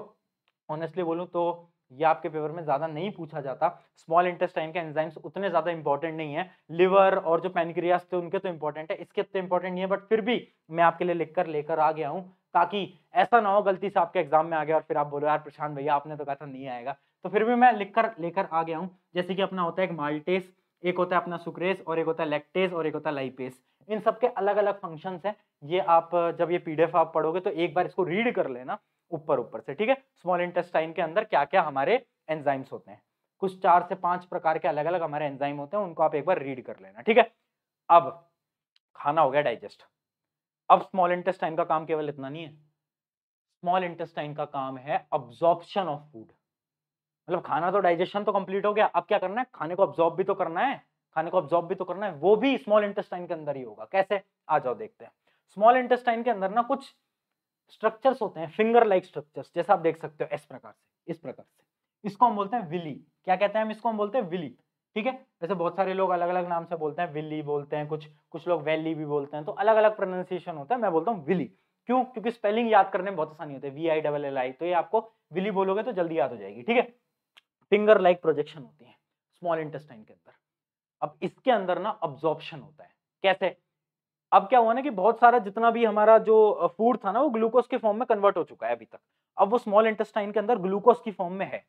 [SPEAKER 1] ऑनेस्टली बोलूँ तो ये आपके पेपर में ज़्यादा नहीं पूछा जाता स्मॉल इंटेस्टाइन के एंजाइम्स उतने ज़्यादा इंपॉर्टेंट नहीं है लिवर और जो पेनक्रियास थे उनके तो इंपॉर्टेंट है इसके इतने इंपॉर्टेंट नहीं है बट फिर भी मैं आपके लिए लिखकर लेकर आ गया हूँ ताकि ऐसा ना हो गलती से आपके एग्जाम में आ गया और फिर आप बोलो यार प्रशांत भैया आपने तो कहा था नहीं आएगा तो फिर भी मैं लिखकर लेकर आ गया हूँ जैसे कि अपना होता है एक माल्टेस एक होता है अपना सुक्रेस और एक होता है लेक्टेस और एक होता है लाइपेस इन सबके अलग अलग फंक्शंस हैं ये आप जब ये पीडीएफ आप पढ़ोगे तो एक बार इसको रीड कर लेना ऊपर ऊपर से ठीक है स्मॉल इंटेस्टाइन के अंदर क्या क्या हमारे एंजाइम्स होते हैं कुछ चार से पांच प्रकार के अलग अलग हमारे एंजाइम होते हैं उनको आप एक बार रीड कर लेना ठीक है अब खाना हो गया डाइजेस्ट अब स्मॉल इंटेस्टाइन का काम केवल इतना नहीं है स्मॉल इंटेस्टाइन का काम है अब्जॉर्प्शन ऑफ फूड मतलब खाना तो डाइजेशन तो कंप्लीट हो गया अब क्या करना है खाने को अब्जॉर्ब भी तो करना है खाने को अब्जॉर्ब भी तो करना है वो भी स्मॉल इंटेस्टाइन के अंदर ही होगा कैसे आ जाओ देखते हैं स्मॉल इंटेस्टाइन के अंदर ना कुछ स्ट्रक्चर्स होते हैं फिंगर लाइक स्ट्रक्चर्स जैसा आप देख सकते हो इस प्रकार से इस प्रकार से इसको हम बोलते हैं विली क्या कहते हैं हम इसको हम बोलते हैं विली ठीक है वैसे बहुत सारे लोग अलग अलग नाम से बोलते हैं विली बोलते हैं कुछ कुछ लोग वैली भी बोलते हैं तो अलग अलग प्रोनाउंसिएशन होता है मैं बोलता हूँ विली क्यों क्योंकि स्पेलिंग याद करने में बहुत आसानी होती है V I double L I तो ये आपको विली बोलोगे तो जल्दी याद हो जाएगी ठीक है फिंगर लाइक प्रोजेक्शन होती है स्मॉल इंटेस्टाइन के अंदर अब इसके अंदर ना ऑब्जॉर्प्शन होता है कैसे अब क्या हुआ ना कि बहुत सारा जितना भी हमारा जो फूड था ना वो ग्लूकोज के फॉर्म में कन्वर्ट हो चुका है अभी तक अब वो स्मॉल इंटेस्टाइन के अंदर ग्लूकोज की फॉर्म में है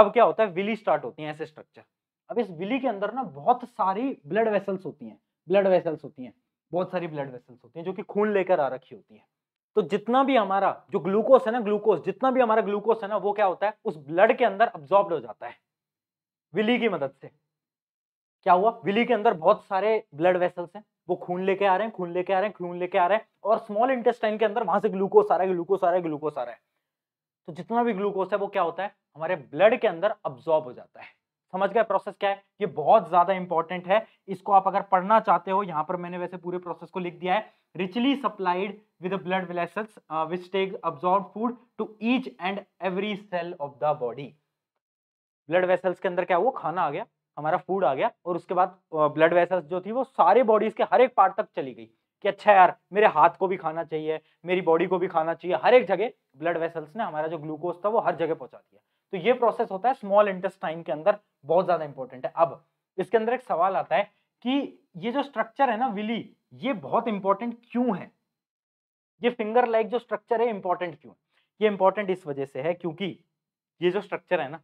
[SPEAKER 1] अब क्या होता है विली स्टार्ट होती है ऐसे स्ट्रक्चर अब इस विली के अंदर ना बहुत सारी ब्लड वेसल्स होती हैं ब्लड वेसल्स होती हैं बहुत सारी ब्लड वेसल्स होती हैं जो कि खून लेकर आ रखी होती हैं तो जितना भी हमारा जो ग्लूकोज है ना ग्लूकोज जितना भी हमारा ग्लूकोज है ना वो क्या होता है उस ब्लड के अंदर अब्जॉर्ब हो जाता है विली की मदद से क्या हुआ विली के अंदर बहुत सारे ब्लड वेसल्स हैं वो खून लेके आ रहे हैं खून लेके आ रहे हैं खून लेके आ रहे हैं और स्मॉल इंटेस्टाइन के अंदर वहां से ग्लूकोस आ रहा है ग्लूकोस आ रहा है ग्लूकोस आ रहा है तो जितना भी ग्लूकोस है वो क्या होता है हमारे ब्लड के अंदर अब्जॉर्ब हो जाता है समझ गए प्रोसेस क्या है ये बहुत ज्यादा इंपॉर्टेंट है इसको आप अगर पढ़ना चाहते हो यहाँ पर मैंने वैसे पूरे प्रोसेस को लिख दिया है richly supplied with blood vessels which take absorb food to each and every cell of the body blood vessels के अंदर क्या वो खाना आ गया हमारा फूड आ गया और उसके बाद ब्लड वेसल्स जो थी वो सारे बॉडीज के हर एक पार्ट तक चली गई कि अच्छा यार मेरे हाथ को भी खाना चाहिए मेरी बॉडी को भी खाना चाहिए हर एक जगह ब्लड वेसल्स ने हमारा जो ग्लूकोज था वो हर जगह पहुंचा दिया तो ये प्रोसेस होता है स्मॉल इंटेस्टाइन के अंदर बहुत ज्यादा इंपॉर्टेंट है अब इसके अंदर एक सवाल आता है कि ये जो स्ट्रक्चर है ना विली ये बहुत इंपॉर्टेंट क्यों है ये फिंगर लाइक जो स्ट्रक्चर है इंपॉर्टेंट क्यों ये इंपॉर्टेंट इस वजह से है क्योंकि ये जो स्ट्रक्चर है ना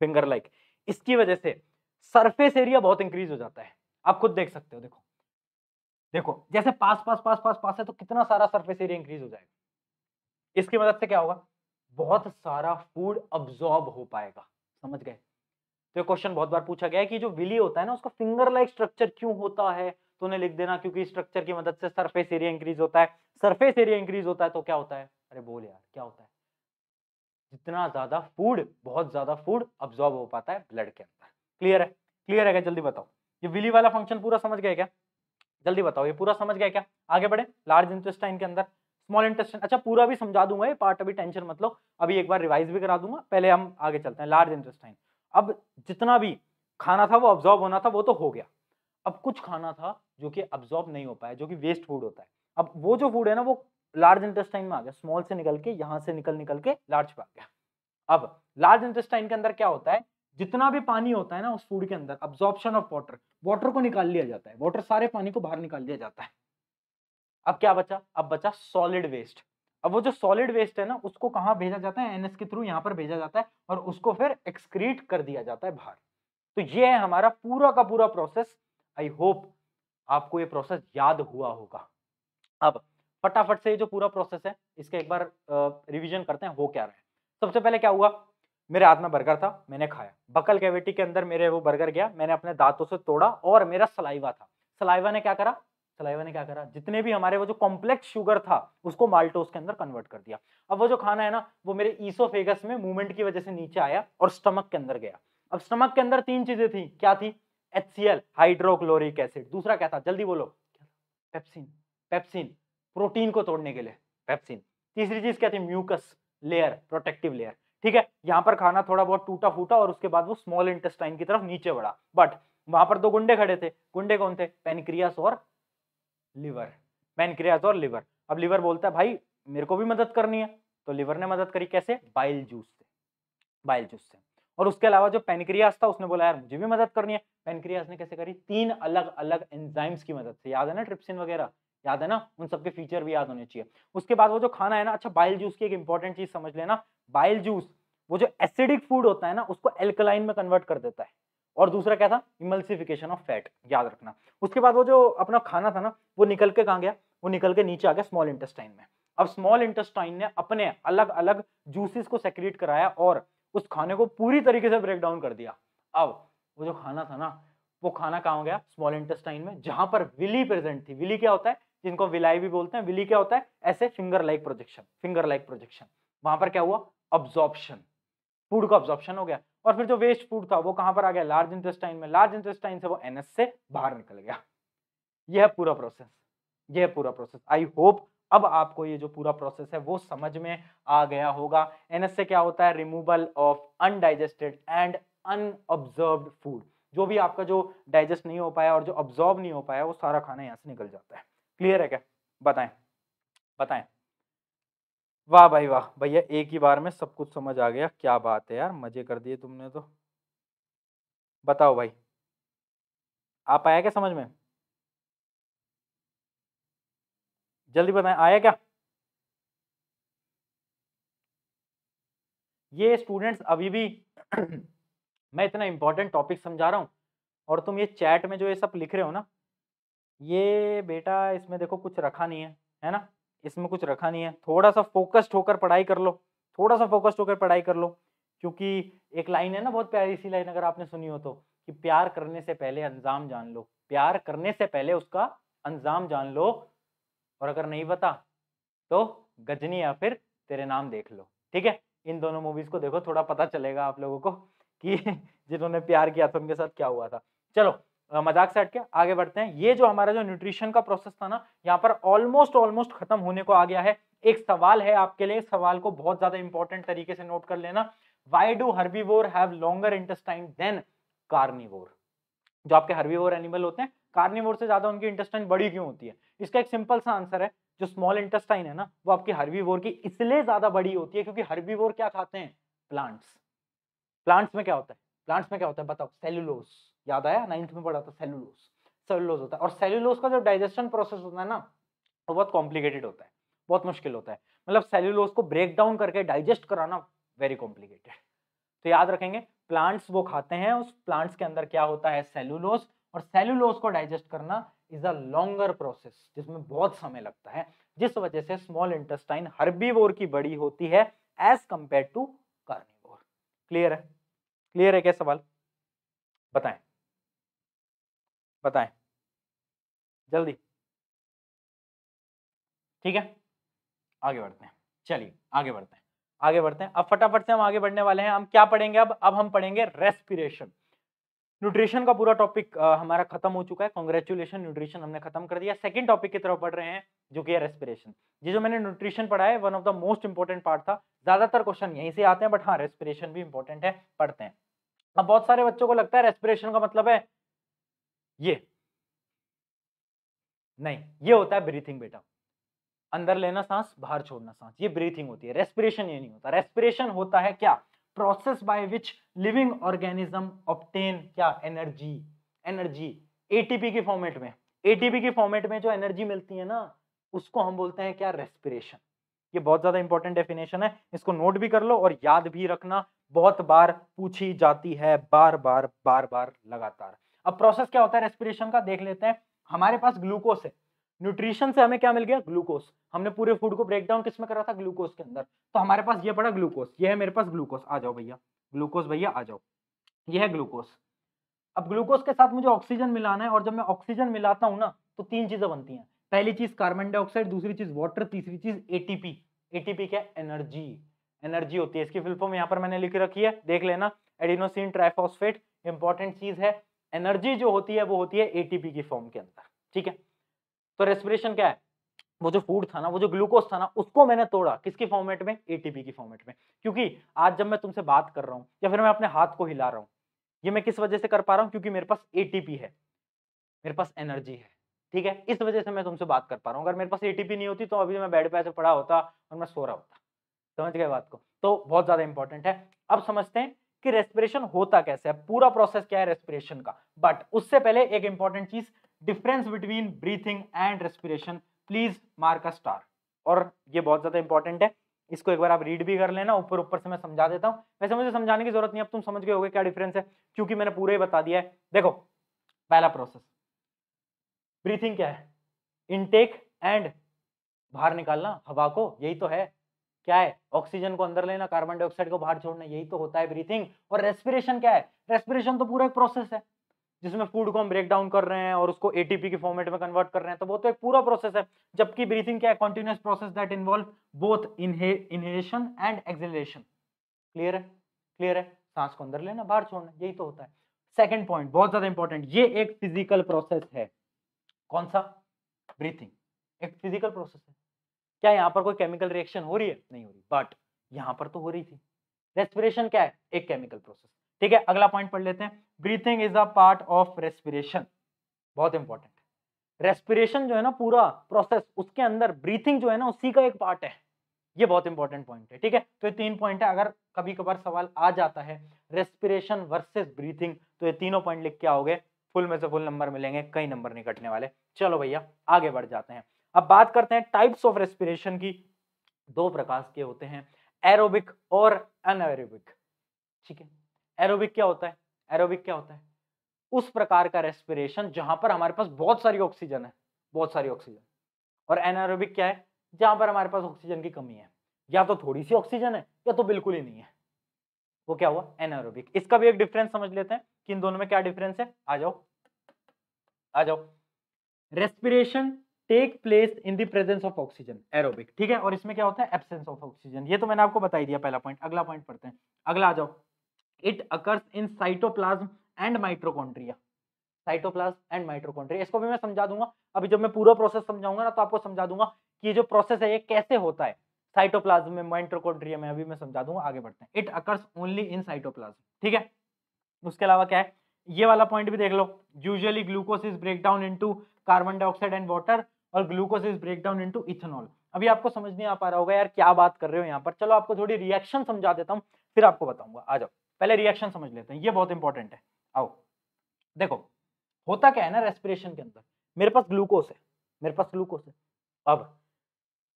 [SPEAKER 1] फिंगर लाइक इसकी वजह से सरफेस एरिया बहुत इंक्रीज हो जाता है आप खुद देख सकते हो देखो देखो जैसे पास पास पास पास पास है तो कितना सारा सरफेस एरिया इंक्रीज हो जाएगा इसकी मदद से क्या होगा बहुत सारा फूड अब्जॉर्ब हो पाएगा समझ गए तो ये क्वेश्चन बहुत बार पूछा गया है कि जो विली होता है ना उसका फिंगर लाइक स्ट्रक्चर क्यों होता है तो उन्हें लिख देना क्योंकि स्ट्रक्चर की मदद से सरफेस एरिया इंक्रीज होता है सरफेस एरिया इंक्रीज होता है तो क्या होता है अरे बोल यार क्या होता है जितना ज्यादा फूड बहुत ज्यादा फूड अब्जॉर्ब हो पाता है ब्लड के अंदर क्लियर है क्लियर है क्या जल्दी बताओ ये विली वाला फंक्शन पूरा समझ गया क्या जल्दी बताओ ये पूरा समझ गया क्या आगे बढ़े लार्ज इंटेस्टाइन के अंदर स्मॉल इंटेस्टाइन अच्छा पूरा भी समझा दूंगा ये पार्ट अभी टेंशन मतलब अभी एक बार रिवाइज भी करा दूंगा पहले हम आगे चलते हैं लार्ज इंटेस्टाइन अब जितना भी खाना था वो अब्जॉर्ब होना था वो तो हो गया अब कुछ खाना था जो कि अब्जॉर्ब नहीं हो पाया जो कि वेस्ट फूड होता है अब वो जो फूड है ना वो लार्ज इंटेस्टाइन में आ गया स्मॉल से निकल के यहाँ से निकल निकल के लार्ज पे आ गया अब लार्ज इंटेस्टाइन के अंदर क्या होता है जितना भी पानी होता है ना उस फूड के अंदर अब्जॉर्प्शन ऑफ वाटर वाटर को निकाल लिया जाता है वाटर सारे पानी को बाहर निकाल लिया जाता है अब क्या बचा अब बचा सॉलिड वेस्ट अब वो जो सॉलिड वेस्ट है ना उसको कहाँ भेजा जाता है एनएस के थ्रू यहाँ पर भेजा जाता है और उसको फिर एक्सक्रीट कर दिया जाता है बाहर तो ये है हमारा पूरा का पूरा प्रोसेस आई होप आपको ये प्रोसेस याद हुआ होगा अब फटाफट से ये जो पूरा प्रोसेस है इसका एक बार रिविजन करते हैं हो क्या रहा है सबसे पहले क्या हुआ मेरे हाथ में बर्गर था मैंने खाया बकल कैविटी के अंदर मेरे वो बर्गर गया मैंने अपने दांतों से तोड़ा और मेरा सलाइवा था सलाइवा ने क्या करा सलाइवा ने क्या करा जितने भी हमारे वो जो कॉम्प्लेक्स शुगर था उसको माल्टोस के अंदर कन्वर्ट कर दिया अब वो जो खाना है ना वो मेरे ईसोफेगस में मूवमेंट की वजह से नीचे आया और स्टमक के अंदर गया अब स्टमक के अंदर तीन चीजें थी क्या थी एच हाइड्रोक्लोरिक एसिड दूसरा क्या था जल्दी बोलो पेप्सिन पेप्सिन प्रोटीन को तोड़ने के लिए पेप्सिन तीसरी चीज क्या थी म्यूकस लेयर प्रोटेक्टिव लेयर ठीक है यहाँ पर खाना थोड़ा बहुत टूटा फूटा और उसके बाद वो स्मॉल इंटेस्टाइन की तरफ नीचे बढ़ा बट वहां पर दो गुंडे खड़े थे गुंडे कौन थे पेनक्रियास और लिवर पेनक्रियास और लिवर अब लिवर बोलता है भाई मेरे को भी मदद करनी है तो लिवर ने मदद करी कैसे बाइल जूस से बाइल जूस से और उसके अलावा जो पेनक्रियास था उसने बोला यार मुझे भी मदद करनी है पेनक्रियास ने कैसे करी तीन अलग अलग एंजाइम्स की मदद से याद है ना ट्रिप्सिन वगैरह याद है ना उन सबके फीचर भी याद होने चाहिए उसके बाद वो जो खाना है ना अच्छा बाइल जूस की एक इंपॉर्टेंट चीज समझ लेना बाइल जूस वो जो एसिडिक फूड होता है ना उसको एल्कलाइन में कन्वर्ट कर देता है और दूसरा क्या था इमल्सिफिकेशन ऑफ फैट याद रखना उसके बाद वो जो अपना खाना था ना वो निकल के कहाँ गया वो निकल के नीचे आ गया स्मॉल इंटेस्टाइन में अब स्मॉल इंटेस्टाइन ने अपने अलग अलग जूसेस को सेक्रेट कराया और उस खाने को पूरी तरीके से ब्रेक डाउन कर दिया अब वो जो खाना था ना वो खाना कहाँ हो गया स्मॉल इंटेस्टाइन में जहां पर विली प्रेजेंट थी विली क्या होता है जिनको विलाई भी बोलते हैं विली क्या होता है ऐसे finger like projection finger like projection वहां पर क्या हुआ ऑब्जॉर्प्शन फूड का ऑब्जॉर्प्शन हो गया और फिर जो वेस्ट फूड था वो कहां पर आ गया लार्ज इंटेस्टाइन में लार्ज इंटेस्टाइन से वो एनएस से बाहर निकल गया यह पूरा प्रोसेस यह पूरा प्रोसेस आई होप अब आपको ये जो पूरा प्रोसेस है वो समझ में आ गया होगा एनएस से क्या होता है removal of undigested and unabsorbed food जो भी आपका जो डाइजेस्ट नहीं हो पाया और जो ऑब्जॉर्व नहीं हो पाया वो सारा खाना यहाँ से निकल जाता है क्लियर है क्या बताएं बताएं वाह भाई वाह भैया एक ही बार में सब कुछ समझ आ गया क्या बात है यार मजे कर दिए तुमने तो बताओ भाई आप आया क्या समझ में जल्दी बताएं आया क्या ये स्टूडेंट्स अभी भी मैं इतना इंपॉर्टेंट टॉपिक समझा रहा हूँ और तुम ये चैट में जो ये सब लिख रहे हो ना ये बेटा इसमें देखो कुछ रखा नहीं है है ना इसमें कुछ रखा नहीं है थोड़ा सा फोकस्ड होकर पढ़ाई कर लो थोड़ा सा फोकस्ड होकर पढ़ाई कर लो क्योंकि एक लाइन है ना बहुत प्यारी सी लाइन अगर आपने सुनी हो तो कि प्यार करने से पहले अंजाम जान लो प्यार करने से पहले उसका अंजाम जान लो और अगर नहीं पता तो गजनी या फिर तेरे नाम देख लो ठीक है इन दोनों मूवीज को देखो थोड़ा पता चलेगा आप लोगों को कि जिन्होंने प्यार किया था उनके साथ क्या हुआ था चलो मजाक से हटके आगे बढ़ते हैं ये जो हमारा जो न्यूट्रिशन का प्रोसेस था ना यहाँ पर ऑलमोस्ट ऑलमोस्ट खत्म होने को आ गया है एक सवाल है आपके लिए सवाल को बहुत ज्यादा इंपॉर्टेंट तरीके से नोट कर लेना why do herbivore have longer intestine than carnivore जो आपके हर्बीवोर एनिमल होते हैं कार्निवोर से ज्यादा उनकी इंटेस्टाइन बड़ी क्यों होती है इसका एक सिंपल सा आंसर है जो स्मॉल इंटेस्टाइन है ना वो आपकी हर्बीवोर की इसलिए ज्यादा बड़ी होती है क्योंकि हर्बीवोर क्या खाते हैं प्लांट्स प्लांट्स में क्या होता है प्लांट्स में क्या होता है बताओ सेल्यूलोस याद आया नाइन्थ में पढ़ा था सेलुलोस सेलुलोस होता है और सेलुलोस का जो डाइजेशन प्रोसेस होता है ना वो बहुत कॉम्प्लिकेटेड होता है बहुत मुश्किल होता है मतलब सेलुलोस को ब्रेक डाउन करके डाइजेस्ट कराना वेरी कॉम्प्लिकेटेड तो याद रखेंगे प्लांट्स वो खाते हैं उस प्लांट्स के अंदर क्या होता है सेलुलोज और सेलुलोस को डाइजेस्ट करना इज अ लॉन्गर प्रोसेस जिसमें बहुत समय लगता है जिस वजह से स्मॉल इंटेस्टाइन हर्बीवोर की बड़ी होती है as compare to carnivore clear है क्लियर है क्या सवाल बताएं बताएं जल्दी ठीक है आगे बढ़ते हैं चलिए आगे बढ़ते हैं आगे बढ़ते हैं अब फटाफट से हम आगे बढ़ने वाले हैं हम क्या पढ़ेंगे अब अब हम पढ़ेंगे रेस्पिरेशन न्यूट्रिशन का पूरा टॉपिक हमारा खत्म हो चुका है कॉन्ग्रेचुलेशन न्यूट्रिशन हमने खत्म कर दिया सेकंड टॉपिक की तरफ पढ़ रहे हैं जो कि है रेस्पिरेशन ये जो मैंने न्यूट्रिशन पढ़ा है one of the most important part था ज्यादातर क्वेश्चन यहीं से आते हैं बट हाँ रेस्पिरेशन भी इंपॉर्टेंट है पढ़ते हैं अब बहुत सारे बच्चों को लगता है रेस्पिरेशन का मतलब है ये नहीं ये होता है ब्रीथिंग बेटा अंदर लेना सांस बाहर छोड़ना सांस ये ब्रीथिंग होती है रेस्पिरेशन ये नहीं होता रेस्पिरेशन होता है क्या process by which living organism obtain क्या एनर्जी एनर्जी एटीपी के फॉर्मेट में एटीपी के फॉर्मेट में जो एनर्जी मिलती है ना उसको हम बोलते हैं क्या रेस्पिरेशन ये बहुत ज्यादा इंपॉर्टेंट डेफिनेशन है इसको नोट भी कर लो और याद भी रखना बहुत बार पूछी जाती है बार बार बार बार लगातार अब प्रोसेस क्या होता है रेस्पिरेशन का देख लेते हैं हमारे पास ग्लूकोस है न्यूट्रिशन से हमें क्या मिल गया ग्लूकोज हमने पूरे फूड को ब्रेक डाउन किसमें करा था ग्लूकोज के अंदर तो हमारे पास ये पड़ा ग्लूकोज ये है मेरे पास ग्लूकोज आ जाओ भैया ग्लूकोज भैया आ जाओ ये है ग्लूकोज अब ग्लूकोज के साथ मुझे ऑक्सीजन मिलाना है और जब मैं ऑक्सीजन मिलाता हूँ ना तो तीन चीजें बनती हैं पहली चीज कार्बन डाइऑक्साइड दूसरी चीज वाटर तीसरी चीज एटीपी एटीपी क्या एनर्जी एनर्जी होती है इसकी फिल्फॉर्म यहाँ पर मैंने लिख रखी है देख लेना एडिनोसिन ट्राइफॉस्फेट इंपॉर्टेंट चीज है एनर्जी जो होती है वो होती है एटीपी की फॉर्म के अंदर ठीक है तो रेस्पिरेशन क्या है वो जो फूड था ना वो जो ग्लूकोज था ना उसको मैंने तोड़ा किसकी फॉर्मेट में एटीपी की फॉर्मेट में क्योंकि आज जब मैं तुमसे बात कर रहा हूँ या फिर मैं अपने हाथ को हिला रहा हूँ ये मैं किस वजह से कर पा रहा हूँ क्योंकि मेरे पास एटीपी है मेरे पास एनर्जी है ठीक है इस वजह से मैं तुमसे बात कर पा रहा हूँ अगर मेरे पास एटीपी नहीं होती तो अभी तो मैं बेड पे ऐसे पड़ा होता और मैं सो रहा होता समझ गए बात को तो बहुत ज्यादा इंपॉर्टेंट है अब समझते हैं कि रेस्पिरेशन होता कैसे है पूरा प्रोसेस क्या है रेस्पिरेशन का बट उससे पहले एक इंपॉर्टेंट चीज difference between breathing and respiration please mark a star और ये बहुत ज्यादा इंपॉर्टेंट है इसको एक बार आप रीड भी कर लेना ऊपर ऊपर से मैं समझा देता हूँ वैसे मुझे समझाने की जरूरत नहीं अब तुम समझ गए हो क्या डिफरेंस है क्योंकि मैंने पूरे ही बता दिया है देखो पहला प्रोसेस ब्रीथिंग क्या है इनटेक एंड बाहर निकालना हवा को यही तो है क्या है ऑक्सीजन को अंदर लेना कार्बन डाइऑक्साइड को बाहर छोड़ना यही तो होता है ब्रीथिंग और रेस्पिरेशन क्या है रेस्पिरेशन तो पूरा एक प्रोसेस है जिसमें फूड को हम ब्रेक डाउन कर रहे हैं और उसको एटीपी के फॉर्मेट में कन्वर्ट कर रहे हैं तो वो तो एक पूरा प्रोसेस है जबकि ब्रीथिंग क्या है continuous process that involve both inhalation and exhalation clear है क्लियर है सांस को अंदर लेना बाहर छोड़ना यही तो होता है सेकेंड पॉइंट बहुत ज्यादा इंपॉर्टेंट ये एक फिजिकल प्रोसेस है कौन सा ब्रीथिंग एक फिजिकल प्रोसेस है क्या यहाँ पर कोई केमिकल रिएक्शन हो रही है नहीं हो रही बट यहाँ पर तो हो रही थी रेस्पिरेशन क्या है एक केमिकल प्रोसेस ठीक है अगला पॉइंट पढ़ लेते हैं breathing is a part of respiration बहुत इंपॉर्टेंट रेस्पिरेशन जो है ना पूरा प्रोसेस उसके अंदर ब्रीथिंग जो है ना उसी का एक पार्ट है ये बहुत इंपॉर्टेंट पॉइंट है ठीक है तो ये तीन पॉइंट है अगर कभी कभार सवाल आ जाता है रेस्पिरेशन वर्सेस ब्रीथिंग तो ये तीनों पॉइंट लिख के आओगे फुल में से फुल नंबर मिलेंगे कई नंबर नहीं कटने वाले चलो भैया आगे बढ़ जाते हैं अब बात करते हैं टाइप्स ऑफ रेस्पिरेशन की दो प्रकार के होते हैं एरोबिक और अनएरोबिक ठीक है एरोबिक क्या होता है एरोबिक क्या होता है उस प्रकार का रेस्पिरेशन जहां पर हमारे पास बहुत सारी ऑक्सीजन है बहुत सारी ऑक्सीजन और एनारोबिक क्या है जहां पर हमारे पास ऑक्सीजन की कमी है या तो थोड़ी सी ऑक्सीजन है या तो बिल्कुल ही नहीं है वो क्या हुआ एनारोबिक इसका भी एक डिफरेंस समझ लेते हैं कि इन दोनों में क्या डिफरेंस है आ जाओ आ जाओ respiration take place in the presence of oxygen aerobic ठीक है और इसमें क्या होता है एबसेंस ऑफ ऑक्सीजन ये तो मैंने आपको बताई दिया पहला पॉइंट अगला पॉइंट पढ़ते हैं अगला आ जाओ it occurs in cytoplasm and mitochondria cytoplasm and mitochondria इसको भी मैं समझा दूंगा अभी जब मैं पूरा प्रोसेस समझाऊंगा ना तो आपको समझा दूंगा कि जो प्रोसेस है ये कैसे होता है साइटोप्लाज्म में माइट्रोकॉन्ट्रिया में अभी मैं समझा दूंगा आगे बढ़ते हैं it occurs only in cytoplasm ठीक है उसके अलावा क्या है ये वाला पॉइंट भी देख लो usually glucose is break down into carbon dioxide and water और glucose is break down into ethanol अभी आपको समझ नहीं आ पा रहा होगा यार क्या बात कर रहे हो यहाँ पर चलो आपको थोड़ी रिएक्शन समझा देता हूँ फिर आपको बताऊंगा आ जाओ पहले रिएक्शन समझ लेते हैं ये बहुत इंपॉर्टेंट है आओ देखो होता क्या है ना रेस्पिरेशन के अंदर मेरे पास ग्लूकोज है मेरे पास ग्लूकोज है अब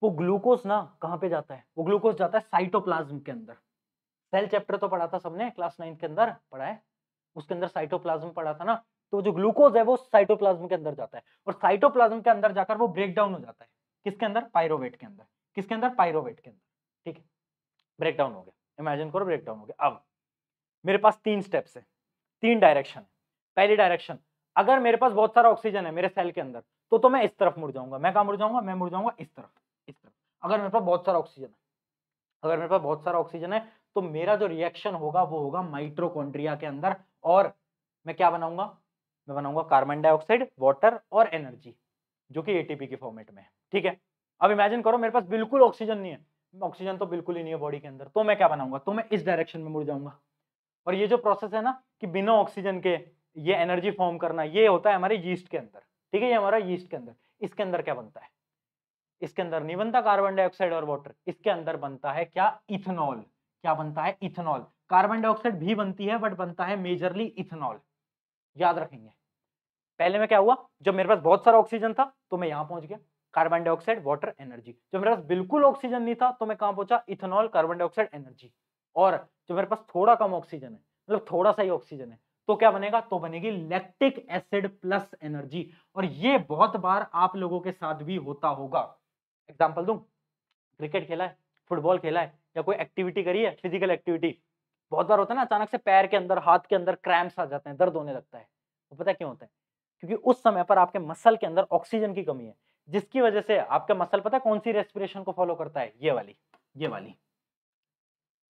[SPEAKER 1] वो ग्लूकोज ना कहाँ पे जाता है वो ग्लूकोज जाता है साइटोप्लाज्म के अंदर सेल चैप्टर तो पढ़ा था सबने क्लास नाइन्थ के अंदर पढ़ा है उसके अंदर साइटोप्लाज्म पड़ा था ना तो जो ग्लूकोज है वो साइटोप्लाज्म के अंदर जाता है और साइटोप्लाज्म के अंदर जाकर वो ब्रेक डाउन हो जाता है किसके अंदर पायरोवेट के अंदर किसके अंदर पायरोवेट के अंदर ठीक है ब्रेक डाउन हो गया इमेजिन करो ब्रेक डाउन हो गया अब मेरे पास तीन स्टेप्स है तीन डायरेक्शन पहली डायरेक्शन अगर मेरे पास बहुत सारा ऑक्सीजन है मेरे सेल के अंदर तो तो मैं इस तरफ मुड़ जाऊंगा मैं कहाँ मुड़ जाऊंगा मैं मुड़ जाऊंगा इस तरफ इस तरफ अगर मेरे पास बहुत सारा ऑक्सीजन है अगर मेरे पास बहुत सारा ऑक्सीजन है तो मेरा जो रिएक्शन होगा वो होगा माइट्रोकॉन्ड्रिया के अंदर और मैं क्या बनाऊंगा मैं बनाऊंगा कार्बन डाइऑक्साइड वाटर और एनर्जी जो कि एटीपी के फॉर्मेट में है ठीक है अब इमेजिन करो मेरे पास बिल्कुल ऑक्सीजन नहीं है ऑक्सीजन तो बिल्कुल ही नहीं है बॉडी के अंदर तो मैं क्या बनाऊंगा तो मैं इस डायरेक्शन में मुड़ जाऊंगा और ये जो प्रोसेस है ना कि बिना ऑक्सीजन के ये एनर्जी फॉर्म करना ये होता है हमारे यीस्ट के अंदर ठीक है ये हमारा यीस्ट के अंदर इसके अंदर क्या बनता है इसके अंदर नहीं बनता कार्बन डाइऑक्साइड और वाटर इसके अंदर बनता है क्या इथेनॉल क्या बनता है इथेनॉल कार्बन डाइऑक्साइड भी बनती है बट बनता है मेजरली इथेनॉल याद रखेंगे पहले में क्या हुआ जब मेरे पास बहुत सारा ऑक्सीजन था तो मैं यहाँ पहुंच गया कार्बन डाइऑक्साइड वाटर एनर्जी जब मेरे पास बिल्कुल ऑक्सीजन नहीं था तो मैं कहाँ पहुंचा इथेनॉल कार्बन डाइऑक्साइड एनर्जी और जो मेरे पास थोड़ा कम ऑक्सीजन है मतलब थोड़ा सा ही ऑक्सीजन है तो क्या बनेगा तो बनेगी लैक्टिक एसिड प्लस एनर्जी और ये बहुत बार आप लोगों के साथ भी होता होगा एग्जाम्पल दू क्रिकेट खेला है फुटबॉल खेला है या कोई एक्टिविटी करी है फिजिकल एक्टिविटी बहुत बार होता है ना अचानक से पैर के अंदर हाथ के अंदर क्रैम्प्स आ जाते हैं दर्द होने लगता है वो तो पता है क्यों होता है क्योंकि उस समय पर आपके मसल के अंदर ऑक्सीजन की कमी है जिसकी वजह से आपका मसल पता है कौन सी रेस्पिरेशन को फॉलो करता है ये वाली ये वाली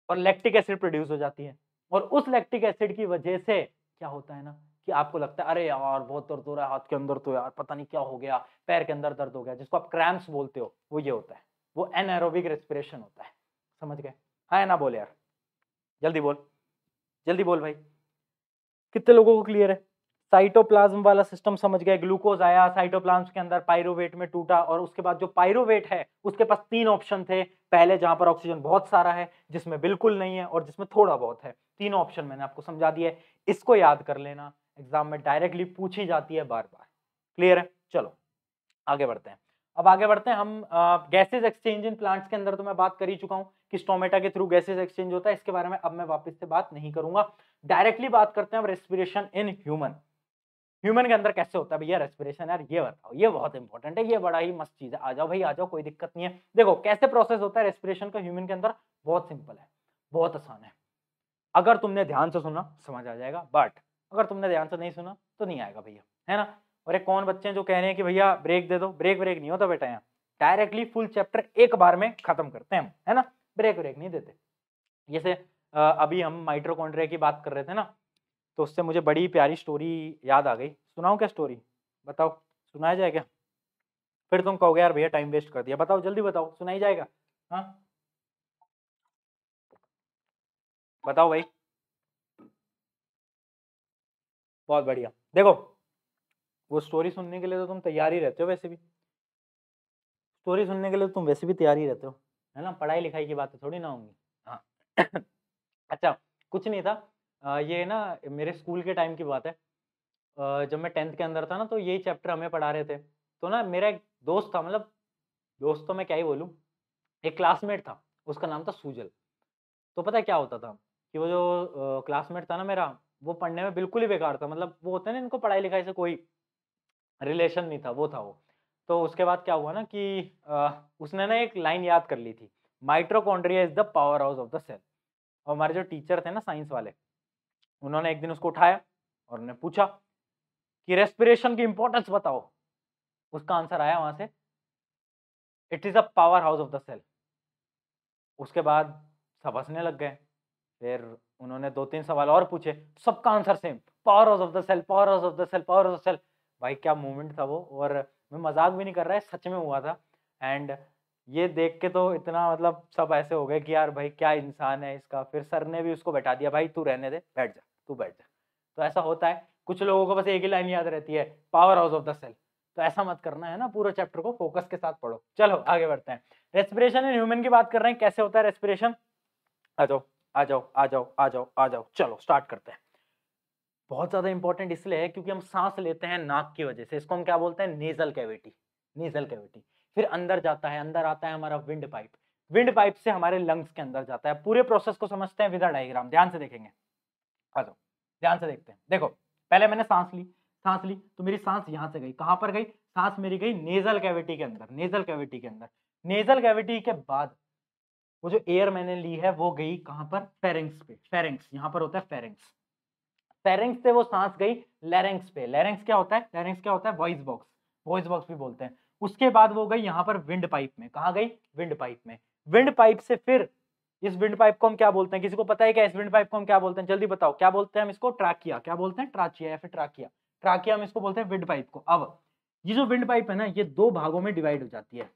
[SPEAKER 1] और लैक्टिक एसिड प्रोड्यूस हो जाती है और उस लैक्टिक एसिड की वजह से क्या होता है ना कि आपको लगता है अरे यार बहुत दर्द हो रहा है हाथ के अंदर तो यार पता नहीं क्या हो गया पैर के अंदर दर्द हो गया जिसको आप क्रैम्प्स बोलते हो वो ये होता है वो एनएरोबिक रेस्पिरेशन होता है समझ गए हाँ ना बोले यार जल्दी बोल जल्दी बोल भाई कितने लोगों को क्लियर है साइटोप्लाज्म वाला सिस्टम समझ गया ग्लूकोज आया साइटोप्लाज्म के अंदर पायरोवेट में टूटा और उसके बाद जो पायरोवेट है उसके पास तीन ऑप्शन थे पहले जहां पर ऑक्सीजन बहुत सारा है जिसमें बिल्कुल नहीं है और जिसमें थोड़ा बहुत है तीन ऑप्शन मैंने आपको समझा दिया है इसको याद कर लेना एग्जाम में डायरेक्टली पूछी जाती है बार बार क्लियर है चलो आगे बढ़ते हैं अब आगे बढ़ते हैं हम गैसेज एक्सचेंज इन प्लांट्स के अंदर तो मैं बात कर ही चुका हूँ कि स्टोमेटा के थ्रू गैसेस एक्सचेंज होता है इसके बारे में अब मैं वापस से बात नहीं करूंगा डायरेक्टली बात करते हैं रेस्पिरेशन इन ह्यूमन ह्यूमन के अंदर कैसे होता है भैया रेस्पिरेशन यार ये बताओ ये बहुत इंपॉर्टेंट है ये बड़ा ही मस्त चीज है आ जाओ भाई आ जाओ कोई दिक्कत नहीं है देखो कैसे प्रोसेस होता है रेस्पिरेशन का ह्यूमन के अंदर बहुत सिंपल है बहुत आसान है अगर तुमने ध्यान से सुना समझ आ जाएगा बट अगर तुमने ध्यान से नहीं सुना तो नहीं आएगा भैया है ना और एक कौन बच्चे हैं जो कह रहे हैं कि भैया ब्रेक दे दो ब्रेक ब्रेक नहीं होता बेटा यहाँ डायरेक्टली फुल चैप्टर एक बार में खत्म करते हैं है ना ब्रेक ब्रेक नहीं देते जैसे अभी हम माइट्रोकॉन्ड्रिया की बात कर रहे थे ना तो उससे मुझे बड़ी प्यारी स्टोरी याद आ गई सुनाओ क्या स्टोरी बताओ सुनाया जाए क्या फिर तुम कहोगे यार भैया टाइम वेस्ट कर दिया बताओ जल्दी बताओ सुनाई जाएगा हाँ बताओ भाई बहुत बढ़िया देखो वो स्टोरी सुनने के लिए तो तुम तैयार ही रहते हो वैसे भी स्टोरी सुनने के लिए तो तुम वैसे भी तैयार ही रहते हो है ना पढ़ाई लिखाई की बातें थोड़ी ना होंगी हाँ अच्छा कुछ नहीं था आ, ये ना मेरे स्कूल के टाइम की बात है आ, जब मैं टेंथ के अंदर था ना तो यही चैप्टर हमें पढ़ा रहे थे तो ना मेरा एक दोस्त था मतलब दोस्त तो मैं क्या ही बोलूँ एक क्लासमेट था उसका नाम था सूजल तो पता क्या होता था कि वो जो क्लासमेट था ना मेरा वो पढ़ने में बिल्कुल ही बेकार था मतलब वो होता है ना इनको पढ़ाई लिखाई से कोई रिलेशन नहीं था वो था वो तो उसके बाद क्या हुआ ना कि आ, उसने ना एक लाइन याद कर ली थी mitochondria is the powerhouse of the cell और हमारे जो टीचर थे ना साइंस वाले उन्होंने एक दिन उसको उठाया और उन्हें पूछा कि रेस्पिरेशन की इंपॉर्टेंस बताओ उसका आंसर आया वहां से it is a powerhouse of the cell उसके बाद सब हंसने लग गए फिर उन्होंने दो तीन सवाल और पूछे सबका answer same powerhouse of the cell powerhouse of the cell powerhouse of the cell भाई क्या मूवमेंट था वो और मैं मजाक भी नहीं कर रहा है सच में हुआ था एंड ये देख के तो इतना मतलब सब ऐसे हो गए कि यार भाई क्या इंसान है इसका फिर सर ने भी उसको बैठा दिया भाई तू रहने दे बैठ जा तू बैठ जा तो ऐसा होता है कुछ लोगों को बस एक ही लाइन याद रहती है powerhouse of the cell तो ऐसा मत करना है ना पूरे चैप्टर को फोकस के साथ पढ़ो चलो आगे बढ़ते हैं रेस्पिरेशन एंड ह्यूमन की बात कर रहे हैं कैसे होता है रेस्पिरेशन आ जाओ आ जाओ आ जाओ आ जाओ आ जाओ चलो स्टार्ट करते हैं बहुत ज़्यादा इंपॉर्टेंट इसलिए है क्योंकि हम सांस लेते हैं नाक की वजह से इसको हम क्या बोलते हैं नेजल कैविटी नेजल कैविटी फिर अंदर जाता है अंदर आता है हमारा विंड पाइप विंड पाइप से हमारे लंग्स के अंदर जाता है पूरे प्रोसेस को समझते हैं विद डायग्राम ध्यान से देखेंगे हेलो ध्यान से देखते हैं देखो पहले मैंने सांस ली सांस ली तो मेरी सांस यहाँ से गई कहाँ पर गई सांस मेरी गई नेजल कैविटी के अंदर नेजल कैविटी के अंदर नेजल कैविटी के बाद वो जो एयर मैंने ली है वो गई कहाँ पर फेरेंग्स पे फेरेंग्स यहाँ पर होता है फेरेंग्स पेरेंट्स से वो सांस गई लेरेंक्स पे लेरेंक्स क्या होता है लेरेंक्स क्या होता है वॉइस बॉक्स वॉइस बॉक्स भी बोलते हैं उसके बाद वो गई यहाँ पर विंड पाइप में कहा गई विंड पाइप में विंड पाइप से फिर इस विंड पाइप को हम क्या बोलते हैं किसी को पता है क्या इस विंड पाइप को हम क्या बोलते हैं जल्दी बताओ क्या बोलते हैं हम इसको ट्राकिया क्या बोलते हैं ट्राचिया या फिर ट्राकिया ट्राकिया हम इसको बोलते हैं विंड पाइप को अब ये जो विंड पाइप है ना ये दो भागों में डिवाइड हो जाती है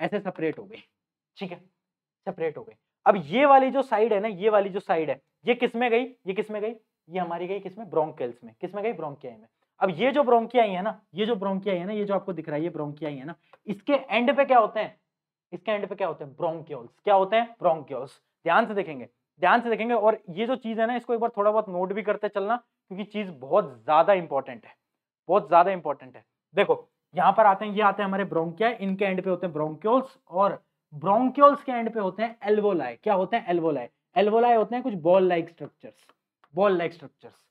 [SPEAKER 1] ऐसे सेपरेट हो गई ठीक है सेपरेट हो गई अब ये वाली जो साइड है ना ये वाली जो साइड है ये किसमें गई ये किसमें गई ये हमारी गई किसमें ब्रोंकेल्स में किसमें गई ब्रोंकियाई में अब ये जो ब्रोंकियाई है ना ये जो ब्रोंकियाई है ना ये जो आपको दिख रहा है ये ब्रोंकियाई है ना इसके एंड पे क्या होते हैं इसके एंड पे क्या होते हैं ब्रोंक्योल्स क्या होते हैं ब्रोंक्योल्स ध्यान से देखेंगे ध्यान से देखेंगे और ये जो चीज़ है ना इसको एक बार थोड़ा बहुत नोट भी करते चलना क्योंकि चीज़ बहुत ज़्यादा इंपॉर्टेंट है बहुत ज़्यादा इंपॉर्टेंट है देखो यहाँ पर आते हैं ये आते हैं हमारे ब्रोंकिया इनके एंड पे होते हैं ब्रोंक्योल्स और ब्रोंक्योल्स के एंड पे होते हैं एल्वोलाई क्या होते हैं एल्वोलाई एल्वोलाई होते हैं कुछ ball like structures ball like structures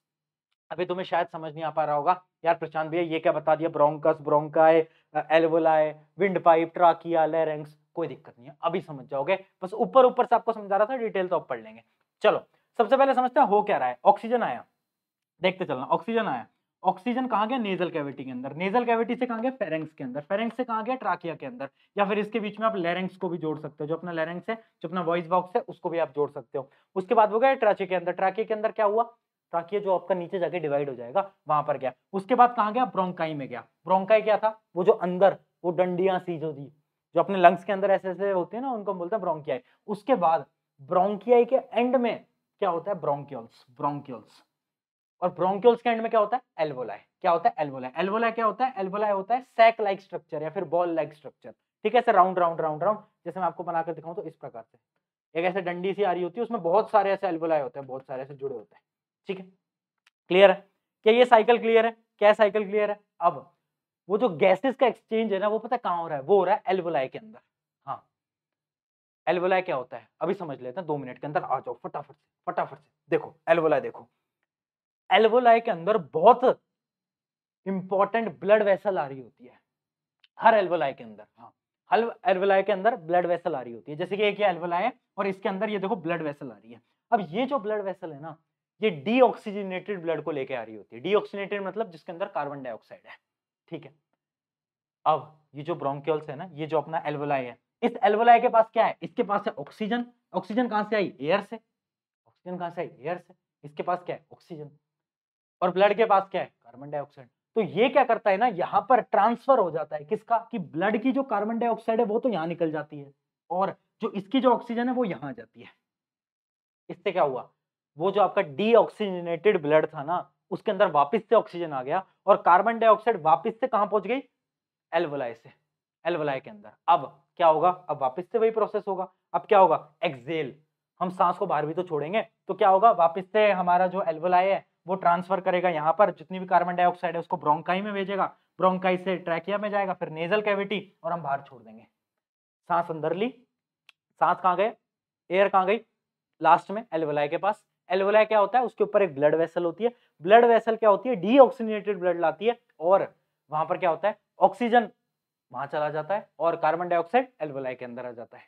[SPEAKER 1] अभी तुम्हें शायद समझ नहीं आ पा रहा होगा यार प्रशांत भैया ये क्या बता दिया bronchus bronchi alveoli windpipe trachea larynx कोई दिक्कत नहीं है अभी समझ जाओगे बस ऊपर ऊपर से आपको समझा रहा था डिटेल तो आप पढ़ लेंगे चलो सबसे पहले समझते हैं हो क्या रहा है ऑक्सीजन आया देखते चलना ऑक्सीजन आया ऑक्सीजन कहाँ गया नेजल कैविटी के अंदर नेजल कैविटी से कहाँ गया फेरेंक्स के अंदर फेरेंक्स से कहाँ गया ट्राकिया के अंदर या फिर इसके बीच में आप लेरेंक्स को भी जोड़ सकते हो जो अपना लेरेंक्स है जो अपना वॉइस बॉक्स है उसको भी आप जोड़ सकते हो उसके बाद वो गया ट्राकिया के अंदर ट्राकिया के अंदर क्या हुआ ट्राकिया जो आपका नीचे जाके डिवाइड हो जाएगा वहां पर गया उसके बाद कहाँ गया ब्रोंकाई में गया ब्रोंकाई क्या था वो जो अंदर वो डंडिया सी जो थी जो अपने लंग्स के अंदर ऐसे ऐसे होते हैं ना उनको बोलते हैं ब्रोंकियाई उसके बाद ब्रोंकियाई के एंड में क्या होता है ब्रोंकियोल्स ब्रोंकियोल्स और ब्रोंक्योल्स के एंड में क्या होता है एल्वोलाय क्या होता है एल्वोलाय एल्वोलाय क्या होता है एल्वोलाय होता है सैक लाइक स्ट्रक्चर या फिर बॉल लाइक स्ट्रक्चर ठीक है sir round round round round जैसे मैं आपको बनाकर दिखाऊं तो इस प्रकार से एक ऐसे डंडी सी आ रही होती है उसमें बहुत सारे ऐसे एल्वोलाय होते हैं बहुत सारे ऐसे जुड़े होते हैं ठीक है क्लियर है क्या ये साइकिल क्लियर है क्या साइकिल क्लियर है अब वो जो गैसेस का एक्सचेंज है ना वो पता कहाँ हो रहा है वो हो रहा है एल्वोलाय के अंदर हाँ एल्वोलाय क्या होता है अभी समझ लेते हैं दो मिनट के अंदर आ जाओ फटाफट से फटाफट से देखो एल्वोलाय देखो एल्वोलाई के अंदर बहुत इंपॉर्टेंट ब्लड वेसल आ रही होती है हर एल्वोलाई के अंदर हाँ हर एल्वोलाई के अंदर ब्लड वेसल आ रही होती है जैसे कि एक ये एल्वोलाई है और इसके अंदर ये देखो ब्लड वेसल आ रही है अब ये जो ब्लड वेसल है ना ये डीऑक्सीजनेटेड ब्लड को लेके आ रही होती है डीऑक्सीजनेटेड मतलब जिसके अंदर कार्बन डाइऑक्साइड है ठीक है अब ये जो ब्रोंक्योल्स है ना ये जो अपना एल्वोलाई है इस एल्वोलाई के पास क्या है इसके पास है ऑक्सीजन ऑक्सीजन कहां से आई एयर से ऑक्सीजन कहां से आई एयर से इसके पास क्या है ऑक्सीजन और ब्लड के पास क्या है कार्बन डाइऑक्साइड तो ये क्या करता है ना यहाँ पर ट्रांसफर हो जाता है किसका कि ब्लड की जो कार्बन डाइऑक्साइड है वो तो यहाँ निकल जाती है और जो इसकी जो ऑक्सीजन है वो यहाँ आ जाती है इससे क्या हुआ वो जो आपका डीऑक्सीजनेटेड ब्लड था ना उसके अंदर वापस से ऑक्सीजन आ गया और कार्बन डाइऑक्साइड वापस से कहाँ पहुंच गई एल्वलाई से एल्वलाई के अंदर अब क्या होगा अब वापस से वही प्रोसेस होगा अब क्या होगा एक्सेल हम सांस को बाहर भी तो छोड़ेंगे तो क्या होगा वापस से हमारा जो एलवलाय है वो ट्रांसफर करेगा यहाँ पर जितनी भी कार्बन डाइऑक्साइड है उसको ब्रोंकाई में भेजेगा ब्रोंकाई से ट्रैकिया में जाएगा फिर नेजल कैविटी और हम बाहर छोड़ देंगे सांस अंदर ली सांस कहाँ गए एयर कहाँ गई लास्ट में एलवलाई के पास एलवलाई क्या होता है उसके ऊपर एक ब्लड वेसल होती है ब्लड वेसल क्या होती है डीऑक्सीनेटेड ब्लड लाती है और वहां पर क्या होता है ऑक्सीजन वहां चला जाता है और कार्बन डाइऑक्साइड एलवलाई के अंदर आ जाता है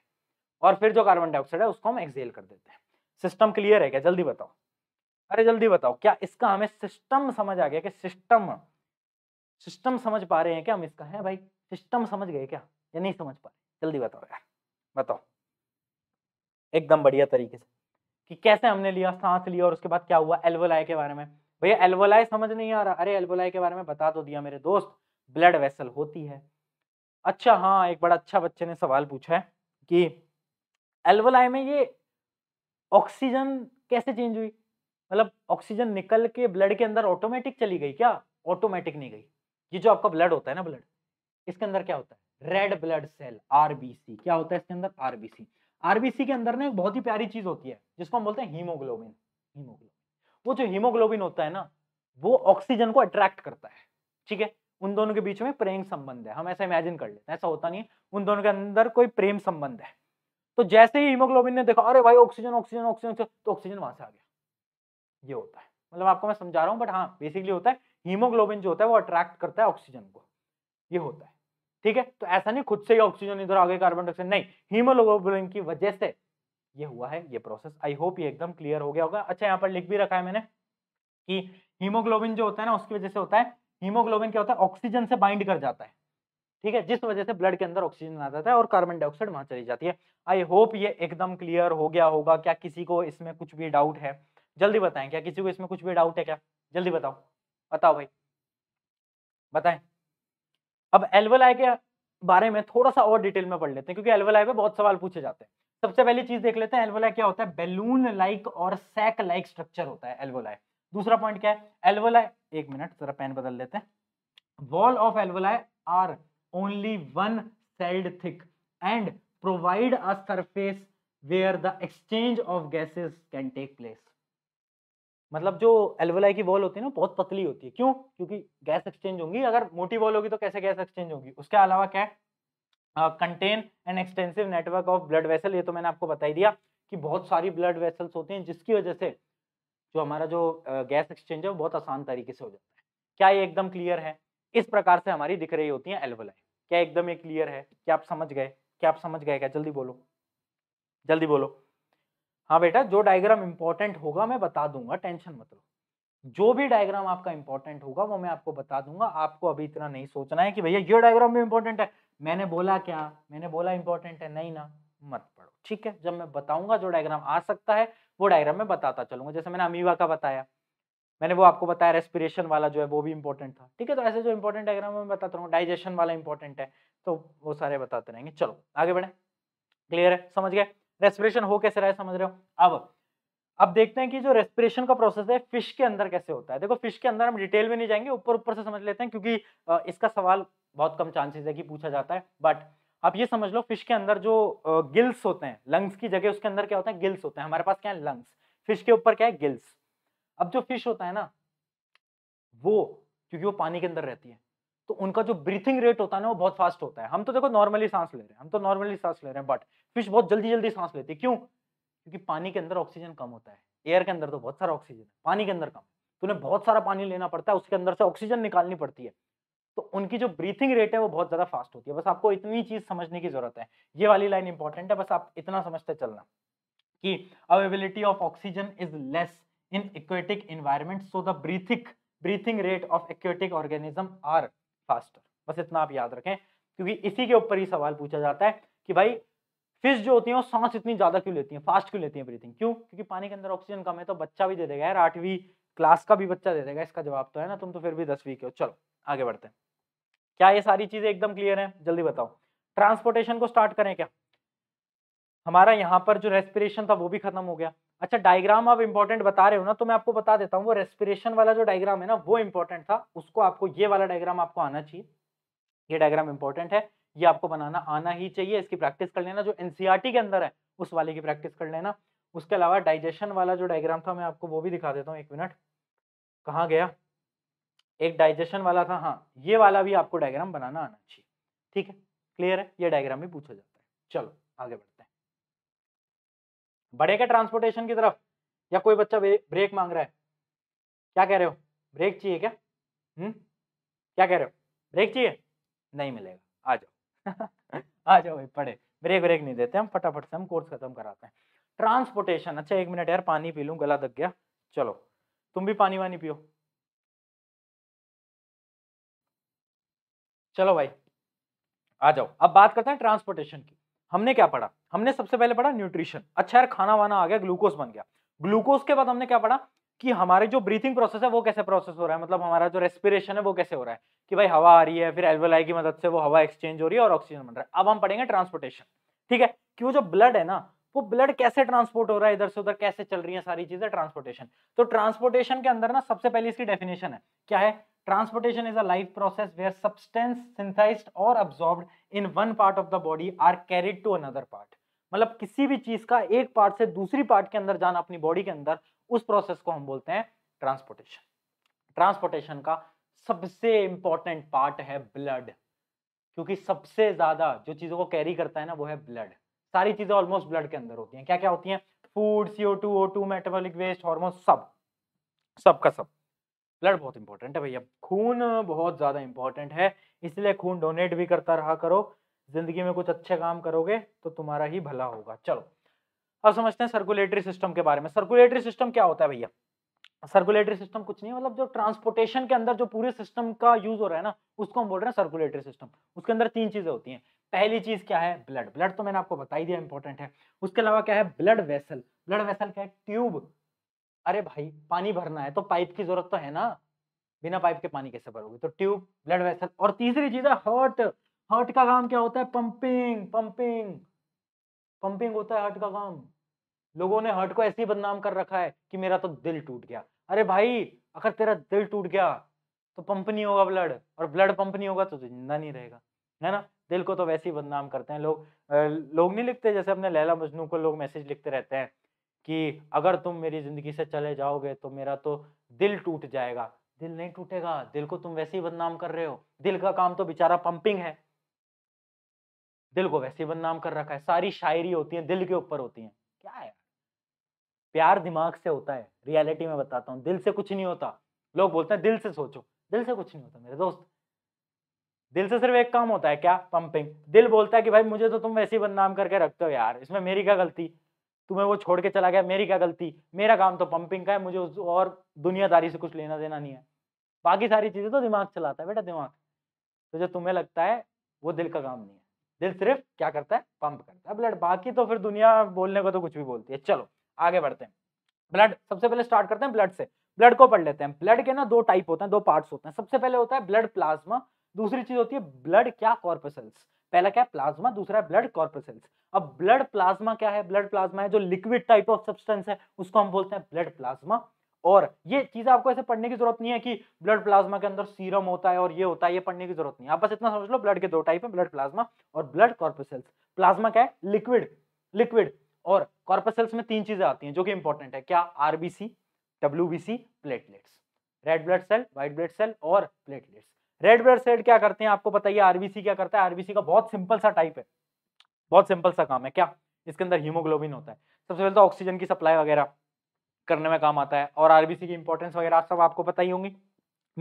[SPEAKER 1] और फिर जो कार्बन डाइऑक्साइड है उसको हम एक्सेल कर देते हैं सिस्टम क्लियर है क्या जल्दी बताओ अरे जल्दी बताओ क्या इसका हमें सिस्टम समझ आ गया कि सिस्टम सिस्टम समझ पा रहे हैं क्या हम इसका है भाई सिस्टम समझ गए क्या या नहीं समझ पा रहे जल्दी बताओ यार बताओ एकदम बढ़िया तरीके से कि कैसे हमने लिया सांस लिया और उसके बाद क्या हुआ एल्वोलाय के बारे में भैया एल्वोलाय समझ नहीं आ रहा अरे एल्वोलाय के बारे में बता तो दिया मेरे दोस्त ब्लड वेसल होती है अच्छा हाँ एक बड़ा अच्छा बच्चे ने सवाल पूछा है कि एल्वोलाय में ये ऑक्सीजन कैसे चेंज हुई मतलब ऑक्सीजन निकल के ब्लड के अंदर ऑटोमेटिक चली गई क्या ऑटोमेटिक नहीं गई ये जो आपका ब्लड होता है ना ब्लड इसके अंदर क्या होता है रेड ब्लड सेल आरबीसी क्या होता है इसके अंदर आरबीसी आरबीसी के अंदर ना एक बहुत ही प्यारी चीज होती है जिसको हम बोलते हैं हीमोग्लोबिन हीमोग्लोबिन वो जो हीमोग्लोबिन होता है ना वो ऑक्सीजन को अट्रैक्ट करता है ठीक है उन दोनों के बीच में प्रेम संबंध है हम ऐसा इमेजिन कर लेते हैं ऐसा होता नहीं है उन दोनों के अंदर कोई प्रेम संबंध है तो जैसे ही हीमोग्लोबिन ने देखा अरे भाई ऑक्सीजन ऑक्सीजन ऑक्सीजन तो ऑक्सीजन वहां से आ गया ये होता है मतलब आपको मैं समझा रहा हूँ बट हाँ बेसिकली होता है हीमोग्लोबिन जो होता है वो अट्रैक्ट करता है ऑक्सीजन को ये होता है ठीक है तो ऐसा नहीं खुद से ही ऑक्सीजन इधर आ गए कार्बन डाइऑक्साइड नहीं हीमोग्लोबिन की वजह से ये हुआ है ये प्रोसेस आई होप ये एकदम क्लियर हो गया होगा अच्छा यहाँ पर लिख भी रखा है मैंने कि हीमोग्लोबिन जो होता है ना उसकी वजह से होता है हीमोग्लोबिन क्या होता है ऑक्सीजन से बाइंड कर जाता है ठीक है जिस वजह से ब्लड के अंदर ऑक्सीजन आ जाता है और कार्बन डाइऑक्साइड वहां चली जाती है आई होप ये एकदम क्लियर हो गया होगा क्या किसी को इसमें कुछ भी डाउट है जल्दी बताएं क्या किसी को इसमें कुछ भी डाउट है क्या जल्दी बताओ बताओ भाई बताएं अब एलवल आई के बारे में थोड़ा सा और डिटेल में पढ़ लेते हैं क्योंकि एलवल आई पे बहुत सवाल पूछे जाते हैं सबसे पहली चीज देख लेते हैं एलवल एल्वोलाई क्या होता है बेलून लाइक और सैक लाइक स्ट्रक्चर होता है एलवल एल्वोलाई दूसरा पॉइंट क्या है एलवल एल्वोलाई एक मिनट जरा पेन बदल लेते हैं wall of alveolar alveoli are only one celled thick and provide a surface where the exchange of gases can take place मतलब जो एल्वोलाई की वॉल होती है ना बहुत पतली होती है क्यों क्योंकि गैस एक्सचेंज होंगी अगर मोटी वॉल होगी तो कैसे गैस एक्सचेंज होगी उसके अलावा क्या है contain and extensive network of blood vessel ये तो मैंने आपको बता ही दिया कि बहुत सारी ब्लड वेसल्स होते हैं जिसकी वजह से जो हमारा जो गैस एक्सचेंज है वो बहुत आसान तरीके से हो जाता है क्या ये एकदम क्लियर है इस प्रकार से हमारी दिख रही होती है एल्वोलाई क्या एकदम ये क्लियर है क्या आप समझ गए क्या आप समझ गए क्या जल्दी बोलो जल्दी बोलो हाँ बेटा जो डायग्राम इंपॉर्टेंट होगा मैं बता दूंगा टेंशन मत लो जो भी डायग्राम आपका इंपॉर्टेंट होगा वो मैं आपको बता दूंगा आपको अभी इतना नहीं सोचना है कि भैया ये डायग्राम भी इंपॉर्टेंट है मैंने बोला क्या मैंने बोला इंपॉर्टेंट है नहीं ना मत पढ़ो ठीक है जब मैं बताऊंगा जो डायग्राम आ सकता है वो डायग्राम मैं बताता चलूंगा जैसे मैंने अमीवा का बताया मैंने वो आपको बताया रेस्पिरेशन वाला जो है वो भी इंपॉर्टेंट था ठीक है तो ऐसे जो इंपॉर्टेंट डायग्राम मैं बताता रहूँगा डाइजेशन वाला इंपॉर्टेंट है तो वो सारे बताते रहेंगे चलो आगे बढ़े क्लियर है समझ गए रेस्पिरेशन हो कैसे रहा है समझ रहे हो अब अब देखते हैं कि जो रेस्पिरेशन का प्रोसेस है फिश के अंदर कैसे होता है देखो फिश के अंदर हम डिटेल में नहीं जाएंगे ऊपर ऊपर से समझ लेते हैं क्योंकि इसका सवाल बहुत कम चांसेस है कि पूछा जाता है बट आप ये समझ लो फिश के अंदर जो गिल्स होते हैं लंग्स की जगह उसके अंदर क्या होता है गिल्स होते हैं हमारे पास क्या है लंग्स फिश के ऊपर क्या है गिल्स अब जो फिश होता है ना वो क्योंकि वो पानी के अंदर रहती है तो उनका जो ब्रीथिंग रेट होता है ना वो बहुत फास्ट होता है हम तो देखो नॉर्मली सांस ले रहे हैं हम तो नॉर्मली सांस ले रहे हैं बट फिश बहुत जल्दी जल्दी सांस लेती है क्यों क्योंकि पानी के अंदर ऑक्सीजन कम होता है एयर के अंदर तो बहुत सारा ऑक्सीजन है पानी के अंदर कम तुम्हें बहुत सारा पानी लेना पड़ता है उसके अंदर से ऑक्सीजन निकालनी पड़ती है तो उनकी जो ब्रीथिंग रेट है वो बहुत ज़्यादा फास्ट होती है बस आपको इतनी चीज़ समझने की ज़रूरत है ये वाली लाइन इंपॉर्टेंट है बस आप इतना समझते चलना कि availability of oxygen is less in aquatic environment so the ब्रीथिक breathing rate of aquatic organism are faster बस इतना आप याद रखें क्योंकि इसी के ऊपर ही सवाल पूछा जाता है कि भाई फिश जो होती है वो सांस इतनी ज्यादा क्यों लेती है फास्ट क्यों लेती है ब्रीथिंग क्यों क्योंकि पानी के अंदर ऑक्सीजन कम है तो बच्चा भी दे देगा यार आठवीं क्लास का भी बच्चा दे देगा इसका जवाब तो है ना तुम तो फिर भी दसवीं के हो चलो आगे बढ़ते हैं क्या ये सारी चीजें एकदम क्लियर है जल्दी बताओ ट्रांसपोर्टेशन को स्टार्ट करें क्या हमारा यहाँ पर जो रेस्पिरेशन था वो भी खत्म हो गया अच्छा डायग्राम आप इंपॉर्टेंट बता रहे हो ना तो मैं आपको बता देता हूँ वो रेस्पिरेशन वाला जो डायग्राम है ना वो इंपॉर्टेंट था उसको आपको ये वाला डायग्राम आपको आना चाहिए ये डायग्राम इंपॉर्टेंट है ये आपको बनाना आना ही चाहिए इसकी प्रैक्टिस कर लेना जो एनसीईआरटी e के अंदर है उस वाले की प्रैक्टिस कर लेना उसके अलावा डाइजेशन वाला जो डायग्राम था मैं आपको वो भी दिखा देता हूँ एक मिनट कहाँ गया एक डाइजेशन वाला था हाँ ये वाला भी आपको डायग्राम बनाना आना चाहिए ठीक है क्लियर है ये डायग्राम भी पूछा जाता है चलो आगे बढ़ते हैं बढ़े क्या ट्रांसपोर्टेशन की तरफ या कोई बच्चा ब्रेक मांग रहा है क्या कह रहे हो ब्रेक चाहिए क्या हम्म क्या कह रहे हो ब्रेक चाहिए नहीं मिलेगा आ जाओ आ जाओ भाई पढ़े ब्रेक ब्रेक नहीं देते हम फटाफट से हम कोर्स खत्म कराते हैं ट्रांसपोर्टेशन अच्छा एक मिनट यार पानी पी लूँ गला दग गया चलो तुम भी पानी वानी पियो चलो भाई आ जाओ अब बात करते हैं ट्रांसपोर्टेशन की हमने क्या पढ़ा हमने सबसे पहले पढ़ा न्यूट्रिशन अच्छा यार खाना वाना आ गया ग्लूकोज बन गया ग्लूकोज के बाद हमने क्या पढ़ा कि हमारे जो ब्रीथिंग प्रोसेस है वो कैसे प्रोसेस हो रहा है मतलब हमारा जो रेस्पिरेशन है वो कैसे हो रहा है कि भाई हवा आ रही है फिर एल्वेलाई की मदद से वो हवा एक्सचेंज हो रही है और ऑक्सीजन बन रहा है अब हम पढ़ेंगे ट्रांसपोर्टेशन ठीक है कि वो जो ब्लड है ना वो ब्लड कैसे ट्रांसपोर्ट हो रहा है इधर से उधर कैसे चल रही है सारी चीजें ट्रांसपोर्टेशन तो ट्रांसपोर्टेशन के अंदर ना सबसे पहले इसकी डेफिनेशन है क्या है transportation is a life process where substance synthesize और absorbed in one part of the body are carried to another part मतलब किसी भी चीज का एक पार्ट से दूसरी पार्ट के अंदर जाना अपनी बॉडी के अंदर उस प्रोसेस को हम बोलते हैं ट्रांसपोर्टेशन ट्रांसपोर्टेशन का सबसे इंपॉर्टेंट पार्ट है ब्लड क्योंकि सबसे ज्यादा जो चीजों को कैरी करता है ना वो है ब्लड सारी चीजें ऑलमोस्ट ब्लड के अंदर होती हैं क्या क्या होती हैं food C O two O two metabolic waste hormone सब सब का सब ब्लड बहुत इंपॉर्टेंट है भैया खून बहुत ज्यादा इंपॉर्टेंट है इसलिए खून डोनेट भी करता रहा करो जिंदगी में कुछ अच्छे काम करोगे तो तुम्हारा ही भला होगा चलो अब समझते हैं सर्कुलेटरी सिस्टम के बारे में सर्कुलेटरी सिस्टम क्या होता है भैया सर्कुलेटरी सिस्टम कुछ नहीं मतलब जो ट्रांसपोर्टेशन के अंदर जो पूरे सिस्टम का यूज हो रहा है ना उसको हम बोल रहे हैं सर्कुलेटरी सिस्टम उसके अंदर तीन चीजें होती हैं पहली चीज क्या है ब्लड ब्लड तो मैंने आपको बताई दिया इंपॉर्टेंट है उसके अलावा क्या है ब्लड वेसल ब्लड वेसल क्या है ट्यूब अरे भाई पानी भरना है तो पाइप की जरूरत तो है ना बिना पाइप के पानी कैसे भरोगे तो ट्यूब ब्लड वेसल और तीसरी चीज है हर्ट हर्ट का काम क्या होता है पंपिंग पंपिंग पंपिंग होता है हर्ट का काम लोगों ने हर्ट को ऐसे ही बदनाम कर रखा है कि मेरा तो दिल टूट गया अरे भाई अगर तेरा दिल टूट गया तो पंप नहीं होगा ब्लड और ब्लड पंप नहीं होगा तो जिंदा नहीं रहेगा है ना दिल को तो वैसे ही बदनाम करते हैं लोग लोग नहीं लिखते जैसे अपने लैला मजनू को लोग मैसेज लिखते रहते हैं कि अगर तुम मेरी ज़िंदगी से चले जाओगे तो मेरा तो दिल टूट जाएगा दिल नहीं टूटेगा दिल को तुम वैसे ही बदनाम कर रहे हो दिल का काम तो बेचारा पंपिंग है दिल को वैसे ही बदनाम कर रखा है सारी शायरी होती है दिल के ऊपर होती है क्या है प्यार दिमाग से होता है रियलिटी में बताता हूँ दिल से कुछ नहीं होता लोग बोलते हैं दिल से सोचो दिल से कुछ नहीं होता मेरे दोस्त दिल से सिर्फ एक काम होता है क्या पंपिंग दिल बोलता है कि भाई मुझे तो तुम वैसे ही बदनाम करके रखते हो यार इसमें मेरी क्या गलती तुम्हें वो छोड़ के चला गया मेरी क्या गलती मेरा काम तो पंपिंग का है मुझे और दुनियादारी से कुछ लेना देना नहीं है बाकी सारी चीज़ें तो दिमाग चलाता है बेटा दिमाग तो जो तुम्हें लगता है वो दिल का काम नहीं है दिल सिर्फ क्या करता है पंप करता है ब्लड बाकी तो फिर दुनिया बोलने को तो कुछ भी बोलती है चलो आगे बढ़ते हैं ब्लड सबसे पहले स्टार्ट करते हैं ब्लड से ब्लड को पढ़ लेते हैं ब्लड के ना दो टाइप होते हैं दो पार्ट्स होते हैं सबसे पहले होता है ब्लड प्लाज्मा दूसरी चीज होती है ब्लड क्या कॉर्पसल्स पहला क्या है प्लाज्मा दूसरा है ब्लड कॉर्पसल्स अब ब्लड प्लाज्मा क्या है ब्लड प्लाज्मा है जो लिक्विड टाइप ऑफ सब्सटेंस है उसको हम बोलते हैं ब्लड प्लाज्मा और ये चीज आपको ऐसे पढ़ने की जरूरत नहीं है कि ब्लड प्लाज्मा के अंदर सीरम होता है और ये होता है ये पढ़ने की जरूरत नहीं है आप बस इतना समझ लो ब्लड के दो टाइप है ब्लड प्लाज्मा और ब्लड कॉर्पसल्स प्लाज्मा क्या है लिक्विड लिक्विड और कॉर्पसल्स में तीन चीजें आती हैं जो कि इंपॉर्टेंट है क्या RBC WBC platelets red blood cell white blood cell और प्लेटलेट्स रेड ब्लड सेल क्या करते हैं आपको बताइए आरबीसी क्या करता है आरबीसी का बहुत सिंपल सा टाइप है बहुत सिंपल सा काम है क्या इसके अंदर हीमोग्लोबिन होता है सबसे पहले तो ऑक्सीजन की सप्लाई वगैरह करने में काम आता है और आरबीसी की इंपॉर्टेंस वगैरह सब आपको पता ही होंगी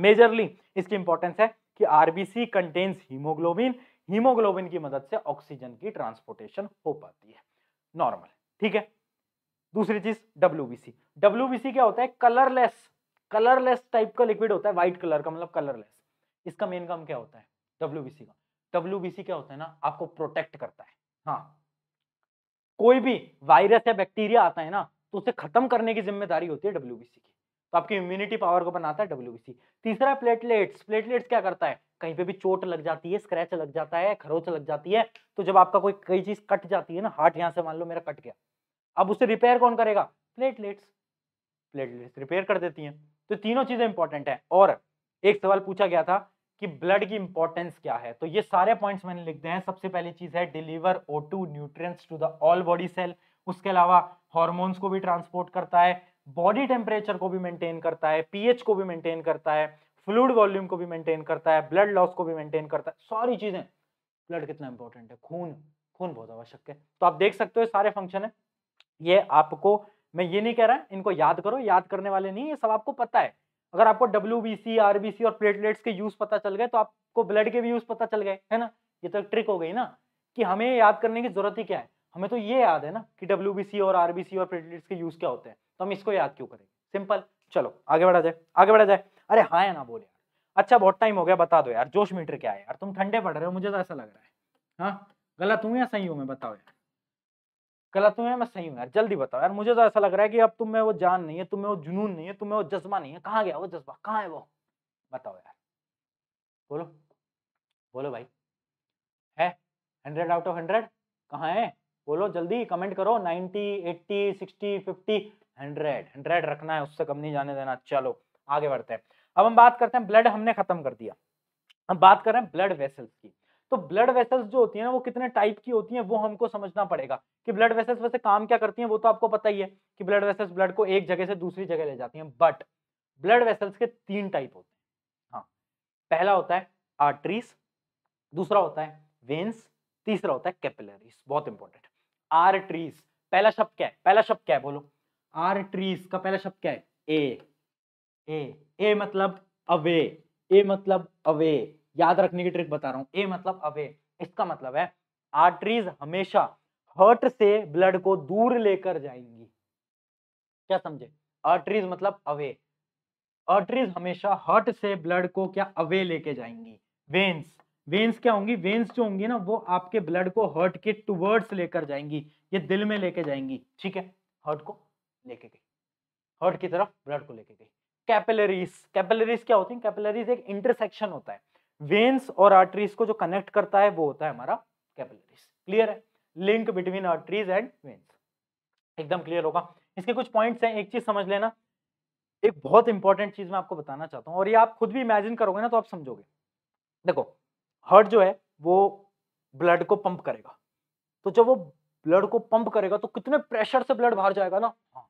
[SPEAKER 1] मेजरली इसकी इंपॉर्टेंस है कि आरबीसी कंटेन्स हीमोग्लोबिन हीमोग्लोबिन की मदद से ऑक्सीजन की ट्रांसपोर्टेशन हो पाती है नॉर्मल ठीक है दूसरी चीज डब्ल्यूबीसी डब्ल्यूबीसी क्या होता है कलरलेस कलरलेस टाइप का लिक्विड होता है व्हाइट कलर का मतलब कलरलेस इसका मेन काम क्या होता है डब्ल्यूबीसी का डब्ल्यूबीसी क्या होता है ना आपको प्रोटेक्ट करता है हाँ कोई भी वायरस या बैक्टीरिया आता है ना तो उसे खत्म करने की जिम्मेदारी होती है डब्ल्यूबीसी की तो आपकी इम्यूनिटी पावर को बनाता है डब्ल्यूबीसी तीसरा प्लेटलेट्स प्लेटलेट्स क्या करता है कहीं पे भी चोट लग जाती है स्क्रैच लग जाता है खरोच लग जाती है तो जब आपका कोई कई चीज कट जाती है ना हार्ट यहाँ से मान लो मेरा कट गया अब उसे रिपेयर कौन करेगा प्लेटलेट्स प्लेटलेट्स रिपेयर कर देती हैं तो तीनों चीजें इंपॉर्टेंट है और एक सवाल पूछा गया था कि ब्लड की इंपॉर्टेंस क्या है तो ये सारे पॉइंट्स मैंने लिख दिए हैं सबसे पहली चीज है deliver O two nutrients to the all body cell उसके अलावा हॉर्मोन्स को भी ट्रांसपोर्ट करता है बॉडी टेम्परेचर को भी मेंटेन करता है पीएच को भी मेंटेन करता है फ्लूड वॉल्यूम को भी मेंटेन करता है ब्लड लॉस को भी मेंटेन करता है सारी चीजें ब्लड कितना इंपॉर्टेंट है खून खून बहुत आवश्यक है तो आप देख सकते हो सारे फंक्शन है ये आपको मैं ये नहीं कह रहा इनको याद करो याद करने वाले नहीं ये सब आपको पता है अगर आपको W B C R B C और प्लेटलेट्स के यूज पता चल गए तो आपको ब्लड के भी यूज पता चल गए है ना ये तो एक ट्रिक हो गई ना कि हमें याद करने की जरूरत ही क्या है हमें तो ये याद है ना कि डब्ल्यू बी सी और आर बी सी और प्लेटलेट्स के यूज क्या होते हैं तो हम इसको याद क्यों करें सिंपल चलो आगे बढ़ा जाए आगे बढ़ा जाए अरे हाँ या ना बोले अच्छा बहुत टाइम हो गया बता दो यार जोश मीटर क्या है यार तुम ठंडे पड़ रहे हो मुझे तो ऐसा लग रहा है हाँ गलत हूँ या सही हूँ मैं बताओ यार गलत हूँ या मैं सही हूँ यार जल्दी बताओ यार मुझे तो ऐसा लग रहा है कि अब तुम्हें वो जान नहीं है तुम्हें वो जुनून नहीं है तुम्हें वो जज्बा नहीं है कहाँ गया वो जज्बा कहाँ है वो बताओ यार बोलो बोलो भाई है हंड्रेड आउट ऑफ हंड्रेड कहाँ है बोलो जल्दी कमेंट करो ninety eighty sixty fifty hundred hundred रखना है उससे कम नहीं जाने देना चलो आगे बढ़ते हैं अब हम बात करते हैं ब्लड हमने खत्म कर दिया हम बात कर रहे हैं ब्लड वेसल्स की तो ब्लड वेसल्स जो होती है ना वो कितने टाइप की होती है वो हमको समझना पड़ेगा कि ब्लड वेसल्स वैसे काम क्या करती है वो तो आपको पता ही है कि ब्लड वेसल्स ब्लड को एक जगह से दूसरी जगह ले जाती है बट ब्लड वेसल्स के तीन टाइप होते हैं हाँ पहला होता है आर्टरीज दूसरा होता है वेन्स तीसरा होता है कैपिलरीज बहुत इंपॉर्टेंट आर्टरीज पहला शब्द क्या है पहला शब्द क्या है बोलो आर्टरीज का पहला शब्द क्या है ए ए ए मतलब अवे ए मतलब अवे याद रखने की ट्रिक बता रहा हूँ ए मतलब अवे इसका मतलब है आर्टरीज हमेशा हर्ट से ब्लड को दूर लेकर जाएंगी क्या समझे आर्टरीज मतलब अवे आर्टरीज हमेशा हर्ट से ब्लड को क्या अवे लेके जाएंगी वेन्स वेन्स क्या होंगी वेन्स जो होंगी ना वो आपके ब्लड को हर्ट के टूवर्ड्स लेकर जाएंगी ये दिल में लेके जाएंगी ठीक है हर्ट को लेके गई हर्ट की तरफ ब्लड को लेके गई कैपिलरीज कैपिलरीज क्या होती है कैपिलरीज एक इंटरसेक्शन होता है वेन्स और आर्टरीज को जो कनेक्ट करता है वो होता है हमारा कैपिलरीज क्लियर है link between arteries and veins एकदम क्लियर होगा इसके कुछ पॉइंट्स हैं एक चीज समझ लेना एक बहुत इंपॉर्टेंट चीज मैं आपको बताना चाहता हूँ और ये आप खुद भी इमेजिन करोगे ना तो आप समझोगे देखो हर्ट जो है वो ब्लड को पंप करेगा तो जब वो ब्लड को पंप करेगा तो कितने प्रेशर से ब्लड बाहर जाएगा ना हाँ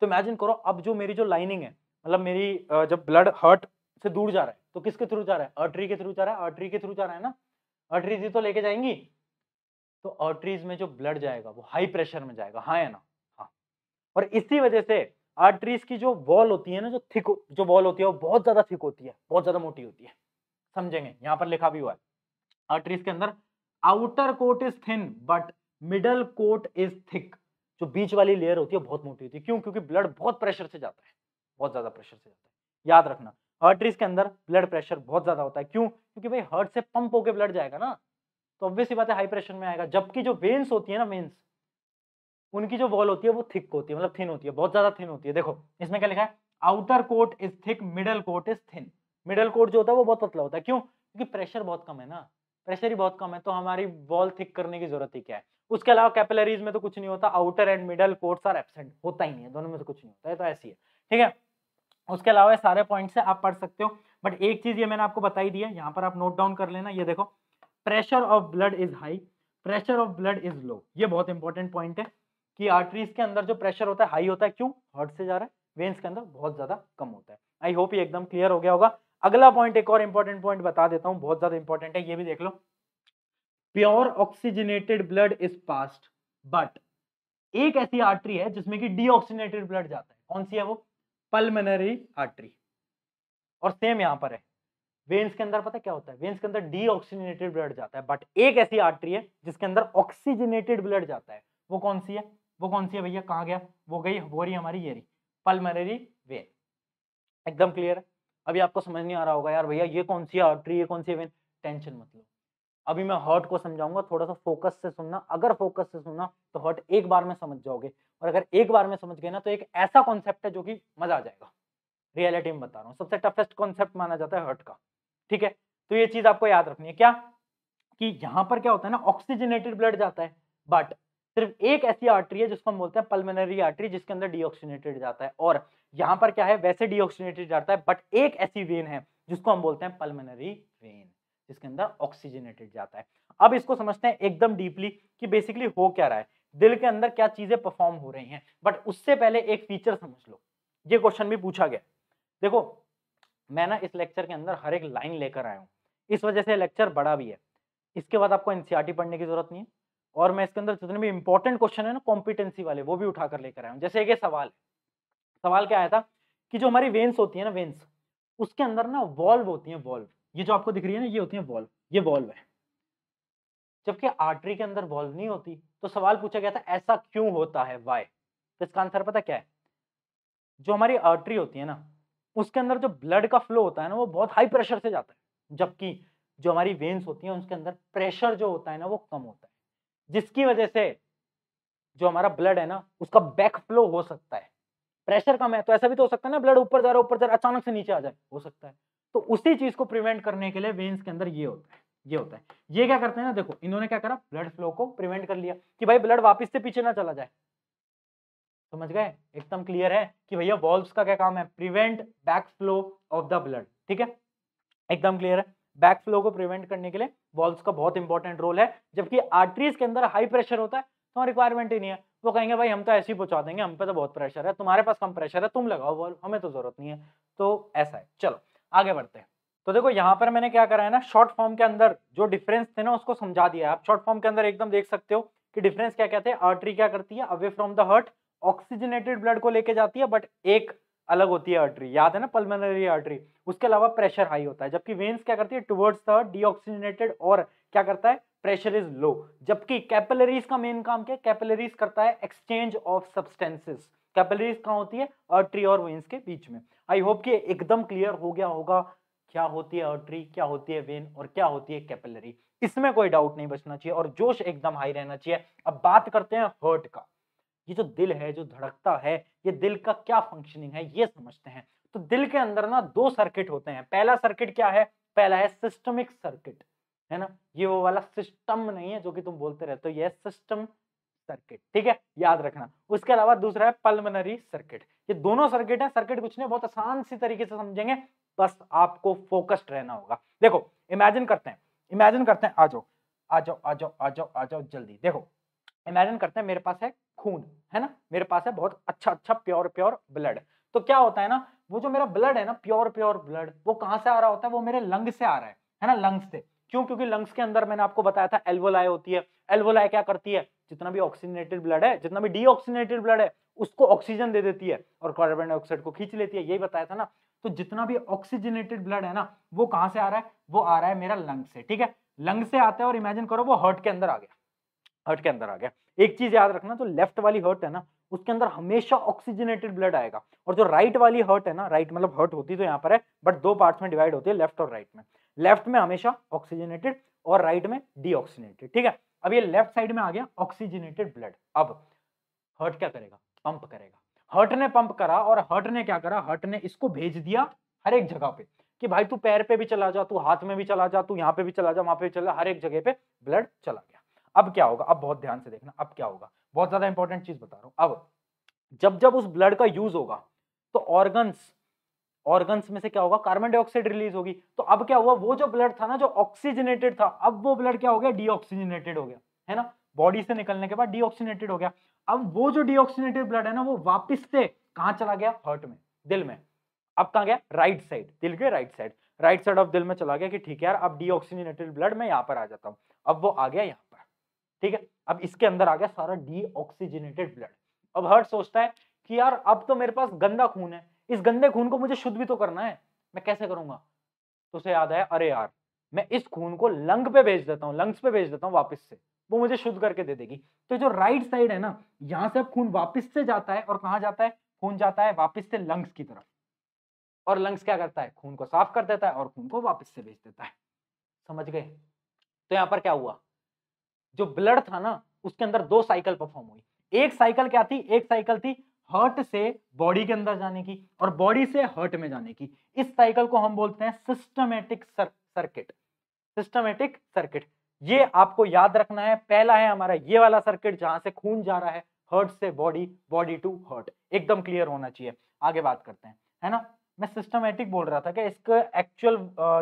[SPEAKER 1] तो इमेजिन करो अब जो मेरी जो लाइनिंग है मतलब मेरी जब ब्लड हर्ट से दूर जा रहा है तो किसके थ्रू जा रहा है अर्टरी के थ्रू जा रहा है अर्टरी के थ्रू जा रहा है ना अर्टरीज ही तो लेके जाएंगी तो आर्टरीज में जो ब्लड जाएगा वो हाई प्रेशर में जाएगा हाँ है ना हाँ और इसी वजह से आर्टरीज की जो वॉल होती है ना जो थिक जो वॉल होती है वो बहुत ज्यादा थिक होती है बहुत ज्यादा मोटी होती है समझेंगे यहाँ पर लिखा भी हुआ है आर्टरीज के अंदर outer coat is thin but middle coat is thick जो बीच वाली लेयर होती है बहुत मोटी होती है क्यों क्योंकि ब्लड बहुत प्रेशर से जाता है बहुत ज़्यादा प्रेशर से जाता है याद रखना आर्टरीज के अंदर ब्लड प्रेशर बहुत ज़्यादा होता है क्यों क्योंकि भाई हर्ट से पंप होकर ब्लड जाएगा ना तो ऑब्वियस बात है हाई प्रेशर में आएगा जबकि जो वेन्स होती है ना वेन्स उनकी जो वॉल होती है वो थिक होती है मतलब थिन होती है बहुत ज़्यादा थिन होती है देखो इसमें क्या लिखा है outer coat is thick middle coat is thin middle coat जो होता है वो बहुत पतला होता है क्यों क्योंकि प्रेशर बहुत कम है ना प्रेशर ही बहुत कम है तो हमारी वॉल थिक करने की जरूरत ही क्या है उसके अलावा कैपिलरीज में तो कुछ नहीं होता outer and middle coats are absent होता ही नहीं है दोनों में से कुछ नहीं होता है तो ऐसी है ठीक है उसके अलावा सारे पॉइंट से आप पढ़ सकते हो बट एक चीज़ ये मैंने आपको बताई दी है यहाँ पर आप नोट डाउन कर लेना ये देखो pressure of blood is high pressure of blood is low ये बहुत इंपॉर्टेंट पॉइंट है कि आर्टरीज के अंदर जो प्रेशर होता है हाई होता है क्यों हॉट से जा रहा है वेन्स के अंदर बहुत ज़्यादा कम होता है आई होप ये एकदम क्लियर हो गया होगा अगला पॉइंट एक और इंपॉर्टेंट पॉइंट बता देता हूँ बहुत ज़्यादा इंपॉर्टेंट है ये भी देख लो pure oxygenated blood is passed but एक ऐसी आर्टरी है जिसमें कि डी ब्लड जाता है कौन सी है वो पल्मनरी आर्टरी और सेम यहां पर है वेन्स के अंदर पता क्या होता है वेन्स के अंदर डीऑक्सीजनेटेड ब्लड जाता है बट एक ऐसी आर्टरी है जिसके अंदर ऑक्सीजनेटेड ब्लड जाता है वो कौन सी है वो कौन सी है भैया कहाँ गया वो गई वो रही हमारी ये रही पल्मनरी वेन एकदम क्लियर है अभी आपको समझ नहीं आ रहा होगा यार भैया ये कौन सी आर्टरी ये कौन सी वेन टेंशन मत लो अभी मैं हर्ट को समझाऊंगा थोड़ा सा फोकस से सुनना अगर फोकस से सुनना तो हर्ट एक बार में समझ जाओगे और अगर एक बार में समझ गए ना तो एक ऐसा कॉन्सेप्ट है जो कि मजा आ जाएगा रियलिटी में बता रहा हूँ सबसे टफेस्ट कॉन्सेप्ट माना जाता है हर्ट का ठीक है तो ये चीज आपको याद रखनी है क्या कि यहाँ पर क्या होता है ना ऑक्सीजनेटेड ब्लड जाता है बट सिर्फ एक ऐसी आर्टरी है जिसको हम बोलते हैं पल्मोनरी आर्टरी जिसके अंदर डीऑक्सीनेटेड जाता है और यहाँ पर क्या है वैसे डीऑक्सीनेटेड जाता है बट एक ऐसी वेन है जिसको हम बोलते हैं पल्मोनरी वेन जिसके अंदर ऑक्सीजनेटेड जाता है अब इसको समझते हैं एकदम डीपली कि बेसिकली हो क्या रहा है दिल के अंदर क्या चीजें परफॉर्म हो रही हैं बट उससे पहले एक फीचर समझ लो ये क्वेश्चन भी पूछा गया देखो मैं ना इस लेक्चर के अंदर हर एक लाइन लेकर आया हूँ इस वजह से लेक्चर बड़ा भी है इसके बाद आपको एनसीआरटी e पढ़ने की जरूरत नहीं है और मैं इसके अंदर जितने भी इंपॉर्टेंट क्वेश्चन है ना कॉम्पिटेंसी वाले वो भी उठाकर लेकर आया हूँ जैसे एक सवाल सवाल क्या आया था कि जो हमारी वेन्स होती है ना वेन्स उसके अंदर ना वॉल्व होती है वॉल्व ये जो आपको दिख रही है ना ये होती है वॉल्व ये वॉल्व है जबकि आर्टरी के अंदर वॉल्व नहीं होती तो सवाल पूछा गया था ऐसा क्यों होता है वाई तो इसका आंसर पता क्या है जो हमारी आर्टरी होती है ना उसके अंदर जो ब्लड का फ्लो होता है ना वो बहुत हाई प्रेशर से जाता है जबकि जो हमारी वेन्स होती हैं उसके अंदर प्रेशर जो होता है ना वो कम होता है जिसकी वजह से जो हमारा ब्लड है ना उसका बैक फ्लो हो सकता है प्रेशर कम है तो ऐसा भी तो हो सकता है ना ब्लड ऊपर जा रहा है ऊपर जा रहा अचानक से नीचे आ जाए हो सकता है तो उसी चीज को प्रिवेंट करने के लिए वेन्स के अंदर ये होता है ये होता है ये क्या करते हैं ना देखो इन्होंने क्या करा ब्लड फ्लो को प्रिवेंट कर लिया कि भाई ब्लड वापिस से पीछे ना चला जाए समझ गए एकदम क्लियर है कि भैया वॉल्व का क्या काम है prevent back flow of the blood ठीक है एकदम क्लियर है बैक फ्लो को प्रिवेंट करने के लिए वॉल्व का बहुत इंपॉर्टेंट रोल है जबकि आर्टरीज के अंदर हाई प्रेशर होता है तो रिक्वायरमेंट ही नहीं है वो कहेंगे भाई हम तो ऐसे ही पहुंचा देंगे हम पे तो बहुत प्रेशर है तुम्हारे पास कम प्रेशर है तुम लगाओ वॉल्व हमें तो जरूरत नहीं है तो ऐसा है चलो आगे बढ़ते हैं तो देखो यहाँ पर मैंने क्या करा है ना शॉर्ट फॉर्म के अंदर जो डिफरेंस थे ना उसको समझा दिया है आप शॉर्ट फॉर्म के अंदर एकदम देख सकते हो कि डिफरेंस क्या कहते हैं आर्टरी क्या करती है away from the heart oxygenated blood को लेके जाती है बट एक अलग होती है आर्टरी याद है ना पल्मोनरी आर्टरी उसके अलावा प्रेशर हाई होता है जबकि वेन्स क्या करती है टुवर्ड्स द डीऑक्सीजनेटेड और क्या करता है प्रेशर इज लो जबकि कैपिलरीज का मेन काम क्या है कैपिलरीज करता है एक्सचेंज ऑफ सब्सटेंसेस कैपिलरीज कहाँ होती है आर्टरी और वेन्स के बीच में आई होप कि एकदम क्लियर हो गया होगा क्या होती है अर्टरी क्या होती है वेन और क्या होती है कैपिलरी इसमें कोई डाउट नहीं बचना चाहिए और जोश एकदम हाई रहना चाहिए अब बात करते हैं हर्ट का ये जो दिल है जो धड़कता है ये दिल का क्या फंक्शनिंग है ये समझते हैं तो दिल के अंदर ना दो सर्किट होते हैं पहला सर्किट क्या है पहला है सिस्टमिक सर्किट है ना ये वो वाला सिस्टम नहीं है जो कि तुम बोलते रहते हो ये सिस्टम सर्किट ठीक है याद रखना उसके अलावा दूसरा है पल्मनरी सर्किट ये दोनों सर्किट है सर्किट कुछ नहीं बहुत आसान सी तरीके से समझेंगे बस आपको फोकस्ड रहना होगा देखो इमेजिन करते हैं इमेजिन करते हैं आ जाओ आ जाओ आ जाओ आ जाओ आ जाओ जल्दी देखो इमेजिन करते हैं मेरे पास है खून है ना मेरे पास है बहुत अच्छा अच्छा प्योर प्योर ब्लड तो क्या होता है ना वो जो मेरा ब्लड है ना प्योर प्योर ब्लड वो कहाँ से आ रहा होता है वो मेरे लंग से आ रहा है है ना लंग्स से क्यों क्योंकि लंग्स के अंदर मैंने आपको बताया था एल्वोलाई होती है एल्वोलाई क्या करती है जितना भी ऑक्सीजनेटेड ब्लड है जितना भी डीऑक्सीजनेटेड ब्लड है उसको ऑक्सीजन दे देती है और कार्बन डाइऑक्साइड को खींच लेती है यही बताया था ना तो जितना भी ऑक्सीजनेटेड ब्लड है ना वो कहाँ से आ रहा है वो आ रहा है मेरा लंग से ठीक है लंग से आता है और इमेजिन करो वो हर्ट के अंदर आ गया हर्ट के अंदर आ गया एक चीज याद रखना जो लेफ्ट वाली हर्ट है ना उसके अंदर हमेशा ऑक्सीजनेटेड ब्लड आएगा और जो राइट वाली हर्ट है ना राइट मतलब हर्ट होती तो यहाँ पर है बट दो पार्ट में डिवाइड होती है लेफ्ट और राइट में लेफ्ट में हमेशा ऑक्सीजनेटेड और राइट में डी ठीक है अब ये लेफ्ट साइड में आ गया ऑक्सीजनेटेड ब्लड अब हर्ट क्या करेगा पंप करेगा हर्ट ने पंप करा और हर्ट ने क्या करा हर्ट ने इसको भेज दिया हर एक जगह पे कि भाई तू पैर पे भी चला जा तू हाथ में भी चला जा तू यहाँ पे भी चला जा वहां पे भी चला हर एक जगह पे ब्लड चला गया अब क्या होगा अब बहुत ध्यान से देखना अब क्या होगा बहुत ज्यादा इंपॉर्टेंट चीज बता रहा हूँ अब जब जब उस ब्लड का यूज होगा तो ऑर्गन्स ऑर्गन्स में से क्या होगा कार्बन डाइऑक्साइड रिलीज होगी तो अब क्या हुआ वो जो ब्लड था ना जो ऑक्सीजनेटेड था अब वो ब्लड क्या हो गया डीऑक्सीजनेटेड हो गया है ना बॉडी से निकलने के बाद डीऑक्सीजनेटेड हो गया अब वो जो डीऑक्सीजनेटेड ब्लड है ना वो वापस से कहा चला गया हार्ट में दिल में अब कहा गया राइट साइड दिल के right side right side of दिल में चला गया कि ठीक है यार अब डीऑक्सीजनेटेड ब्लड में यहाँ पर आ जाता हूँ अब वो आ गया यहाँ पर ठीक है अब इसके अंदर आ गया सारा डीऑक्सीजनेटेड ब्लड अब हर्ट सोचता है कि यार अब तो मेरे पास गंदा खून है इस गंदे खून को मुझे शुद्ध भी तो करना है मैं कैसे करूंगा तो उसे याद आया अरे यार मैं इस खून को लंग पे भेज देता हूँ लंग्स पे भेज देता हूँ वापस से वो मुझे शुद्ध करके दे देगी तो जो राइट साइड है ना यहाँ से अब खून वापस से जाता है और कहाँ जाता है खून जाता है वापस से लंग्स की तरफ और लंग्स क्या करता है खून को साफ कर देता है और खून को वापस से भेज देता है समझ गए तो यहाँ पर क्या हुआ जो ब्लड था ना उसके अंदर दो साइकिल परफॉर्म हुई एक साइकिल क्या थी एक साइकिल थी हर्ट से बॉडी के अंदर जाने की और बॉडी से हर्ट में जाने की इस साइकिल को हम बोलते हैं सिस्टमेटिक सर्किट सिस्टमेटिक सर्किट ये आपको याद रखना है पहला है हमारा ये वाला सर्किट जहां से खून जा रहा है हर्ट से बॉडी बॉडी टू हर्ट एकदम क्लियर होना चाहिए आगे बात करते हैं है ना मैं सिस्टमेटिक बोल रहा था कि इसका एक्चुअल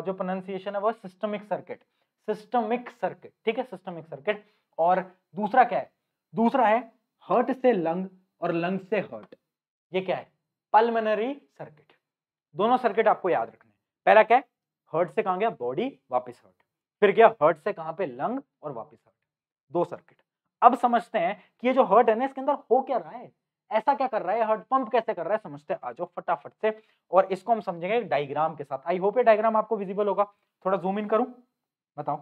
[SPEAKER 1] जो प्रोनाउंसिएशन है वो सिस्टमिक सर्किट सिस्टमिक सर्किट ठीक है सिस्टमिक सर्किट और दूसरा क्या है दूसरा है हर्ट से लंग और लंग्स से हर्ट ये क्या है पल्मनरी सर्किट दोनों सर्किट आपको याद रखने पहला क्या है हर्ट से कहाँ गया बॉडी वापस हर्ट फिर क्या हर्ट से कहाँ पे लंग और वापस हर्ट दो सर्किट अब समझते हैं कि ये जो हर्ट है ना इसके अंदर हो क्या रहा है ऐसा क्या कर रहा है हर्ट पंप कैसे कर रहा है समझते हैं आ जाओ फटाफट से और इसको हम समझेंगे डायग्राम के साथ आई होप ये डायग्राम आपको विजिबल होगा थोड़ा जूम इन करूं बताओ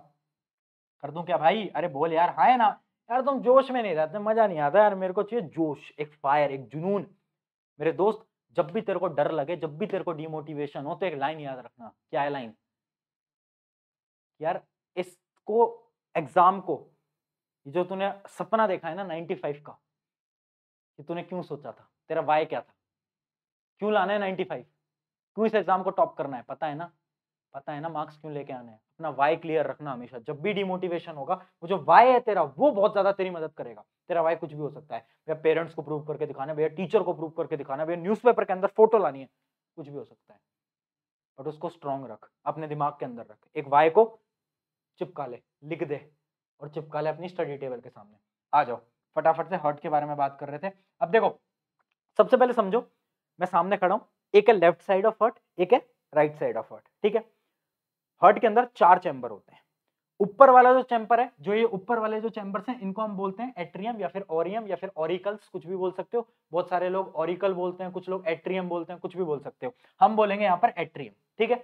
[SPEAKER 1] कर दूं क्या भाई अरे बोल यार हाँ है ना यार तुम जोश में नहीं रहते मजा नहीं आता यार मेरे को चाहिए जोश एक फायर एक जुनून मेरे दोस्त जब भी तेरे को डर लगे जब भी तेरे को डिमोटिवेशन हो तो एक लाइन याद रखना क्या है लाइन यार इसको एग्जाम को जो तूने सपना देखा है ना 95 का कि तूने क्यों सोचा था तेरा वाय क्या था क्यों लाना है 95 क्यों इस एग्जाम को टॉप करना है पता है ना पता है ना मार्क्स क्यों लेके आने हैं अपना वाई क्लियर रखना हमेशा जब भी डिमोटिवेशन होगा वो जो वाई है तेरा वो बहुत ज्यादा तेरी मदद करेगा तेरा वाई कुछ भी हो सकता है भैया पेरेंट्स को प्रूव करके दिखाना भैया टीचर को प्रूव करके दिखाना भैया न्यूज के अंदर फोटो लानी है कुछ भी हो सकता है बट उसको स्ट्रॉन्ग रख अपने दिमाग के अंदर रख एक वाई को चिपका ले लिख दे और चिपका ले अपनी स्टडी टेबल के सामने आ जाओ फटाफट से हर्ट के बारे में बात कर रहे थे अब देखो सबसे पहले समझो मैं सामने खड़ा हूँ एक है लेफ्ट साइड ऑफ हर्ट एक है राइट साइड ऑफ हर्ट ठीक है हर्ट के अंदर चार चैम्बर होते हैं ऊपर वाला जो चैम्बर है जो ये ऊपर वाले जो चैम्बर्स हैं इनको हम बोलते हैं एट्रियम या फिर ओरियम या फिर ओरिकल्स कुछ भी बोल सकते हो बहुत सारे लोग ओरिकल बोलते हैं कुछ लोग एट्रियम बोलते हैं कुछ भी बोल सकते हो हम बोलेंगे यहाँ पर एट्रियम ठीक है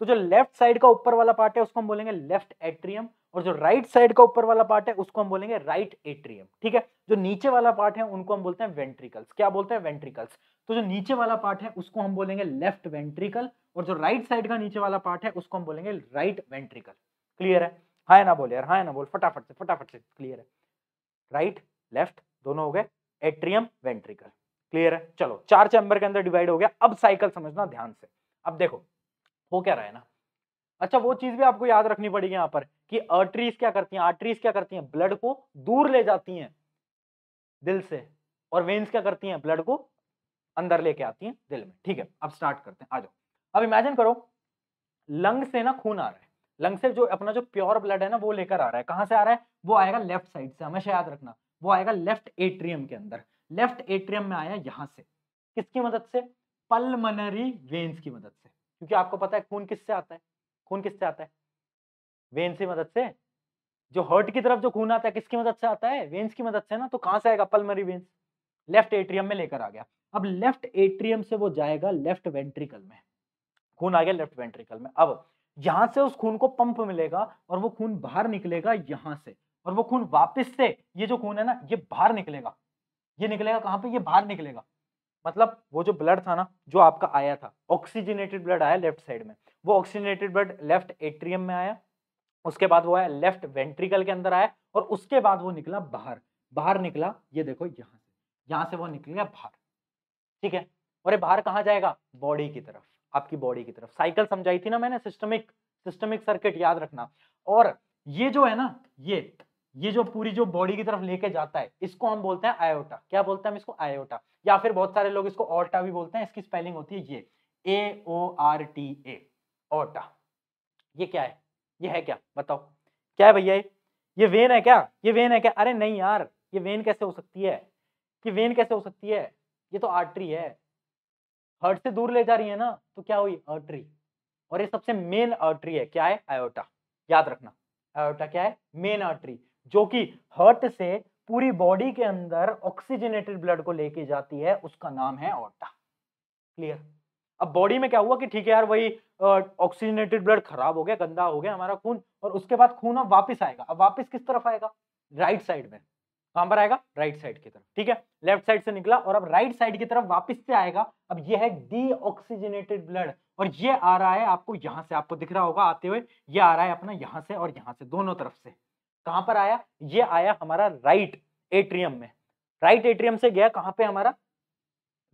[SPEAKER 1] तो जो लेफ्ट साइड का ऊपर वाला पार्ट है उसको हम बोलेंगे लेफ्ट एट्रियम और जो राइट साइड का ऊपर वाला पार्ट है उसको हम बोलेंगे राइट एट्रियम ठीक है जो नीचे वाला पार्ट है उनको हम बोलते हैं वेंट्रिकल्स क्या बोलते हैं वेंट्रिकल्स तो जो नीचे वाला पार्ट है उसको हम बोलेंगे लेफ्ट वेंट्रिकल और जो राइट साइड का नीचे वाला पार्ट है उसको हम बोलेंगे राइट वेंट्रिकल क्लियर है हाय ना बोल यार हाय ना बोल फटाफट से फटाफट से क्लियर है राइट लेफ्ट दोनों हो गए एट्रियम वेंट्रिकल क्लियर है चलो चार चैम्बर के अंदर डिवाइड हो गया अब साइकिल समझना ध्यान से अब देखो हो क्या रहा है ना अच्छा वो चीज भी आपको याद रखनी पड़ेगी यहाँ पर कि अर्टरीज क्या करती हैं आर्टरीज क्या करती हैं ब्लड को दूर ले जाती हैं दिल से और वेन्स क्या करती हैं ब्लड को अंदर लेके आती है दिल में ठीक है अब स्टार्ट करते हैं आ जाओ अब इमेजिन करो लंग से ना खून आ रहा है लंग से जो अपना जो प्योर ब्लड है ना वो लेकर आ रहा है कहाँ से आ रहा है वो आएगा लेफ्ट साइड से हमेशा याद रखना वो आएगा लेफ्ट एट्रियम के अंदर लेफ्ट एट्रियम में आया यहां से किसकी मदद से पलमनरी वेन्स की मदद से क्योंकि आपको पता है खून किससे आता है खून किससे आता है वेन्स की मदद से जो हर्ट की तरफ जो खून आता है किसकी मदद से आता है वेन्स की मदद से ना तो कहां से आएगा पलमरी वेन्स लेफ्ट एट्रियम में लेकर आ गया अब लेफ्ट एट्रियम से वो जाएगा लेफ्ट वेंट्रिकल में खून आ गया लेफ्ट वेंट्रिकल में अब यहां से उस खून को पंप मिलेगा और वो खून बाहर निकलेगा यहां से और वो खून वापस से ये जो खून है ना ये बाहर निकलेगा ये निकलेगा कहाँ पे ये बाहर निकलेगा मतलब वो जो ब्लड था ना जो आपका आया था ऑक्सीजनेटेड ब्लड आया लेफ्ट साइड में वो ऑक्सीजनेटेड ब्लड लेफ्ट एट्रियम में आया उसके बाद वो आया लेफ्ट वेंट्रिकल के अंदर आया और उसके बाद वो निकला बाहर बाहर निकला ये देखो यहाँ से यहाँ से वो निकल गया बाहर ठीक है और ये बाहर कहाँ जाएगा बॉडी की तरफ आपकी बॉडी की तरफ साइकिल समझाई थी ना मैंने सिस्टमिक सिस्टमिक सर्किट याद रखना और ये जो है ना ये ये जो पूरी जो बॉडी की तरफ लेके जाता है इसको हम बोलते हैं आयोटा क्या बोलते हैं हम इसको आयोटा या फिर बहुत सारे लोग इसको ऑर्टा भी बोलते हैं इसकी स्पेलिंग होती है ये A O R T A aorta ये क्या है ये है क्या बताओ क्या है भैया ये वेन है क्या ये वेन है क्या अरे नहीं यार ये वेन कैसे हो सकती है कि वेन कैसे हो सकती है ये तो आर्टरी है हर्ट से दूर ले जा रही है ना तो क्या हुई आर्टरी और ये सबसे मेन आर्टरी है क्या है आयोटा याद रखना आयोटा क्या है मेन आर्टरी जो कि हर्ट से पूरी बॉडी के अंदर ऑक्सीजनेटेड ब्लड को लेके जाती है उसका नाम है आयोटा क्लियर अब बॉडी में क्या हुआ कि ठीक है यार वही ऑक्सीजनेटेड ब्लड खराब हो गया गंदा हो गया हमारा खून और उसके बाद खून अब वापस आएगा अब वापस किस तरफ आएगा राइट साइड में कहां तो पर आएगा राइट साइड की तरफ ठीक है लेफ्ट साइड से निकला और अब राइट साइड की तरफ वापस से आएगा अब ये है डीऑक्सीजनेटेड ब्लड और ये आ रहा है आपको यहां से आपको दिख रहा होगा आते हुए ये आ रहा है अपना यहां से और यहां से दोनों तरफ से कहां पर आया ये आया हमारा राइट एट्रियम में राइट एट्रियम से गया कहां पे हमारा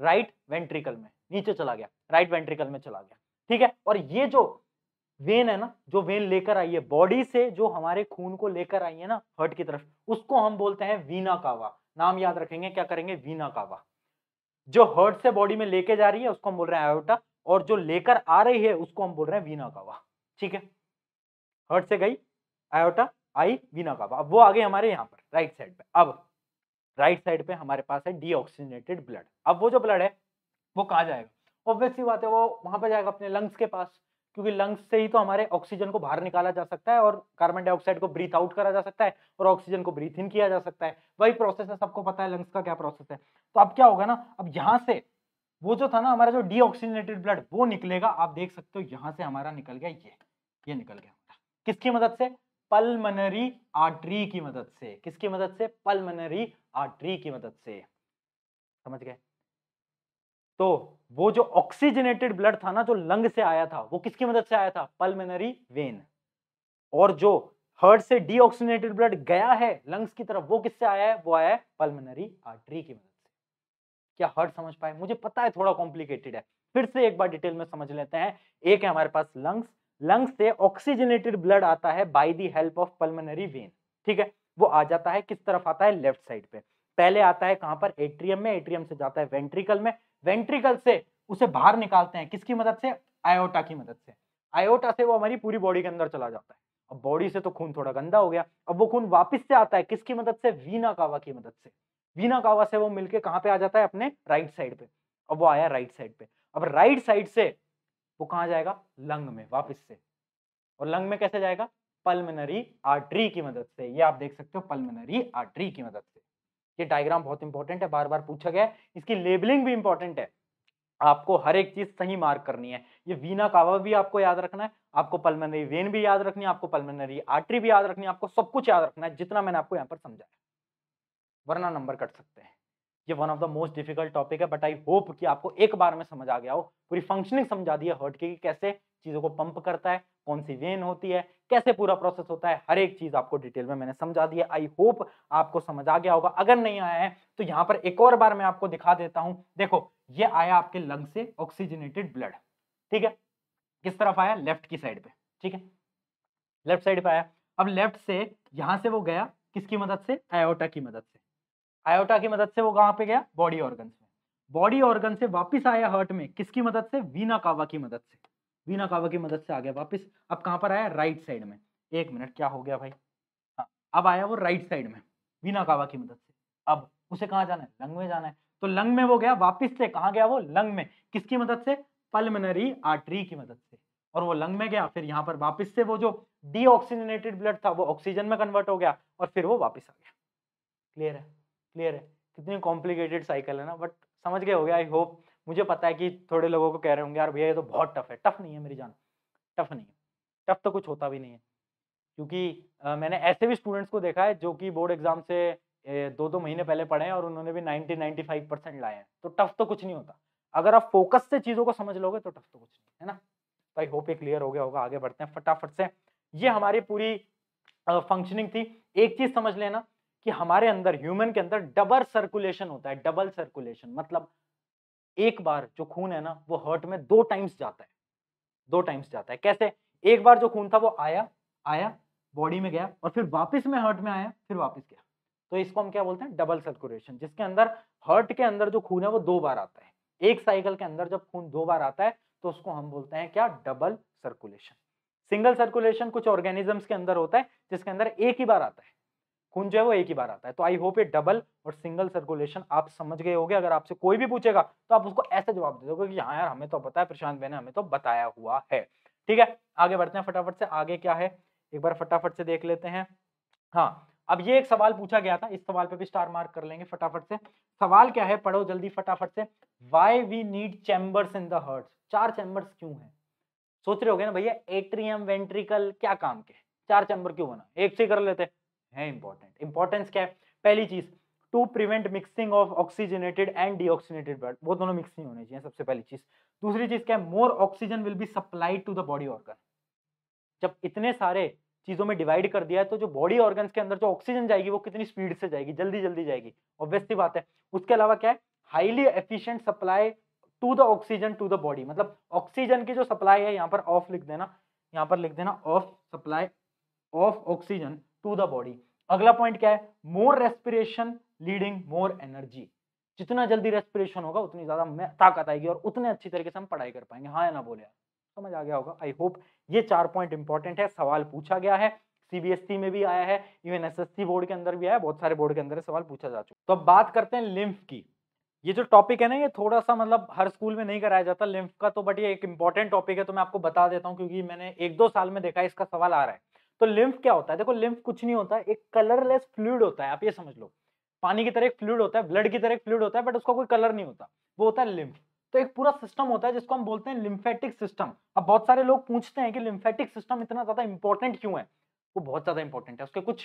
[SPEAKER 1] राइट वेंट्रिकल में नीचे चला गया राइट वेंट्रिकल में चला गया ठीक है और ये जो वेन है ना जो वेन लेकर आई है बॉडी से जो हमारे खून को लेकर आई है ना हर्ट की तरफ उसको हम बोलते हैं वीना कावा नाम याद रखेंगे क्या करेंगे वीना कावा जो हर्ट से बॉडी में लेके जा रही है उसको हम बोल रहे हैं आयोटा और जो लेकर आ रही है उसको हम बोल रहे हैं वीना कावा ठीक है हर्ट से गई आयोटा आई वीना कावा अब वो आ गई हमारे यहाँ पर राइट साइड पे अब राइट साइड पे हमारे पास है डीऑक्सीजनेटेड ब्लड अब वो जो ब्लड है वो कहाँ जाएगा ऑब्वियसली बात है वो वहां पर जाएगा अपने लंग्स के पास क्योंकि लंग्स से ही तो हमारे ऑक्सीजन को बाहर निकाला जा सकता है और कार्बन डाइऑक्साइड को ब्रीथ आउट करा जा सकता है और ऑक्सीजन को ब्रीथ इन किया जा सकता है वही प्रोसेस है सबको पता है लंग्स का क्या प्रोसेस है तो अब क्या होगा ना अब यहाँ से वो जो था ना हमारा जो डीऑक्सीजनेटेड ब्लड वो निकलेगा आप देख सकते हो यहाँ से हमारा निकल गया ये ये निकल गया किसकी मदद से पलमनरी आर्टरी की मदद से किसकी मदद से पलमनरी आर्टरी की मदद से समझ गए तो वो जो ऑक्सीजनेटेड ब्लड था ना जो लंग से आया था वो किसकी मदद से आया था पल्मोनरी वेन और जो हर्ट से डीऑक्सीजनेटेड ब्लड गया है लंग्स की तरफ वो किससे आया है वो आया है पल्मोनरी आर्टरी की मदद से क्या हर्ट समझ पाए मुझे पता है थोड़ा कॉम्प्लिकेटेड है फिर से एक बार डिटेल में समझ लेते हैं एक है हमारे पास लंग्स लंग्स से ऑक्सीजनेटेड ब्लड आता है by the help of pulmonary vein ठीक है वो आ जाता है किस तरफ आता है लेफ्ट साइड पे पहले आता है कहां पर एट्रियम में एट्रियम से जाता है वेंट्रिकल में वेंट्रिकल से उसे बाहर निकालते हैं किसकी मदद से आयोटा की मदद से आयोटा से वो हमारी पूरी बॉडी के अंदर चला जाता है अब बॉडी से तो खून थोड़ा गंदा हो गया अब वो खून वापस से आता है किसकी मदद से वीना कावा की मदद से वीना कावा से वो मिलके कहाँ पे आ जाता है अपने राइट साइड पे अब वो आया राइट साइड पे अब राइट साइड से वो कहाँ जाएगा लंग में वापिस से और लंग में कैसे जाएगा पलमनरी आर्टरी की मदद से ये आप देख सकते हो पल्मनरी आर्टरी की मदद से ये डायग्राम बहुत इंपॉर्टेंट है बार बार पूछा गया इसकी लेबलिंग भी इंपॉर्टेंट है आपको हर एक चीज सही मार्क करनी है ये वीना कावा भी आपको याद रखना है आपको पल्मनरी वेन भी याद रखनी है आपको पल्मनरी आर्टरी भी याद रखनी है आपको सब कुछ याद रखना है जितना मैंने आपको यहाँ पर समझाया वरना नंबर कट सकते हैं ये one of the most difficult topic है बट आई होप कि आपको एक बार में समझ आ गया हो पूरी फंक्शनिंग समझा दी है हर्ट की कैसे चीज़ों को पंप करता है कौन सी वेन होती है कैसे पूरा प्रोसेस होता है हर एक चीज आपको डिटेल में मैंने समझा दिया आई होप आपको समझ आ गया होगा अगर नहीं आया है तो यहाँ पर एक और बार मैं आपको दिखा देता हूं देखो ये आया आपके लंग से ऑक्सीजनेटेड ब्लड ठीक है किस तरफ आया लेफ्ट की साइड पे ठीक है लेफ्ट साइड पे आया अब लेफ्ट से यहां से वो गया किसकी मदद से आयोटा की मदद से आयोटा की मदद से वो कहां पे गया बॉडी ऑर्गन में बॉडी ऑर्गन से वापस आया हर्ट में किसकी मदद से वीना कावा की मदद से वीना कावा की मदद से आ गया वापस अब कहाँ पर आया राइट साइड में एक मिनट क्या हो गया भाई हाँ, अब आया वो राइट साइड में वीना कावा की मदद से अब उसे कहाँ जाना है लंग में जाना है तो लंग में वो गया वापिस से कहाँ गया वो लंग में किसकी मदद से पलमनरी आर्टरी की मदद से और वो लंग में गया फिर यहाँ पर वापिस से वो जो डीऑक्सीजनेटेड ब्लड था वो ऑक्सीजन में कन्वर्ट हो गया और फिर वो वापिस आ गया क्लियर है क्लियर है कितनी कॉम्प्लिकेटेड साइकिल है ना बट समझ गए हो गया आई होप मुझे पता है कि थोड़े लोगों को कह रहे होंगे यार भैया ये तो बहुत टफ है टफ नहीं है मेरी जान टफ नहीं है टफ तो कुछ होता भी नहीं है क्योंकि आ, मैंने ऐसे भी स्टूडेंट्स को देखा है जो कि बोर्ड एग्जाम से ए, दो दो महीने पहले पढ़े हैं और उन्होंने भी नाइनटी नाइन्टी फाइव परसेंट लाए हैं तो टफ तो कुछ नहीं होता अगर आप फोकस से चीज़ों को समझ लोगे तो टफ तो कुछ नहीं है ना तो आई होप ये क्लियर हो गया होगा आगे बढ़ते हैं फटाफट से ये हमारी पूरी फंक्शनिंग थी एक चीज़ समझ लेना कि हमारे अंदर ह्यूमन के अंदर डबल सर्कुलेशन होता है डबल सर्कुलेशन मतलब एक बार जो खून है ना वो हर्ट में दो टाइम्स जाता है दो टाइम्स जाता है कैसे एक बार जो खून था वो आया आया बॉडी में गया और फिर वापस में हर्ट में आया फिर वापस गया तो इसको हम क्या बोलते हैं डबल सर्कुलेशन जिसके अंदर हर्ट के अंदर जो खून है वो दो बार आता है एक साइकिल के अंदर जब खून दो बार आता है तो उसको हम बोलते हैं क्या डबल सर्कुलेशन सिंगल सर्कुलेशन कुछ ऑर्गेनिजम्स के अंदर होता है जिसके अंदर एक ही बार आता है खून जो है वो एक ही बार आता है तो आई होप ये डबल और सिंगल सर्कुलेशन आप समझ गए होगे अगर आपसे कोई भी पूछेगा तो आप उसको ऐसे जवाब दे दोगे कि हाँ यार हमें तो पता है प्रशांत भाई ने हमें तो बताया हुआ है ठीक है आगे बढ़ते हैं फटाफट से आगे क्या है एक बार फटाफट से देख लेते हैं हाँ अब ये एक सवाल पूछा गया था इस सवाल पे भी स्टार मार्क कर लेंगे फटाफट से सवाल क्या है पढ़ो जल्दी फटाफट से why we need chambers in the heart चार चैम्बर्स क्यों है सोच रहे हो ना भैया एट्रियम वेंट्रिकल क्या काम के चार चैम्बर क्यों बना एक से कर लेते हैं है इंपॉर्टेंट इंपॉर्टेंस क्या है पहली चीज to prevent mixing of oxygenated and deoxygenated blood वो दोनों मिक्स नहीं होने चाहिए सबसे पहली चीज दूसरी चीज क्या है more oxygen will be supplied to the body organ जब इतने सारे चीजों में डिवाइड कर दिया है तो जो बॉडी ऑर्गन्स के अंदर जो ऑक्सीजन जाएगी वो कितनी स्पीड से जाएगी जल्दी जल्दी जाएगी ऑब्वियसली बात है उसके अलावा क्या है highly efficient supply to the oxygen to the body मतलब ऑक्सीजन की जो सप्लाई है यहाँ पर ऑफ लिख देना यहाँ पर लिख देना of supply of oxygen to the body अगला पॉइंट क्या है more respiration leading more energy जितना जल्दी रेस्पिरेशन होगा उतनी ज्यादा ताकत आएगी और उतने अच्छी तरीके से हम पढ़ाई कर पाएंगे हाँ या ना बोले समझ आ गया होगा आई होप ये चार पॉइंट इंपॉर्टेंट है सवाल पूछा गया है सीबीएसई e में भी आया है इवन एसएससी बोर्ड के अंदर भी आया बहुत सारे बोर्ड के अंदर सवाल पूछा जा चुका तो अब बात करते हैं लिम्फ की ये जो टॉपिक है ना ये थोड़ा सा मतलब हर स्कूल में नहीं कराया जाता लिम्फ का तो बट ये एक इंपॉर्टेंट टॉपिक है तो मैं आपको बता देता हूँ क्योंकि मैंने एक दो साल में देखा इसका सवाल आ रहा है तो लिम्फ क्या होता है देखो लिम्फ कुछ नहीं होता एक कलरलेस फ्लूड होता है आप ये समझ लो पानी की तरह एक फ्लूड होता है ब्लड की तरह एक फ्लूड होता है बट उसका कोई कलर नहीं होता वो होता है लिम्फ तो एक पूरा सिस्टम होता है जिसको हम बोलते हैं लिम्फेटिक सिस्टम अब बहुत सारे लोग पूछते हैं कि लिम्फेटिक सिस्टम इतना ज्यादा इंपॉर्टेंट क्यों है वो बहुत ज्यादा इंपॉर्टेंट है उसके कुछ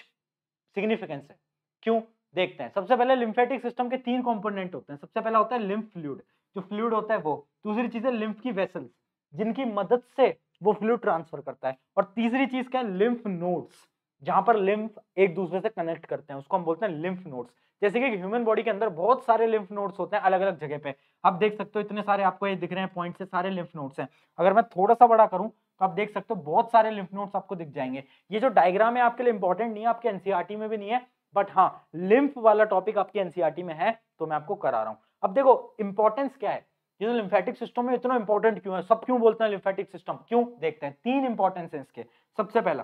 [SPEAKER 1] सिग्निफिकेंस है क्यों देखते हैं सबसे पहले लिम्फेटिक सिस्टम के तीन कॉम्पोनेंट होते हैं सबसे पहला होता है लिम्फ फ्लूड जो फ्लूड होता है वो दूसरी चीज है लिम्फ की वेसल्स जिनकी मदद से वो फ्लू ट्रांसफर करता है और तीसरी चीज क्या है लिम्फ नोड्स जहां पर लिम्फ एक दूसरे से कनेक्ट करते हैं उसको हम बोलते हैं लिम्फ नोड्स जैसे कि ह्यूमन बॉडी के अंदर बहुत सारे लिम्फ नोड्स होते हैं अलग अलग जगह पे आप देख सकते हो इतने सारे आपको ये दिख रहे हैं पॉइंट से सारे लिम्फ नोड्स हैं अगर मैं थोड़ा सा बड़ा करूं तो आप देख सकते हो बहुत सारे लिम्फ नोड्स आपको दिख जाएंगे ये जो डायग्राम है आपके लिए इंपॉर्टेंट नहीं है आपके एनसीआरटी e में भी नहीं है बट हाँ लिम्फ वाला टॉपिक आपके एनसीआरटी e में है तो मैं आपको करा रहा हूँ अब देखो इंपॉर्टेंस क्या है ये लिम्फेटिक सिस्टम है इतना इंपॉर्टेंट क्यों है सब क्यों बोलते हैं लिम्फेटिक सिस्टम क्यों देखते हैं तीन इंपॉर्टेंस है इसके सबसे पहला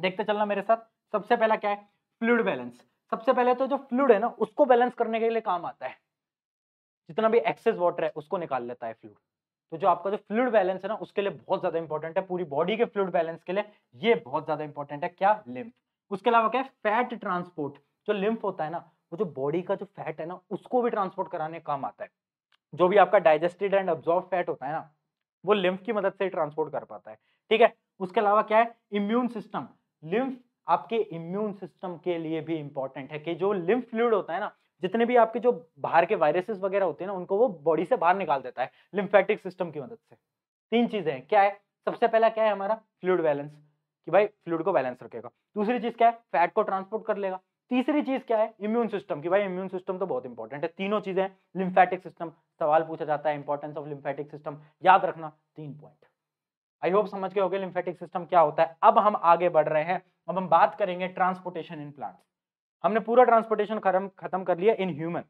[SPEAKER 1] देखते चलना मेरे साथ सबसे पहला क्या है फ्लूड बैलेंस सबसे पहले तो जो फ्लूड है ना उसको बैलेंस करने के लिए काम आता है जितना भी एक्सेस वाटर है उसको निकाल लेता है फ्लूड तो जो आपका जो फ्लूड बैलेंस है ना उसके लिए बहुत ज्यादा इंपॉर्टेंट है पूरी बॉडी के फ्लूड बैलेंस के लिए ये बहुत ज्यादा इंपॉर्टेंट है क्या लिम्फ उसके अलावा क्या है फैट ट्रांसपोर्ट जो लिम्फ होता है ना वो जो बॉडी का जो फैट है ना उसको भी ट्रांसपोर्ट कराने काम आता है जो भी आपका डाइजेस्टेड एंड अब्जॉर्ब फैट होता है ना वो लिम्फ की मदद से ट्रांसपोर्ट कर पाता है ठीक है उसके अलावा क्या है इम्यून सिस्टम लिम्फ आपके इम्यून सिस्टम के लिए भी इंपॉर्टेंट है कि जो लिम्फ फ्लूड होता है ना जितने भी आपके जो बाहर के वायरसेस वगैरह होते हैं ना उनको वो बॉडी से बाहर निकाल देता है लिम्फेटिक सिस्टम की मदद से तीन चीजें हैं क्या है सबसे पहला क्या है हमारा फ्लूड बैलेंस कि भाई फ्लूड को बैलेंस रखेगा दूसरी चीज क्या है फैट को ट्रांसपोर्ट कर लेगा तीसरी चीज क्या है इम्यून सिस्टम की भाई इम्यून सिस्टम तो बहुत इंपॉर्टेंट है तीनों चीजें लिम्फेटिक सिस्टम सवाल पूछा जाता है इंपॉर्टेंस ऑफ लिम्फेटिक सिस्टम याद रखना तीन पॉइंट आई होप समझ के हो गए लिम्फेटिक सिस्टम क्या होता है अब हम आगे बढ़ रहे हैं अब हम बात करेंगे ट्रांसपोर्टेशन इन प्लांट्स हमने पूरा ट्रांसपोर्टेशन खत्म कर लिया इन ह्यूमन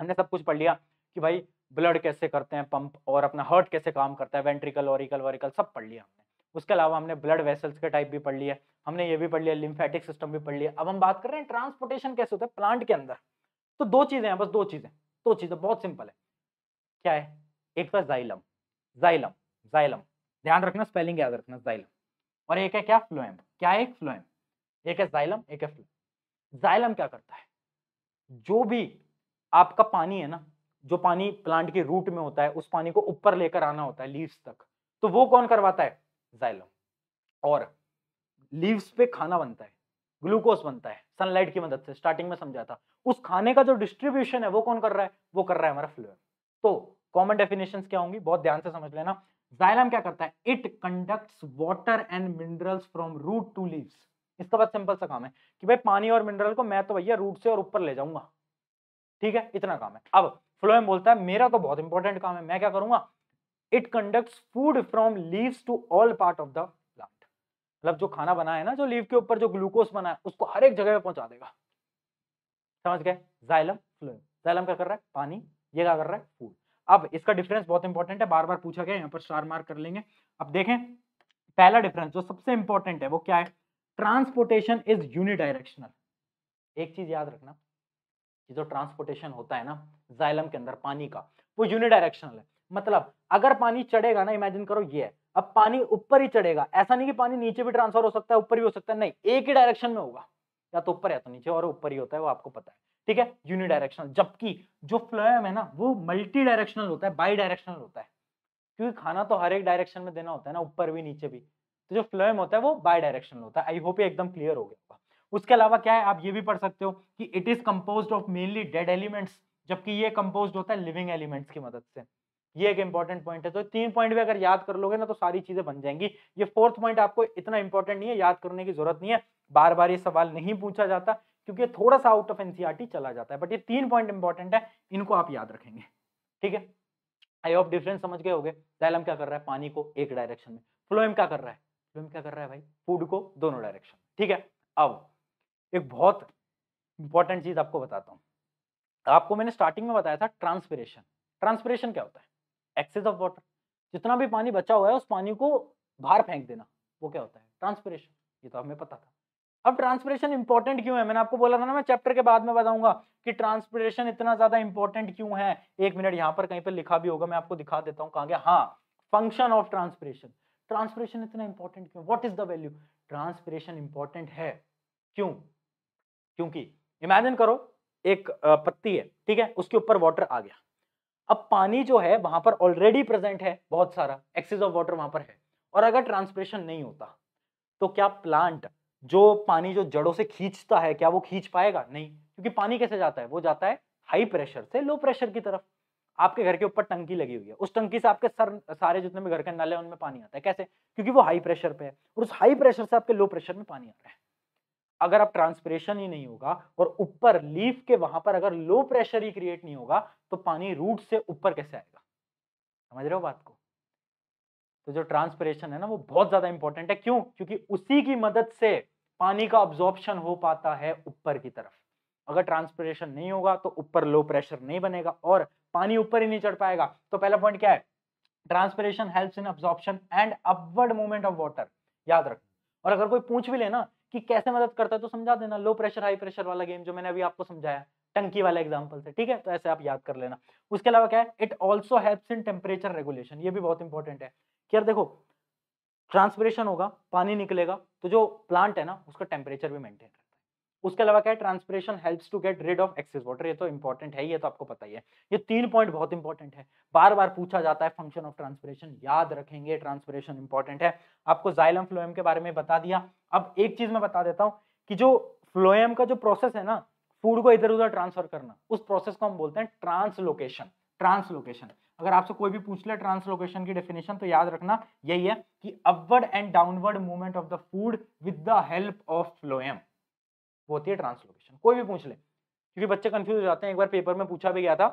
[SPEAKER 1] हमने सब कुछ पढ़ लिया कि भाई ब्लड कैसे करते हैं पंप और अपना हार्ट कैसे काम करता है वेंट्रिकल ओरिकल वरिकल सब पढ़ लिया हमने उसके अलावा हमने ब्लड वेसल्स के टाइप भी पढ़ लिया हमने ये भी पढ़ लिया लिम्फेटिक सिस्टम भी पढ़ लिया अब हम बात कर रहे हैं ट्रांसपोर्टेशन कैसे होता है प्लांट के अंदर तो दो चीजें हैं बस दो चीजें दो चीजें बहुत सिंपल है क्या है एक तो जाइलम जाइलम जाइलम ध्यान रखना स्पेलिंग याद रखना जाइलम और एक है क्या फ्लोएम क्या है एक फ्लोएम एक है जाइलम एक है फ्लोएम जाइलम क्या करता है जो भी आपका पानी है ना जो पानी प्लांट के रूट में होता है उस पानी को ऊपर लेकर आना होता है लीव्स तक तो वो कौन करवाता है जाइलम और लीव्स पे खाना बनता है ग्लूकोज बनता है सनलाइट की मदद से स्टार्टिंग में समझा था उस खाने का जो डिस्ट्रीब्यूशन है वो कौन कर रहा है वो कर रहा है हमारा फ्लोएम तो कॉमन डेफिनेशन क्या होंगी बहुत ध्यान से समझ लेना जाइलम क्या करता है it conduct water and minerals from root to leaves इसका बाद सिंपल सा काम है कि भाई पानी और मिनरल को मैं तो भैया रूट से और ऊपर ले जाऊंगा ठीक है इतना काम है अब फ्लोएम बोलता है मेरा तो बहुत इंपॉर्टेंट काम है मैं क्या करूंगा it conduct food from leave to all part of the plant मतलब जो खाना बना है ना जो लीव के ऊपर जो ग्लूकोज बना है उसको हर एक जगह पे पहुंचा देगा समझ गए जाइलम फ्लोइम जाइलम क्या कर रहा है पानी ये क्या कर रहा है फूड अब इसका डिफरेंस बहुत इंपॉर्टेंट है बार बार पूछा गया यहाँ पर स्टार मार्क कर लेंगे अब देखें पहला डिफरेंस जो सबसे इंपॉर्टेंट है वो क्या है ट्रांसपोर्टेशन इज यूनिडायरेक्शनल एक चीज याद रखना जो ट्रांसपोर्टेशन होता है ना जाइलम के अंदर पानी का वो यूनिडायरेक्शनल है मतलब अगर पानी चढ़ेगा ना इमेजिन करो ये है अब पानी ऊपर ही चढ़ेगा ऐसा नहीं कि पानी नीचे भी ट्रांसफर हो सकता है ऊपर भी हो सकता है नहीं एक ही डायरेक्शन में होगा या तो ऊपर या तो नीचे और ऊपर ही होता है वो आपको पता है ठीक है यूनि डायरेक्शनल जबकि जो फ्लोएम है ना वो मल्टी डायरेक्शनल होता है बाई डायरेक्शनल होता है क्योंकि खाना तो हर एक डायरेक्शन में देना होता है ना ऊपर भी नीचे भी तो जो फ्लोएम होता है वो बाई डायरेक्शनल होता है आई होप ये एकदम क्लियर हो गया उसके अलावा क्या है आप ये भी पढ़ सकते हो कि it is compose of mainly dead elements जबकि ये कंपोज होता है लिविंग एलिमेंट्स की मदद से ये एक इंपॉर्टेंट पॉइंट है तो तीन पॉइंट भी अगर याद कर लोगे ना तो सारी चीजें बन जाएंगी ये फोर्थ पॉइंट आपको इतना इंपॉर्टेंट नहीं है याद करने की जरूरत नहीं है बार बार ये सवाल नहीं पूछा जाता क्योंकि थोड़ा सा आउट ऑफ एनसीआरटी चला जाता है बट ये तीन पॉइंट इंपॉर्टेंट है इनको आप याद रखेंगे ठीक है आई होप डिफरेंस समझ गए हो डायलम क्या कर रहा है पानी को एक डायरेक्शन में फ्लोएम क्या कर रहा है फ्लोएम क्या कर रहा है भाई फूड को दोनों डायरेक्शन ठीक है अब एक बहुत इंपॉर्टेंट चीज आपको बताता हूँ आपको मैंने स्टार्टिंग में बताया था ट्रांसपिरेशन ट्रांसफरेशन क्या होता है एक्सेस ऑफ वाटर जितना भी पानी बचा हुआ है उस पानी को बाहर फेंक देना वो क्या होता है ट्रांसपरेशन ये तो हमें पता था अब ट्रांसपरेशन इंपॉर्टेंट क्यों है मैंने आपको बोला था ना मैं चैप्टर के बाद में बताऊंगा कि ट्रांसपरेशन इतना ज्यादा इंपॉर्टेंट क्यों है एक मिनट यहाँ पर कहीं पर लिखा भी होगा मैं आपको दिखा देता हूँ कहा गया हाँ फंक्शन ऑफ ट्रांसपरेशन ट्रांसपरेशन इतना इंपॉर्टेंट क्यों what is the value transpiration important है क्यों क्योंकि इमेजिन करो एक पत्ती है ठीक है उसके ऊपर वाटर आ गया अब पानी जो है वहां पर ऑलरेडी प्रेजेंट है बहुत सारा एक्सेस ऑफ वाटर वहां पर है और अगर ट्रांसप्रेशन नहीं होता तो क्या प्लांट जो पानी जो जड़ों से खींचता है क्या वो खींच पाएगा नहीं क्योंकि पानी कैसे जाता है वो जाता है हाई प्रेशर से लो प्रेशर की तरफ आपके घर के ऊपर टंकी लगी हुई है उस टंकी से आपके सर सारे जितने भी घर के नाले हैं उनमें पानी आता है कैसे क्योंकि वो हाई प्रेशर पे है और उस हाई प्रेशर से आपके लो प्रेशर में पानी आ रहा है अगर आप ट्रांसपरेशन ही नहीं होगा और ऊपर लीफ के वहां पर अगर लो प्रेशर ही क्रिएट नहीं होगा तो पानी रूट से ऊपर कैसे आएगा समझ रहे हो बात को तो जो ट्रांसपरेशन है ना वो बहुत ज्यादा इंपॉर्टेंट है क्यों क्योंकि उसी की मदद से पानी का ऑब्जॉर्प्शन हो पाता है ऊपर की तरफ अगर ट्रांसपरेशन नहीं होगा तो ऊपर लो प्रेशर नहीं बनेगा और पानी ऊपर ही नहीं चढ़ पाएगा तो पहला पॉइंट क्या है transpiration helps in absorption and upward movement of water याद रख और अगर कोई पूछ भी लेना कि कैसे मदद करता है तो समझा देना लो प्रेशर हाई प्रेशर वाला गेम जो मैंने अभी आपको समझाया टंकी वाला एग्जाम्पल से ठीक है तो ऐसे आप याद कर लेना उसके अलावा क्या है it also helps in temperature regulation ये भी बहुत इंपॉर्टेंट है कि यार देखो ट्रांसपरेशन होगा पानी निकलेगा तो जो प्लांट है ना उसका टेम्परेचर भी मेंटेन उसके अलावा क्या है transpiration helps to get rid of excess water ये तो इंपॉर्टेंट है ये तो आपको पता ही है ये तीन पॉइंट बहुत इंपॉर्टेंट है बार बार पूछा जाता है फंक्शन ऑफ ट्रांसपरेशन याद रखेंगे ट्रांसपरेशन इंपॉर्टेंट है आपको जाइलम फ्लोएम के बारे में बता दिया अब एक चीज मैं बता देता हूँ कि जो फ्लोएम का जो प्रोसेस है ना फूड को इधर उधर ट्रांसफर करना उस प्रोसेस को हम बोलते हैं ट्रांसलोकेशन ट्रांसलोकेशन अगर आपसे कोई भी पूछ ले ट्रांसलोकेशन की डेफिनेशन तो याद रखना यही है कि upward and downward movement of the food with the help of phloem वो होती है ट्रांसलोकेशन कोई भी पूछ ले क्योंकि बच्चे कंफ्यूज हो जाते हैं एक बार पेपर में पूछा भी गया था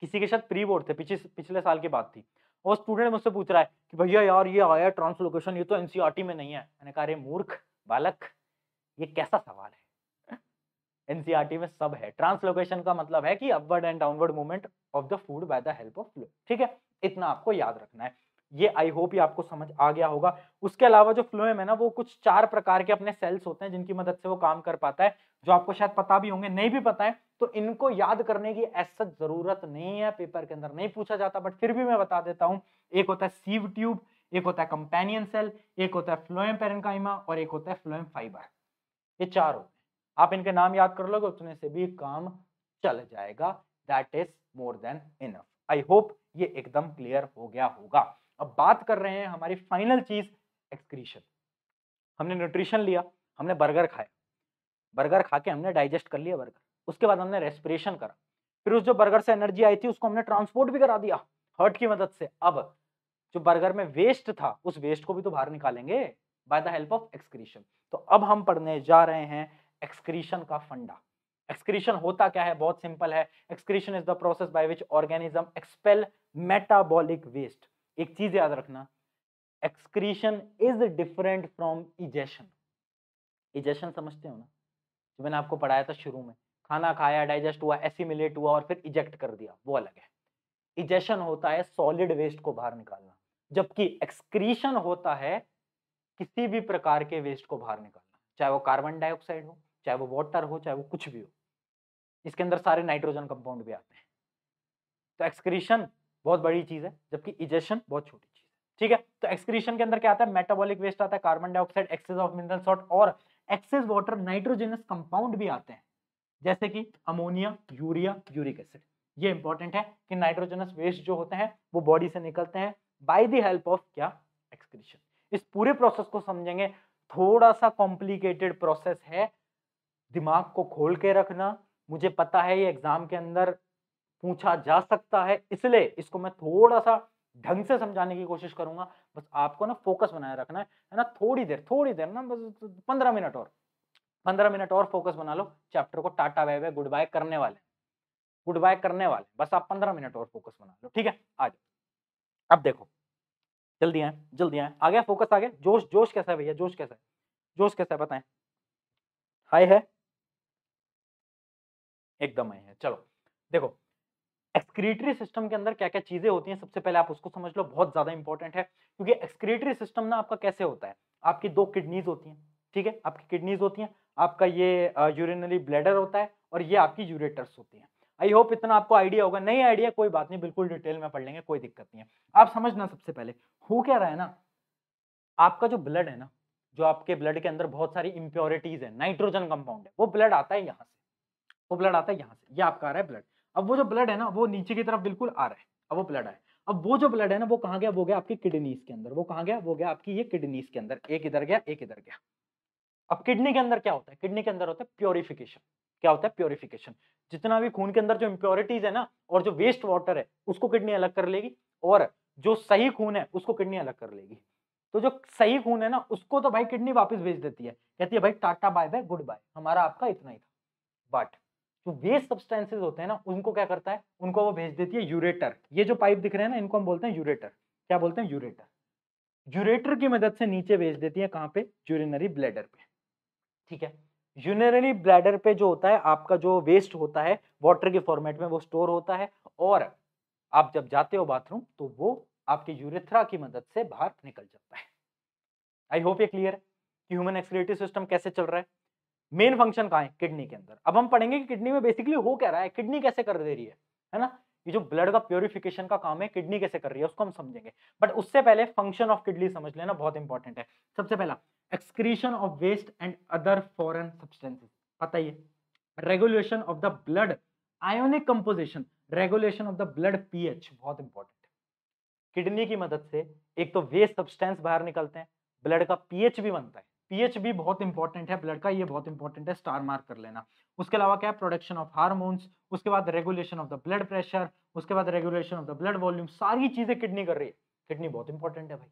[SPEAKER 1] किसी के साथ प्री बोर्ड थे पिछले पिछले साल की बात थी और स्टूडेंट मुझसे पूछ रहा है कि भैया यार ये आया ट्रांसलोकेशन ये तो एनसीईआरटी e में नहीं है मैंने कहा अरे मूर्ख बालक ये कैसा सवाल है एनसीईआरटी e में सब है ट्रांसलोकेशन का मतलब है कि upward and downward movement of the food by the help of phloem ठीक है इतना आपको याद रखना है ये आई होप ये आपको समझ आ गया होगा उसके अलावा जो फ्लोएम है ना वो कुछ चार प्रकार के अपने सेल्स होते हैं जिनकी मदद से वो काम कर पाता है जो आपको शायद पता भी होंगे नहीं भी पता है तो इनको याद करने की ऐसा जरूरत नहीं है पेपर के अंदर नहीं पूछा जाता बट फिर भी मैं बता देता हूँ एक होता है सीव ट्यूब एक होता है कंपेनियन सेल एक होता है फ्लोएम पेरनकाइमा और एक होता है फ्लोएम फाइबर ये चार होते हैं आप इनके नाम याद कर लोगे उतने से भी काम चल जाएगा that is more than enough I hope ये एकदम क्लियर हो गया होगा अब बात कर रहे हैं हमारी फाइनल चीज एक्सक्रीशन हमने न्यूट्रिशन लिया हमने बर्गर खाया बर्गर खा के हमने डाइजेस्ट कर लिया बर्गर उसके बाद हमने रेस्पिरेशन करा फिर उस जो बर्गर से एनर्जी आई थी उसको हमने ट्रांसपोर्ट भी करा दिया हर्ट की मदद से अब जो बर्गर में वेस्ट था उस वेस्ट को भी तो बाहर निकालेंगे by the help of excretion तो अब हम पढ़ने जा रहे हैं एक्सक्रीशन का फंडा एक्सक्रीशन होता क्या है बहुत सिंपल है excretion is the process by which organism expel metabolic waste एक चीज याद रखना excretion is different from egestion egestion समझते हो ना जो मैंने आपको पढ़ाया था शुरू में खाना खाया डाइजेस्ट हुआ एसिमिलेट हुआ और फिर इजेक्ट कर दिया वो अलग है इजेशन होता है सॉलिड वेस्ट को बाहर निकालना जबकि एक्सक्रीशन होता है किसी भी प्रकार के वेस्ट को बाहर निकालना चाहे वो कार्बन डाइऑक्साइड हो चाहे वो वाटर हो चाहे वो कुछ भी हो इसके अंदर सारे नाइट्रोजन कंपाउंड भी आते हैं तो एक्सक्रीशन बहुत बड़ी चीज़ है जबकि इजेशन बहुत छोटी चीज़ है ठीक है तो एक्सक्रीशन के अंदर क्या आता है मेटाबॉलिक वेस्ट आता है carbon dioxide excess of mineral salt और एक्सेस वाटर नाइट्रोजनस कंपाउंड भी आते हैं जैसे कि अमोनिया यूरिया यूरिक एसिड ये इंपॉर्टेंट है कि नाइट्रोजनस वेस्ट जो होते हैं वो बॉडी से निकलते हैं बाय द हेल्प ऑफ क्या एक्सक्रीशन इस पूरे प्रोसेस को समझेंगे थोड़ा सा कॉम्प्लिकेटेड प्रोसेस है दिमाग को खोल के रखना मुझे पता है ये एग्जाम के अंदर पूछा जा सकता है इसलिए इसको मैं थोड़ा सा ढंग से समझाने की कोशिश करूंगा बस आपको ना फोकस बनाए रखना है है ना थोड़ी देर थोड़ी देर ना बस पंद्रह मिनट और पंद्रह मिनट और फोकस बना लो चैप्टर को टाटा वे गुड बाय करने वाले गुड बाय करने वाले बस आप पंद्रह मिनट और फोकस बना लो ठीक है आ जाओ अब देखो जल्दी आए जल्दी आए आ गया फोकस आ गया जोश जोश कैसा है भैया जोश कैसा है जोश कैसा है बताएं हाई है एकदम हाई है चलो देखो एक्सक्रीटरी सिस्टम के अंदर क्या क्या चीजें होती हैं सबसे पहले आप उसको समझ लो बहुत ज्यादा इंपॉर्टेंट है क्योंकि एक्सक्रीटरी सिस्टम ना आपका कैसे होता है आपकी दो किडनीज होती हैं ठीक है आपकी किडनीज होती हैं आपका ये यूरिनरी ब्लैडर होता है और ये आपकी यूरेटर्स होती हैं आई होप इतना आपको आइडिया होगा नहीं आइडिया कोई बात नहीं बिल्कुल डिटेल में पढ़ लेंगे कोई दिक्कत नहीं है आप समझना सबसे पहले हो क्या रहा है ना आपका जो ब्लड है ना जो आपके ब्लड के अंदर बहुत सारी इंप्योरिटीज है नाइट्रोजन कंपाउंड है वो ब्लड आता है यहाँ से वो ब्लड आता है यहाँ से ये यह आपका आ रहा है ब्लड अब वो जो ब्लड है ना वो नीचे की तरफ बिल्कुल आ रहा है अब वो ब्लड आए अब वो जो ब्लड है ना वो कहाँ गया वो गया आपकी किडनीज के अंदर वो कहाँ गया वो गया आपकी ये किडनीज के अंदर एक इधर गया एक इधर गया अब किडनी के अंदर क्या होता है किडनी के अंदर होता है प्योरिफिकेशन क्या होता है प्योरिफिकेशन जितना भी खून के अंदर जो इम्प्योरिटीज है ना और जो वेस्ट वाटर है उसको किडनी अलग कर लेगी और जो सही खून है उसको किडनी अलग कर लेगी तो जो सही खून है ना उसको तो भाई किडनी वापस भेज देती है कहती है भाई tata bye bye goodbye हमारा आपका इतना ही था बट जो वेस्ट सब्सटेंसेस होते हैं ना उनको क्या करता है उनको वो भेज देती है यूरेटर ये जो पाइप दिख रहे हैं ना इनको हम बोलते हैं यूरेटर क्या बोलते हैं यूरेटर यूरेटर की मदद से नीचे भेज देती है कहाँ पे यूरिनरी ब्लैडर पे ठीक है यूरिनरी ब्लैडर पे जो होता है आपका जो वेस्ट होता है वाटर के फॉर्मेट में वो स्टोर होता है और आप जब जाते हो बाथरूम तो वो आपके यूरेथ्रा की मदद से बाहर निकल जाता है आई होप ये क्लियर है कि ह्यूमन एक्सक्रेटिव सिस्टम कैसे चल रहा है मेन फंक्शन कहाँ है किडनी के अंदर अब हम पढ़ेंगे कि किडनी में बेसिकली हो क्या रहा है किडनी कैसे कर दे रही है है ना ये जो ब्लड का प्योरिफिकेशन का काम है किडनी कैसे कर रही है उसको हम समझेंगे बट उससे पहले फंक्शन ऑफ किडनी समझ लेना बहुत इंपॉर्टेंट है सबसे पहला excretion of waste and other foreign substances पता regulation of the blood ionic composition regulation of the blood P बहुत इंपॉर्टेंट है किडनी की मदद से एक तो वेस्ट सब्सटेंस बाहर निकलते हैं ब्लड का पीएच भी बनता है पीएच भी बहुत इंपॉर्टेंट है ब्लड का ये बहुत इंपॉर्टेंट है स्टार मार्क कर लेना उसके अलावा क्या है प्रोडक्शन ऑफ हार्मोन्स उसके बाद regulation of the blood pressure उसके बाद regulation of the blood volume सारी चीजें किडनी कर रही है किडनी बहुत इंपॉर्टेंट है भाई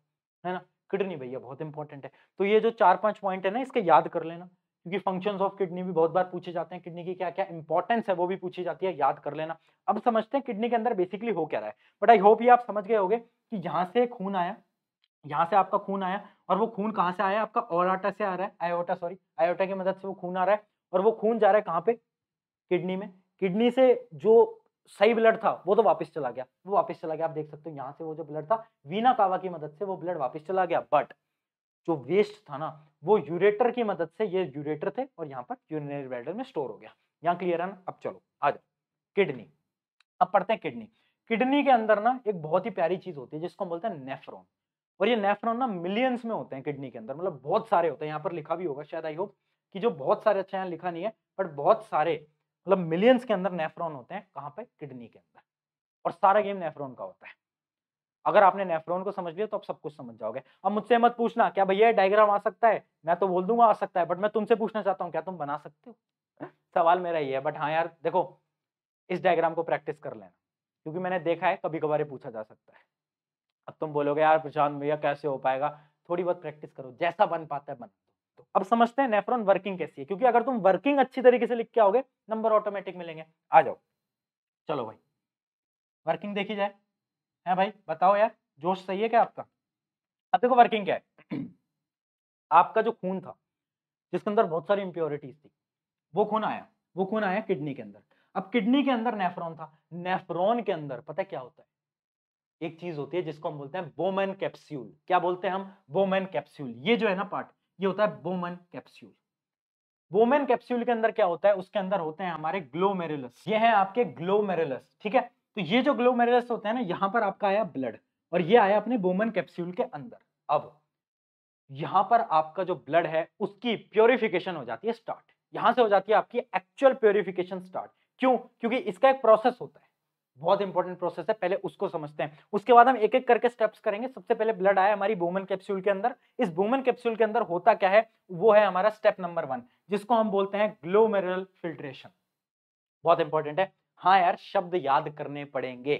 [SPEAKER 1] है ना किडनी भैया बहुत इंपॉर्टेंट है तो ये जो चार पांच पॉइंट है ना इसके याद कर लेना क्योंकि फंक्शन ऑफ किडनी भी बहुत बार पूछे जाते हैं किडनी की क्या क्या इंपॉर्टेंस है वो भी पूछी जाती है याद कर लेना अब समझते हैं किडनी के अंदर बेसिकली हो क्या रहा है बट आई होप ये आप समझ गए होगे कि यहाँ से खून आया यहाँ से आपका खून आया और वो खून कहाँ से आया आपका ओराटा से आ रहा है आयोटा सॉरी आयोटा की मदद से वो खून आ रहा है और वो खून जा रहा है कहाँ पे किडनी में किडनी से जो सही ब्लड था वो तो वापस चला गया वो वापस चला गया आप देख सकते हो यहाँ से वो जो ब्लड था वीना कावा की मदद से वो ब्लड वापस चला गया बट जो वेस्ट था ना वो यूरेटर की मदद से ये यूरेटर थे और यहाँ पर यूरिनरी ब्लैडर में स्टोर हो गया यहाँ क्लियर है ना अब चलो आ जाओ किडनी अब पढ़ते हैं किडनी किडनी के अंदर ना एक बहुत ही प्यारी चीज होती है जिसको बोलते हैं नेफ्रॉन और ये नेफ्रॉन ना मिलियंस में होते हैं किडनी के अंदर मतलब बहुत सारे होते हैं यहाँ पर लिखा भी होगा शायद आई होप कि जो बहुत सारे अच्छा यहाँ लिखा नहीं है बट बहुत सारे मतलब मिलियंस के अंदर नेफ्रॉन होते हैं कहाँ पे किडनी के अंदर और सारा गेम नेफ्रॉन का होता है अगर आपने नेफ्रॉन को समझ लिया तो आप सब कुछ समझ जाओगे अब मुझसे मत पूछना क्या भैया डायग्राम आ सकता है मैं तो बोल दूंगा आ सकता है बट मैं तुमसे पूछना चाहता हूँ क्या तुम बना सकते हो सवाल मेरा ये है बट हाँ यार देखो इस डायग्राम को प्रैक्टिस कर लेना क्योंकि मैंने देखा है कभी कभार पूछा जा सकता है अब तुम बोलोगे यार प्रशांत भैया कैसे हो पाएगा थोड़ी बहुत प्रैक्टिस करो जैसा बन पाता है बन तो अब समझते हैं नेफ्रॉन वर्किंग कैसी है क्योंकि अगर तुम वर्किंग अच्छी तरीके से लिख के आओगे नंबर ऑटोमेटिक मिलेंगे आ जाओ चलो भाई वर्किंग देखी जाए है भाई बताओ यार जोश सही है क्या आपका अब देखो वर्किंग क्या है आपका जो खून था जिसके अंदर बहुत सारी इंप्योरिटीज थी वो खून आया वो खून आया किडनी के अंदर अब किडनी के अंदर नेफ्रॉन था नेफ्रॉन के अंदर पता क्या होता है एक चीज होती है जिसको हम बोलते हैं बोमन कैप्स्यूल क्या बोलते हैं हम बोमन कैप्स्यूल ये जो है ना पार्ट ये होता है बोमन कैप्स्यूल बोमन कैप्स्यूल के अंदर क्या होता है उसके अंदर होते हैं हमारे ग्लोमेरुलस ये है आपके ग्लोमेरुलस ठीक है तो ये जो ग्लोमेरुलस होते हैं ना यहाँ पर आपका आया ब्लड और ये आया अपने बोमन कैप्स्यूल के अंदर अब यहाँ पर आपका जो ब्लड है उसकी प्योरिफिकेशन हो जाती है स्टार्ट यहां से हो जाती है आपकी एक्चुअल प्योरिफिकेशन स्टार्ट क्यों क्योंकि इसका एक प्रोसेस होता है बहुत इंपॉर्टेंट प्रोसेस है पहले उसको समझते हैं उसके बाद हम एक एक करके स्टेप्स करेंगे सबसे पहले ब्लड आया हमारी बोमन कैप्सूल के अंदर इस बोमन कैप्सूल के अंदर होता क्या है वो है हमारा स्टेप नंबर वन जिसको हम बोलते हैं ग्लोमेरल फिल्ट्रेशन बहुत इंपॉर्टेंट है हाँ यार शब्द याद करने पड़ेंगे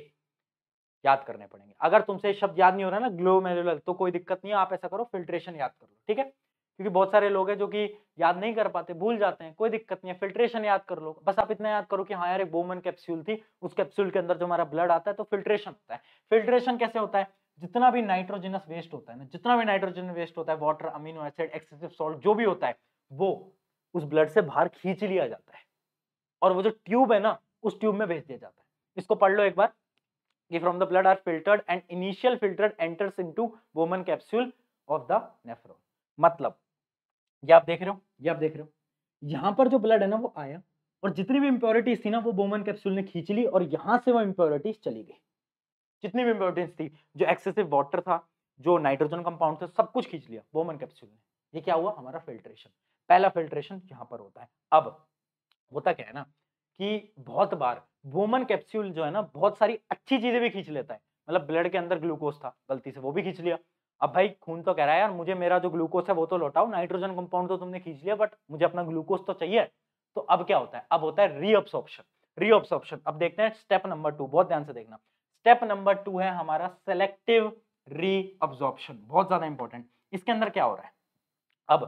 [SPEAKER 1] याद करने पड़ेंगे अगर तुमसे शब्द याद नहीं हो रहा ना ग्लोमेरुलर तो कोई दिक्कत नहीं है आप ऐसा करो फिल्ट्रेशन याद कर लो ठीक है क्योंकि बहुत सारे लोग हैं जो कि याद नहीं कर पाते भूल जाते हैं कोई दिक्कत नहीं है फिल्ट्रेशन याद कर लो बस आप इतना याद करो कि हाँ यार एक बोमन कैप्सूल थी उस कैप्सूल के अंदर जो हमारा ब्लड आता है तो फिल्ट्रेशन होता है फिल्ट्रेशन कैसे होता है जितना भी नाइट्रोजनस वेस्ट होता है ना जितना भी नाइट्रोजन वेस्ट होता है water amino acid excessive salt जो भी होता है वो उस ब्लड से बाहर खींच लिया जाता है और वो जो ट्यूब है ना उस ट्यूब में भेज दिया जाता है इसको पढ़ लो एक बार कि from the blood are filtered and initial filtered enters into Bowman capsule of the nephron मतलब ये आप देख रहे हो ये आप देख रहे हो यहाँ पर जो ब्लड है ना वो आया और जितनी भी इम्प्योरिटीज थी ना वो बोमन कैप्सूल ने खींच ली और यहाँ से वो इम्प्योरिटीज चली गई जितनी भी इम्प्योरिटीज थी जो एक्सेसिव वाटर था जो नाइट्रोजन कंपाउंड थे सब कुछ खींच लिया बोमन कैप्सूल ने ये क्या हुआ हमारा फिल्ट्रेशन पहला फिल्ट्रेशन यहाँ पर होता है अब होता क्या है ना कि बहुत बार वोमन कैप्सूल जो है ना बहुत सारी अच्छी चीजें भी खींच लेता है मतलब ब्लड के अंदर ग्लूकोज था गलती से वो भी खींच लिया अब भाई खून तो कह रहा है यार मुझे मेरा जो ग्लूकोज है वो तो लौटाओ नाइट्रोजन कंपाउंड तो तुमने खींच लिया बट मुझे अपना ग्लूकोज तो चाहिए तो अब क्या होता है अब होता है रीअब्सॉर्प्शन रीअब्सॉर्प्शन अब देखते हैं स्टेप नंबर टू बहुत ध्यान से देखना स्टेप नंबर टू है हमारा सेलेक्टिव रीअब्सॉर्प्शन बहुत ज्यादा इंपॉर्टेंट इसके अंदर क्या हो रहा है अब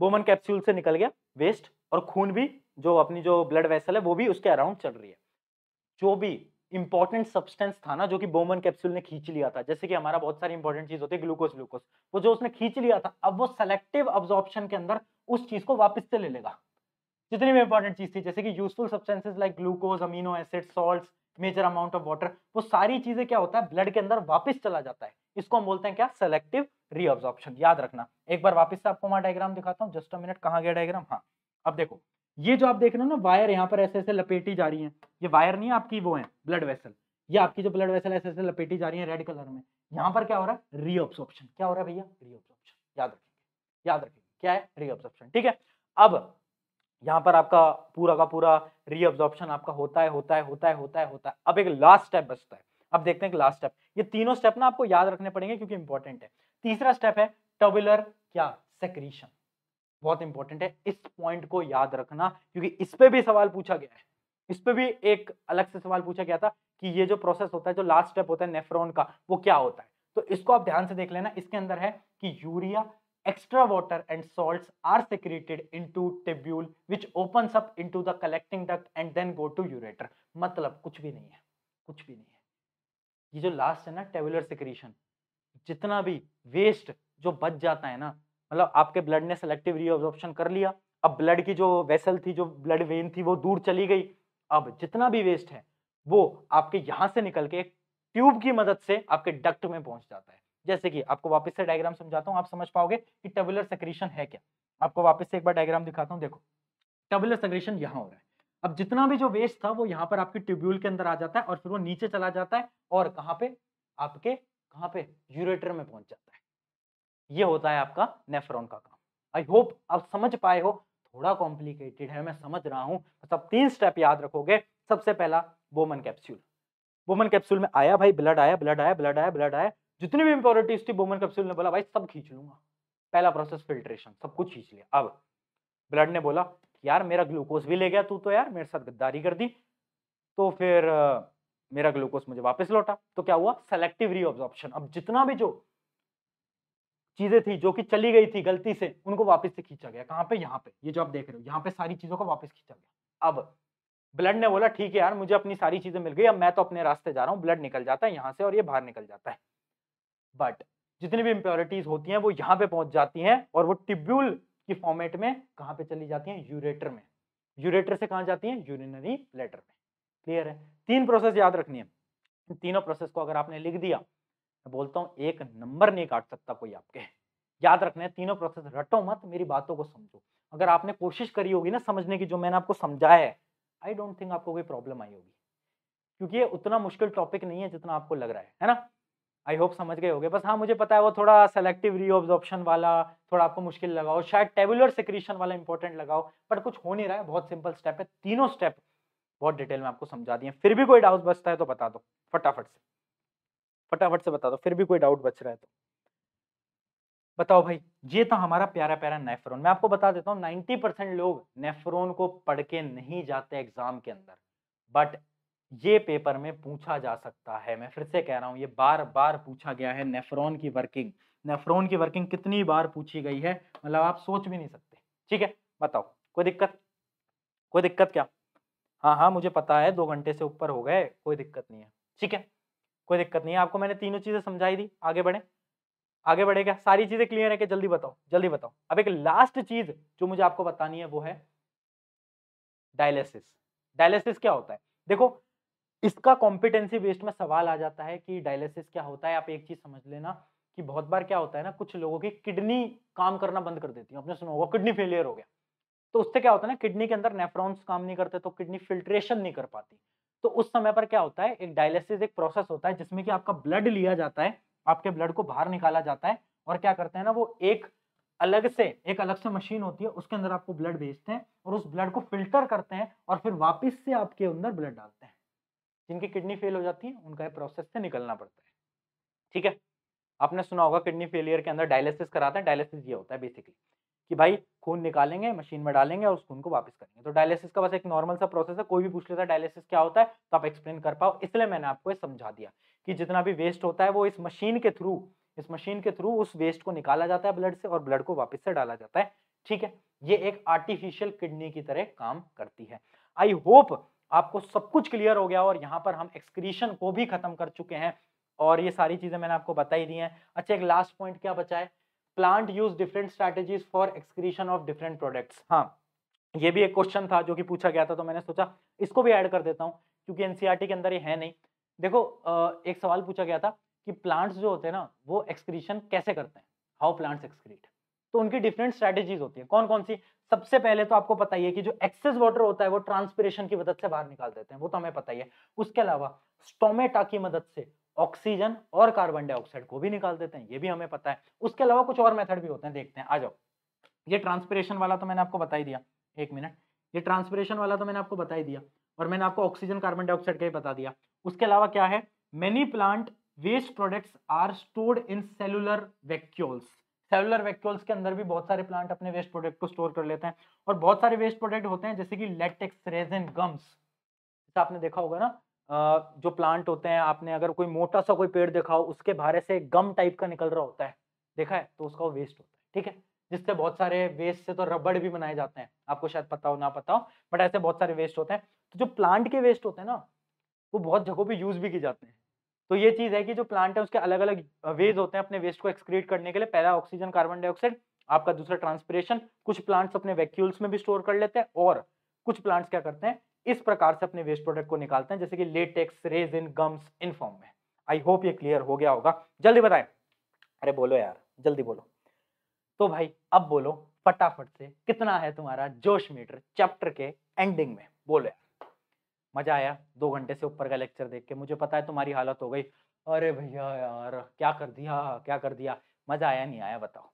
[SPEAKER 1] बोमन कैप्सूल से निकल गया वेस्ट और खून भी जो अपनी जो ब्लड वेसल है वो भी उसके अराउंड चल रही है जो भी इंपॉर्टेंट सब्सटेंस था ना जो कि बोमन कैप्सूल ने खींच लिया था जैसे कि हमारा बहुत सारी इंपॉर्टेंट चीज होती है ग्लूकोज ग्लूकोज वो जो उसने खींच लिया था अब वो सेलेक्टिव ऑब्जॉर्प्शन के अंदर उस चीज को वापस से ले लेगा जितनी भी इंपॉर्टेंट चीज थी जैसे कि useful substances like glucose amino acid salt major amount of water वो सारी चीजें क्या होता है ब्लड के अंदर वापस चला जाता है इसको हम बोलते हैं क्या सेलेक्टिव रीअब्जॉर्प्शन याद रखना एक बार वापस से आपको हमारा डायग्राम दिखाता हूँ जस्ट अ मिनट कहाँ गया डायग्राम हाँ अब देखो ये जो आप देख रहे हो ना वायर यहाँ पर ऐसे ऐसे लपेटी जा रही है ये वायर नहीं आपकी वो है ब्लड वेसल ये आपकी जो ब्लड वेसल ऐसे ऐसे लपेटी जा रही है रेड कलर में यहाँ पर क्या हो रहा है रीऑब्सॉप्शन क्या हो रहा है भैया रीऑब्सॉप्शन याद रखेंगे याद रखेंगे क्या है रीऑब्सॉप्शन ठीक है अब यहाँ पर आपका पूरा का पूरा रीऑब्जॉर्प्शन आपका होता है होता है होता है होता है होता है अब एक लास्ट स्टेप बचता है अब देखते हैं कि लास्ट स्टेप ये तीनों स्टेप ना आपको याद रखने पड़ेंगे क्योंकि इंपॉर्टेंट है तीसरा स्टेप है टबुलर क्या सेक्रीशन बहुत इंपॉर्टेंट है इस पॉइंट को याद रखना क्योंकि इस पर भी सवाल पूछा गया है इस पर भी एक अलग से सवाल पूछा गया था कि ये जो प्रोसेस होता है जो लास्ट स्टेप होता है नेफ्रॉन का वो क्या होता है तो इसको आप ध्यान से देख लेना इसके अंदर है कि urea extra water and salts are secreted into tubule which opens up into the collecting duct and then go to ureter मतलब कुछ भी नहीं है कुछ भी नहीं है ये जो लास्ट है ना टेबुलर सिक्रीशन जितना भी वेस्ट जो बच जाता है ना मतलब आपके ब्लड ने सेलेक्टिव रीऑब्जॉर्प्शन कर लिया अब ब्लड की जो वेसल थी जो ब्लड वेन थी वो दूर चली गई अब जितना भी वेस्ट है वो आपके यहाँ से निकल के ट्यूब की मदद से आपके डक्ट में पहुंच जाता है जैसे कि आपको वापस से डायग्राम समझाता हूँ आप समझ पाओगे कि टेबुलर सक्रीशन है क्या आपको वापस से एक बार डायग्राम दिखाता हूँ देखो टबुलर सेक्रीशन यहाँ हो रहा है अब जितना भी जो वेस्ट था वो यहाँ पर आपके ट्यूब्यूल के अंदर आ जाता है और फिर वो नीचे चला जाता है और कहाँ पे आपके कहाँ पे यूरेटर में पहुंच जाता है ये होता है आपका नेफ्रॉन का काम आई होप आप समझ पाए हो थोड़ा कॉम्प्लिकेटेड है मैं समझ रहा हूँ तो सब तीन स्टेप याद रखोगे सबसे पहला बोमन कैप्सूल बोमन कैप्सूल में आया भाई ब्लड आया ब्लड आया ब्लड आया ब्लड आया जितनी भी इंपॉरिटीज थी बोमन कैप्सूल ने बोला भाई सब खींच लूंगा पहला प्रोसेस फिल्ट्रेशन सब कुछ खींच लिया अब ब्लड ने बोला यार मेरा ग्लूकोज भी ले गया तू तो यार मेरे साथ गद्दारी कर दी तो फिर मेरा ग्लूकोज मुझे वापस लौटा तो क्या हुआ सेलेक्टिव रीऑब्जॉर्प्शन अब जितना भी जो चीजें थी जो कि चली गई थी गलती से उनको वापस से खींचा गया कहाँ पे यहाँ पे ये जो आप देख रहे हो यहाँ पे सारी चीजों को वापस खींचा गया अब ब्लड ने बोला ठीक है यार मुझे अपनी सारी चीजें मिल गई अब मैं तो अपने रास्ते जा रहा हूँ ब्लड निकल जाता है यहाँ से और ये बाहर निकल जाता है बट जितनी भी इम्प्योरिटीज होती हैं वो यहाँ पे पहुंच जाती हैं और वो टिब्यूल की फॉर्मेट में कहाँ पे चली जाती हैं यूरेटर में यूरेटर से कहाँ जाती हैं यूरिनरी लेटर में क्लियर है तीन प्रोसेस याद रखनी है तीनों प्रोसेस को अगर आपने लिख दिया मैं बोलता हूँ एक नंबर नहीं काट सकता कोई आपके याद रखना है तीनों प्रोसेस रटो मत मेरी बातों को समझो अगर आपने कोशिश करी होगी ना समझने की जो मैंने आपको समझाया है आई डोंट थिंक आपको कोई प्रॉब्लम आई होगी क्योंकि ये उतना मुश्किल टॉपिक नहीं है जितना आपको लग रहा है है ना आई होप समझ गए होगे बस हाँ मुझे पता है वो थोड़ा सेलेक्टिव री ऑब्जॉर्प्शन वाला थोड़ा आपको मुश्किल लगाओ शायद टेबुलर सिक्रीशन वाला इंपॉर्टेंट लगाओ बट कुछ हो नहीं रहा है बहुत सिंपल स्टेप है तीनों स्टेप बहुत डिटेल में आपको समझा दिए फिर भी कोई डाउट बचता है तो बता दो फटाफट से फटाफट से बता दो फिर भी कोई डाउट बच रहा है तो बताओ भाई ये था हमारा प्यारा प्यारा नेफ्रोन मैं आपको बता देता हूँ नाइन्टी परसेंट लोग नेफ्रोन को पढ़ के नहीं जाते एग्जाम के अंदर बट ये पेपर में पूछा जा सकता है मैं फिर से कह रहा हूँ ये बार बार पूछा गया है नेफ्रोन की वर्किंग नेफ्रोन की वर्किंग कितनी बार पूछी गई है मतलब आप सोच भी नहीं सकते ठीक है बताओ कोई दिक्कत कोई दिक्कत क्या हाँ हाँ मुझे पता है दो घंटे से ऊपर हो गए कोई दिक्कत नहीं है ठीक है कोई दिक्कत नहीं है आपको मैंने तीनों चीजें समझाई दी आगे बढ़े आगे बढ़े क्या सारी चीजें क्लियर है कि जल्दी बताओ जल्दी बताओ अब एक लास्ट चीज जो मुझे आपको बतानी है वो है डायलिसिस डायलिसिस क्या होता है देखो इसका कॉम्पिटेंसी बेस्ड में सवाल आ जाता है कि डायलिसिस क्या होता है आप एक चीज समझ लेना कि बहुत बार क्या होता है ना कुछ लोगों की किडनी काम करना बंद कर देती है आपने सुना होगा किडनी फेलियर हो गया तो उससे क्या होता है ना किडनी के अंदर नेफ्रॉन्स काम नहीं करते तो किडनी फिल्ट्रेशन नहीं कर पाती तो उस समय पर क्या होता है एक डायलिसिस एक प्रोसेस होता है जिसमें कि आपका ब्लड लिया जाता है आपके ब्लड को बाहर निकाला जाता है और क्या करते हैं ना वो एक अलग से एक अलग से मशीन होती है उसके अंदर आपको ब्लड भेजते हैं और उस ब्लड को फिल्टर करते हैं और फिर वापिस से आपके अंदर ब्लड डालते हैं जिनकी किडनी फेल हो जाती है उनका प्रोसेस से निकलना पड़ता है ठीक है आपने सुना होगा किडनी फेलियर के अंदर डायलिसिस कराते हैं डायलिसिस ये होता है बेसिकली कि भाई खून निकालेंगे मशीन में डालेंगे और उस खून को वापस करेंगे तो डायलिसिस का बस एक नॉर्मल सा प्रोसेस है कोई भी पूछ लेता है डायलिसिस क्या होता है तो आप एक्सप्लेन कर पाओ इसलिए मैंने आपको समझा दिया कि जितना भी वेस्ट होता है वो इस मशीन के थ्रू इस मशीन के थ्रू उस वेस्ट को निकाला जाता है ब्लड से और ब्लड को वापस से डाला जाता है ठीक है ये एक आर्टिफिशियल किडनी की तरह काम करती है आई होप आपको सब कुछ क्लियर हो गया और यहाँ पर हम एक्सक्रीशन को भी खत्म कर चुके हैं और ये सारी चीजें मैंने आपको बताई दी हैं अच्छा एक लास्ट पॉइंट क्या बचा है plant use different strategies for excretion of different products हाँ ये भी एक क्वेश्चन था जो कि पूछा गया था तो मैंने सोचा इसको भी ऐड कर देता हूँ क्योंकि एनसीईआरटी e के अंदर ये है नहीं देखो एक सवाल पूछा गया था कि प्लांट्स जो होते हैं ना वो एक्सक्रीशन कैसे करते हैं हाउ प्लांट्स एक्सक्रीट तो उनकी डिफरेंट स्ट्रैटेजीज होती है कौन कौन सी सबसे पहले तो आपको पता ही है कि जो एक्सेस वाटर होता है वो ट्रांसपिरेशन की मदद से बाहर निकाल देते हैं वो तो हमें पता ही है उसके अलावा स्टोमेटा की मदद से ऑक्सीजन और कार्बन डाइऑक्साइड को भी निकाल देते हैं ये भी हमें पता है उसके अलावा कुछ और मेथड भी होते हैं देखते हैं आ जाओ ये ट्रांसपिरेशन वाला तो मैंने आपको बता ही दिया एक मिनट ये ट्रांसपरेशन वाला तो मैंने आपको बता ही दिया और मैंने आपको ऑक्सीजन कार्बन डाइऑक्साइड का ही बता दिया उसके अलावा क्या है many plant waste products are stored in cellular vacuoles cellular vacuoles के अंदर भी बहुत सारे प्लांट अपने वेस्ट प्रोडक्ट को स्टोर कर लेते हैं और बहुत सारे वेस्ट प्रोडक्ट होते हैं जैसे कि लेटेक्स रेजन गम्स आपने देखा होगा ना जो प्लांट होते हैं आपने अगर कोई मोटा सा कोई पेड़ देखा हो उसके बारे से गम टाइप का निकल रहा होता है देखा है तो उसका वो वेस्ट होता है ठीक है जिससे बहुत सारे वेस्ट से तो रबड़ भी बनाए जाते हैं आपको शायद पता हो ना पता हो बट ऐसे बहुत सारे वेस्ट होते हैं तो जो प्लांट के वेस्ट होते हैं ना वो बहुत जगहों पर यूज भी किए जाते हैं तो ये चीज़ है कि जो प्लांट है उसके अलग अलग वेज होते हैं अपने वेस्ट को एक्सक्रीट करने के लिए पहला ऑक्सीजन कार्बन डाइऑक्साइड आपका दूसरा ट्रांसपरेशन कुछ प्लांट्स अपने वैक्यूल्स में भी स्टोर कर लेते हैं और कुछ प्लांट्स क्या करते हैं इस प्रकार से अपने वेस्ट प्रोडक्ट को निकालते हैं जैसे कि लेटेक्स रेजिन गम्स इन फॉर्म में आई होप ये क्लियर हो गया होगा जल्दी बताएं अरे बोलो यार जल्दी बोलो तो भाई अब बोलो फटाफट से कितना है तुम्हारा जोश मीटर चैप्टर के एंडिंग में बोलो मजा आया दो घंटे से ऊपर का लेक्चर देख के मुझे पता है तुम्हारी हालत हो गई अरे भैया यार क्या कर दिया क्या कर दिया मजा आया नहीं आया बताओ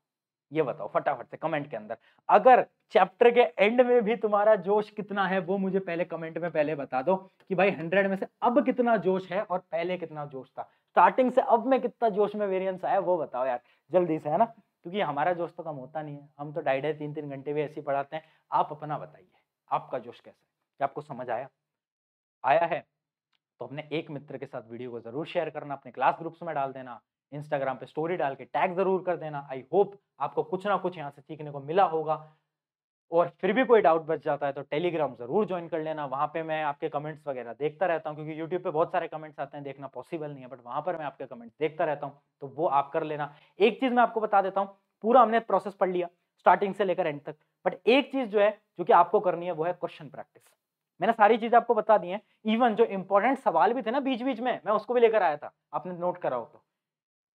[SPEAKER 1] ये बताओ फटाफट से कमेंट के अंदर अगर चैप्टर के एंड में भी तुम्हारा जोश कितना है वो मुझे पहले कमेंट में पहले बता दो कि भाई हंड्रेड में से अब कितना जोश है और पहले कितना जोश था स्टार्टिंग से अब में कितना जोश में वेरियंस आया वो बताओ यार जल्दी से है ना क्योंकि हमारा जोश तो कम होता नहीं है हम तो ढाई ढाई तीन तीन घंटे भी ऐसे ही पढ़ाते हैं आप अपना बताइए आपका जोश कैसा है क्या आपको समझ आया आया है तो अपने एक मित्र के साथ वीडियो को जरूर शेयर करना अपने क्लास ग्रुप्स में डाल देना इंस्टाग्राम पे स्टोरी डाल के टैग जरूर कर देना आई होप आपको कुछ ना कुछ यहाँ से सीखने को मिला होगा और फिर भी कोई डाउट बच जाता है तो टेलीग्राम ज़रूर ज्वाइन कर लेना वहाँ पे मैं आपके कमेंट्स वगैरह देखता रहता हूँ क्योंकि यूट्यूब पे बहुत सारे कमेंट्स आते हैं देखना पॉसिबल नहीं है बट वहाँ पर मैं आपके कमेंट्स देखता रहता हूँ तो वो आप कर लेना एक चीज़ मैं आपको बता देता हूँ पूरा हमने प्रोसेस पढ़ लिया स्टार्टिंग से लेकर एंड तक बट एक चीज़ जो है जो कि आपको करनी है वो है क्वेश्चन प्रैक्टिस मैंने सारी चीज़ें आपको बता दी हैं इवन जो इंपॉर्टेंट सवाल भी थे ना बीच बीच में मैं उसको भी लेकर आया था आपने नोट करा हो तो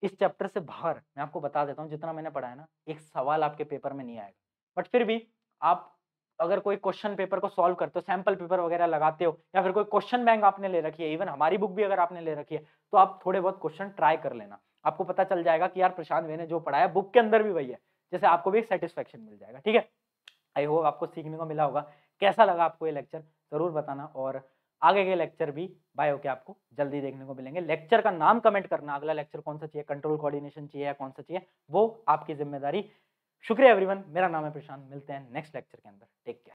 [SPEAKER 1] इस चैप्टर से बाहर मैं आपको बता देता हूँ जितना मैंने पढ़ा है ना एक सवाल आपके पेपर में नहीं आएगा बट फिर भी आप अगर कोई क्वेश्चन पेपर को सॉल्व करते हो सैंपल पेपर वगैरह लगाते हो या फिर कोई क्वेश्चन बैंक आपने ले रखी है इवन हमारी बुक भी अगर आपने ले रखी है तो आप थोड़े बहुत क्वेश्चन ट्राई कर लेना आपको पता चल जाएगा कि यार प्रशांत भाई ने जो पढ़ाया बुक के अंदर भी वही है जैसे आपको भी एक सेटिस्फेक्शन मिल जाएगा ठीक है आई होप आपको सीखने को मिला होगा कैसा लगा आपको ये लेक्चर ज़रूर बताना और आगे के लेक्चर भी बायो के आपको जल्दी देखने को मिलेंगे लेक्चर का नाम कमेंट करना अगला लेक्चर कौन सा चाहिए कंट्रोल कोऑर्डिनेशन चाहिए या कौन सा चाहिए वो आपकी जिम्मेदारी शुक्रिया एवरीवन मेरा नाम है प्रशांत मिलते हैं नेक्स्ट लेक्चर के अंदर टेक केयर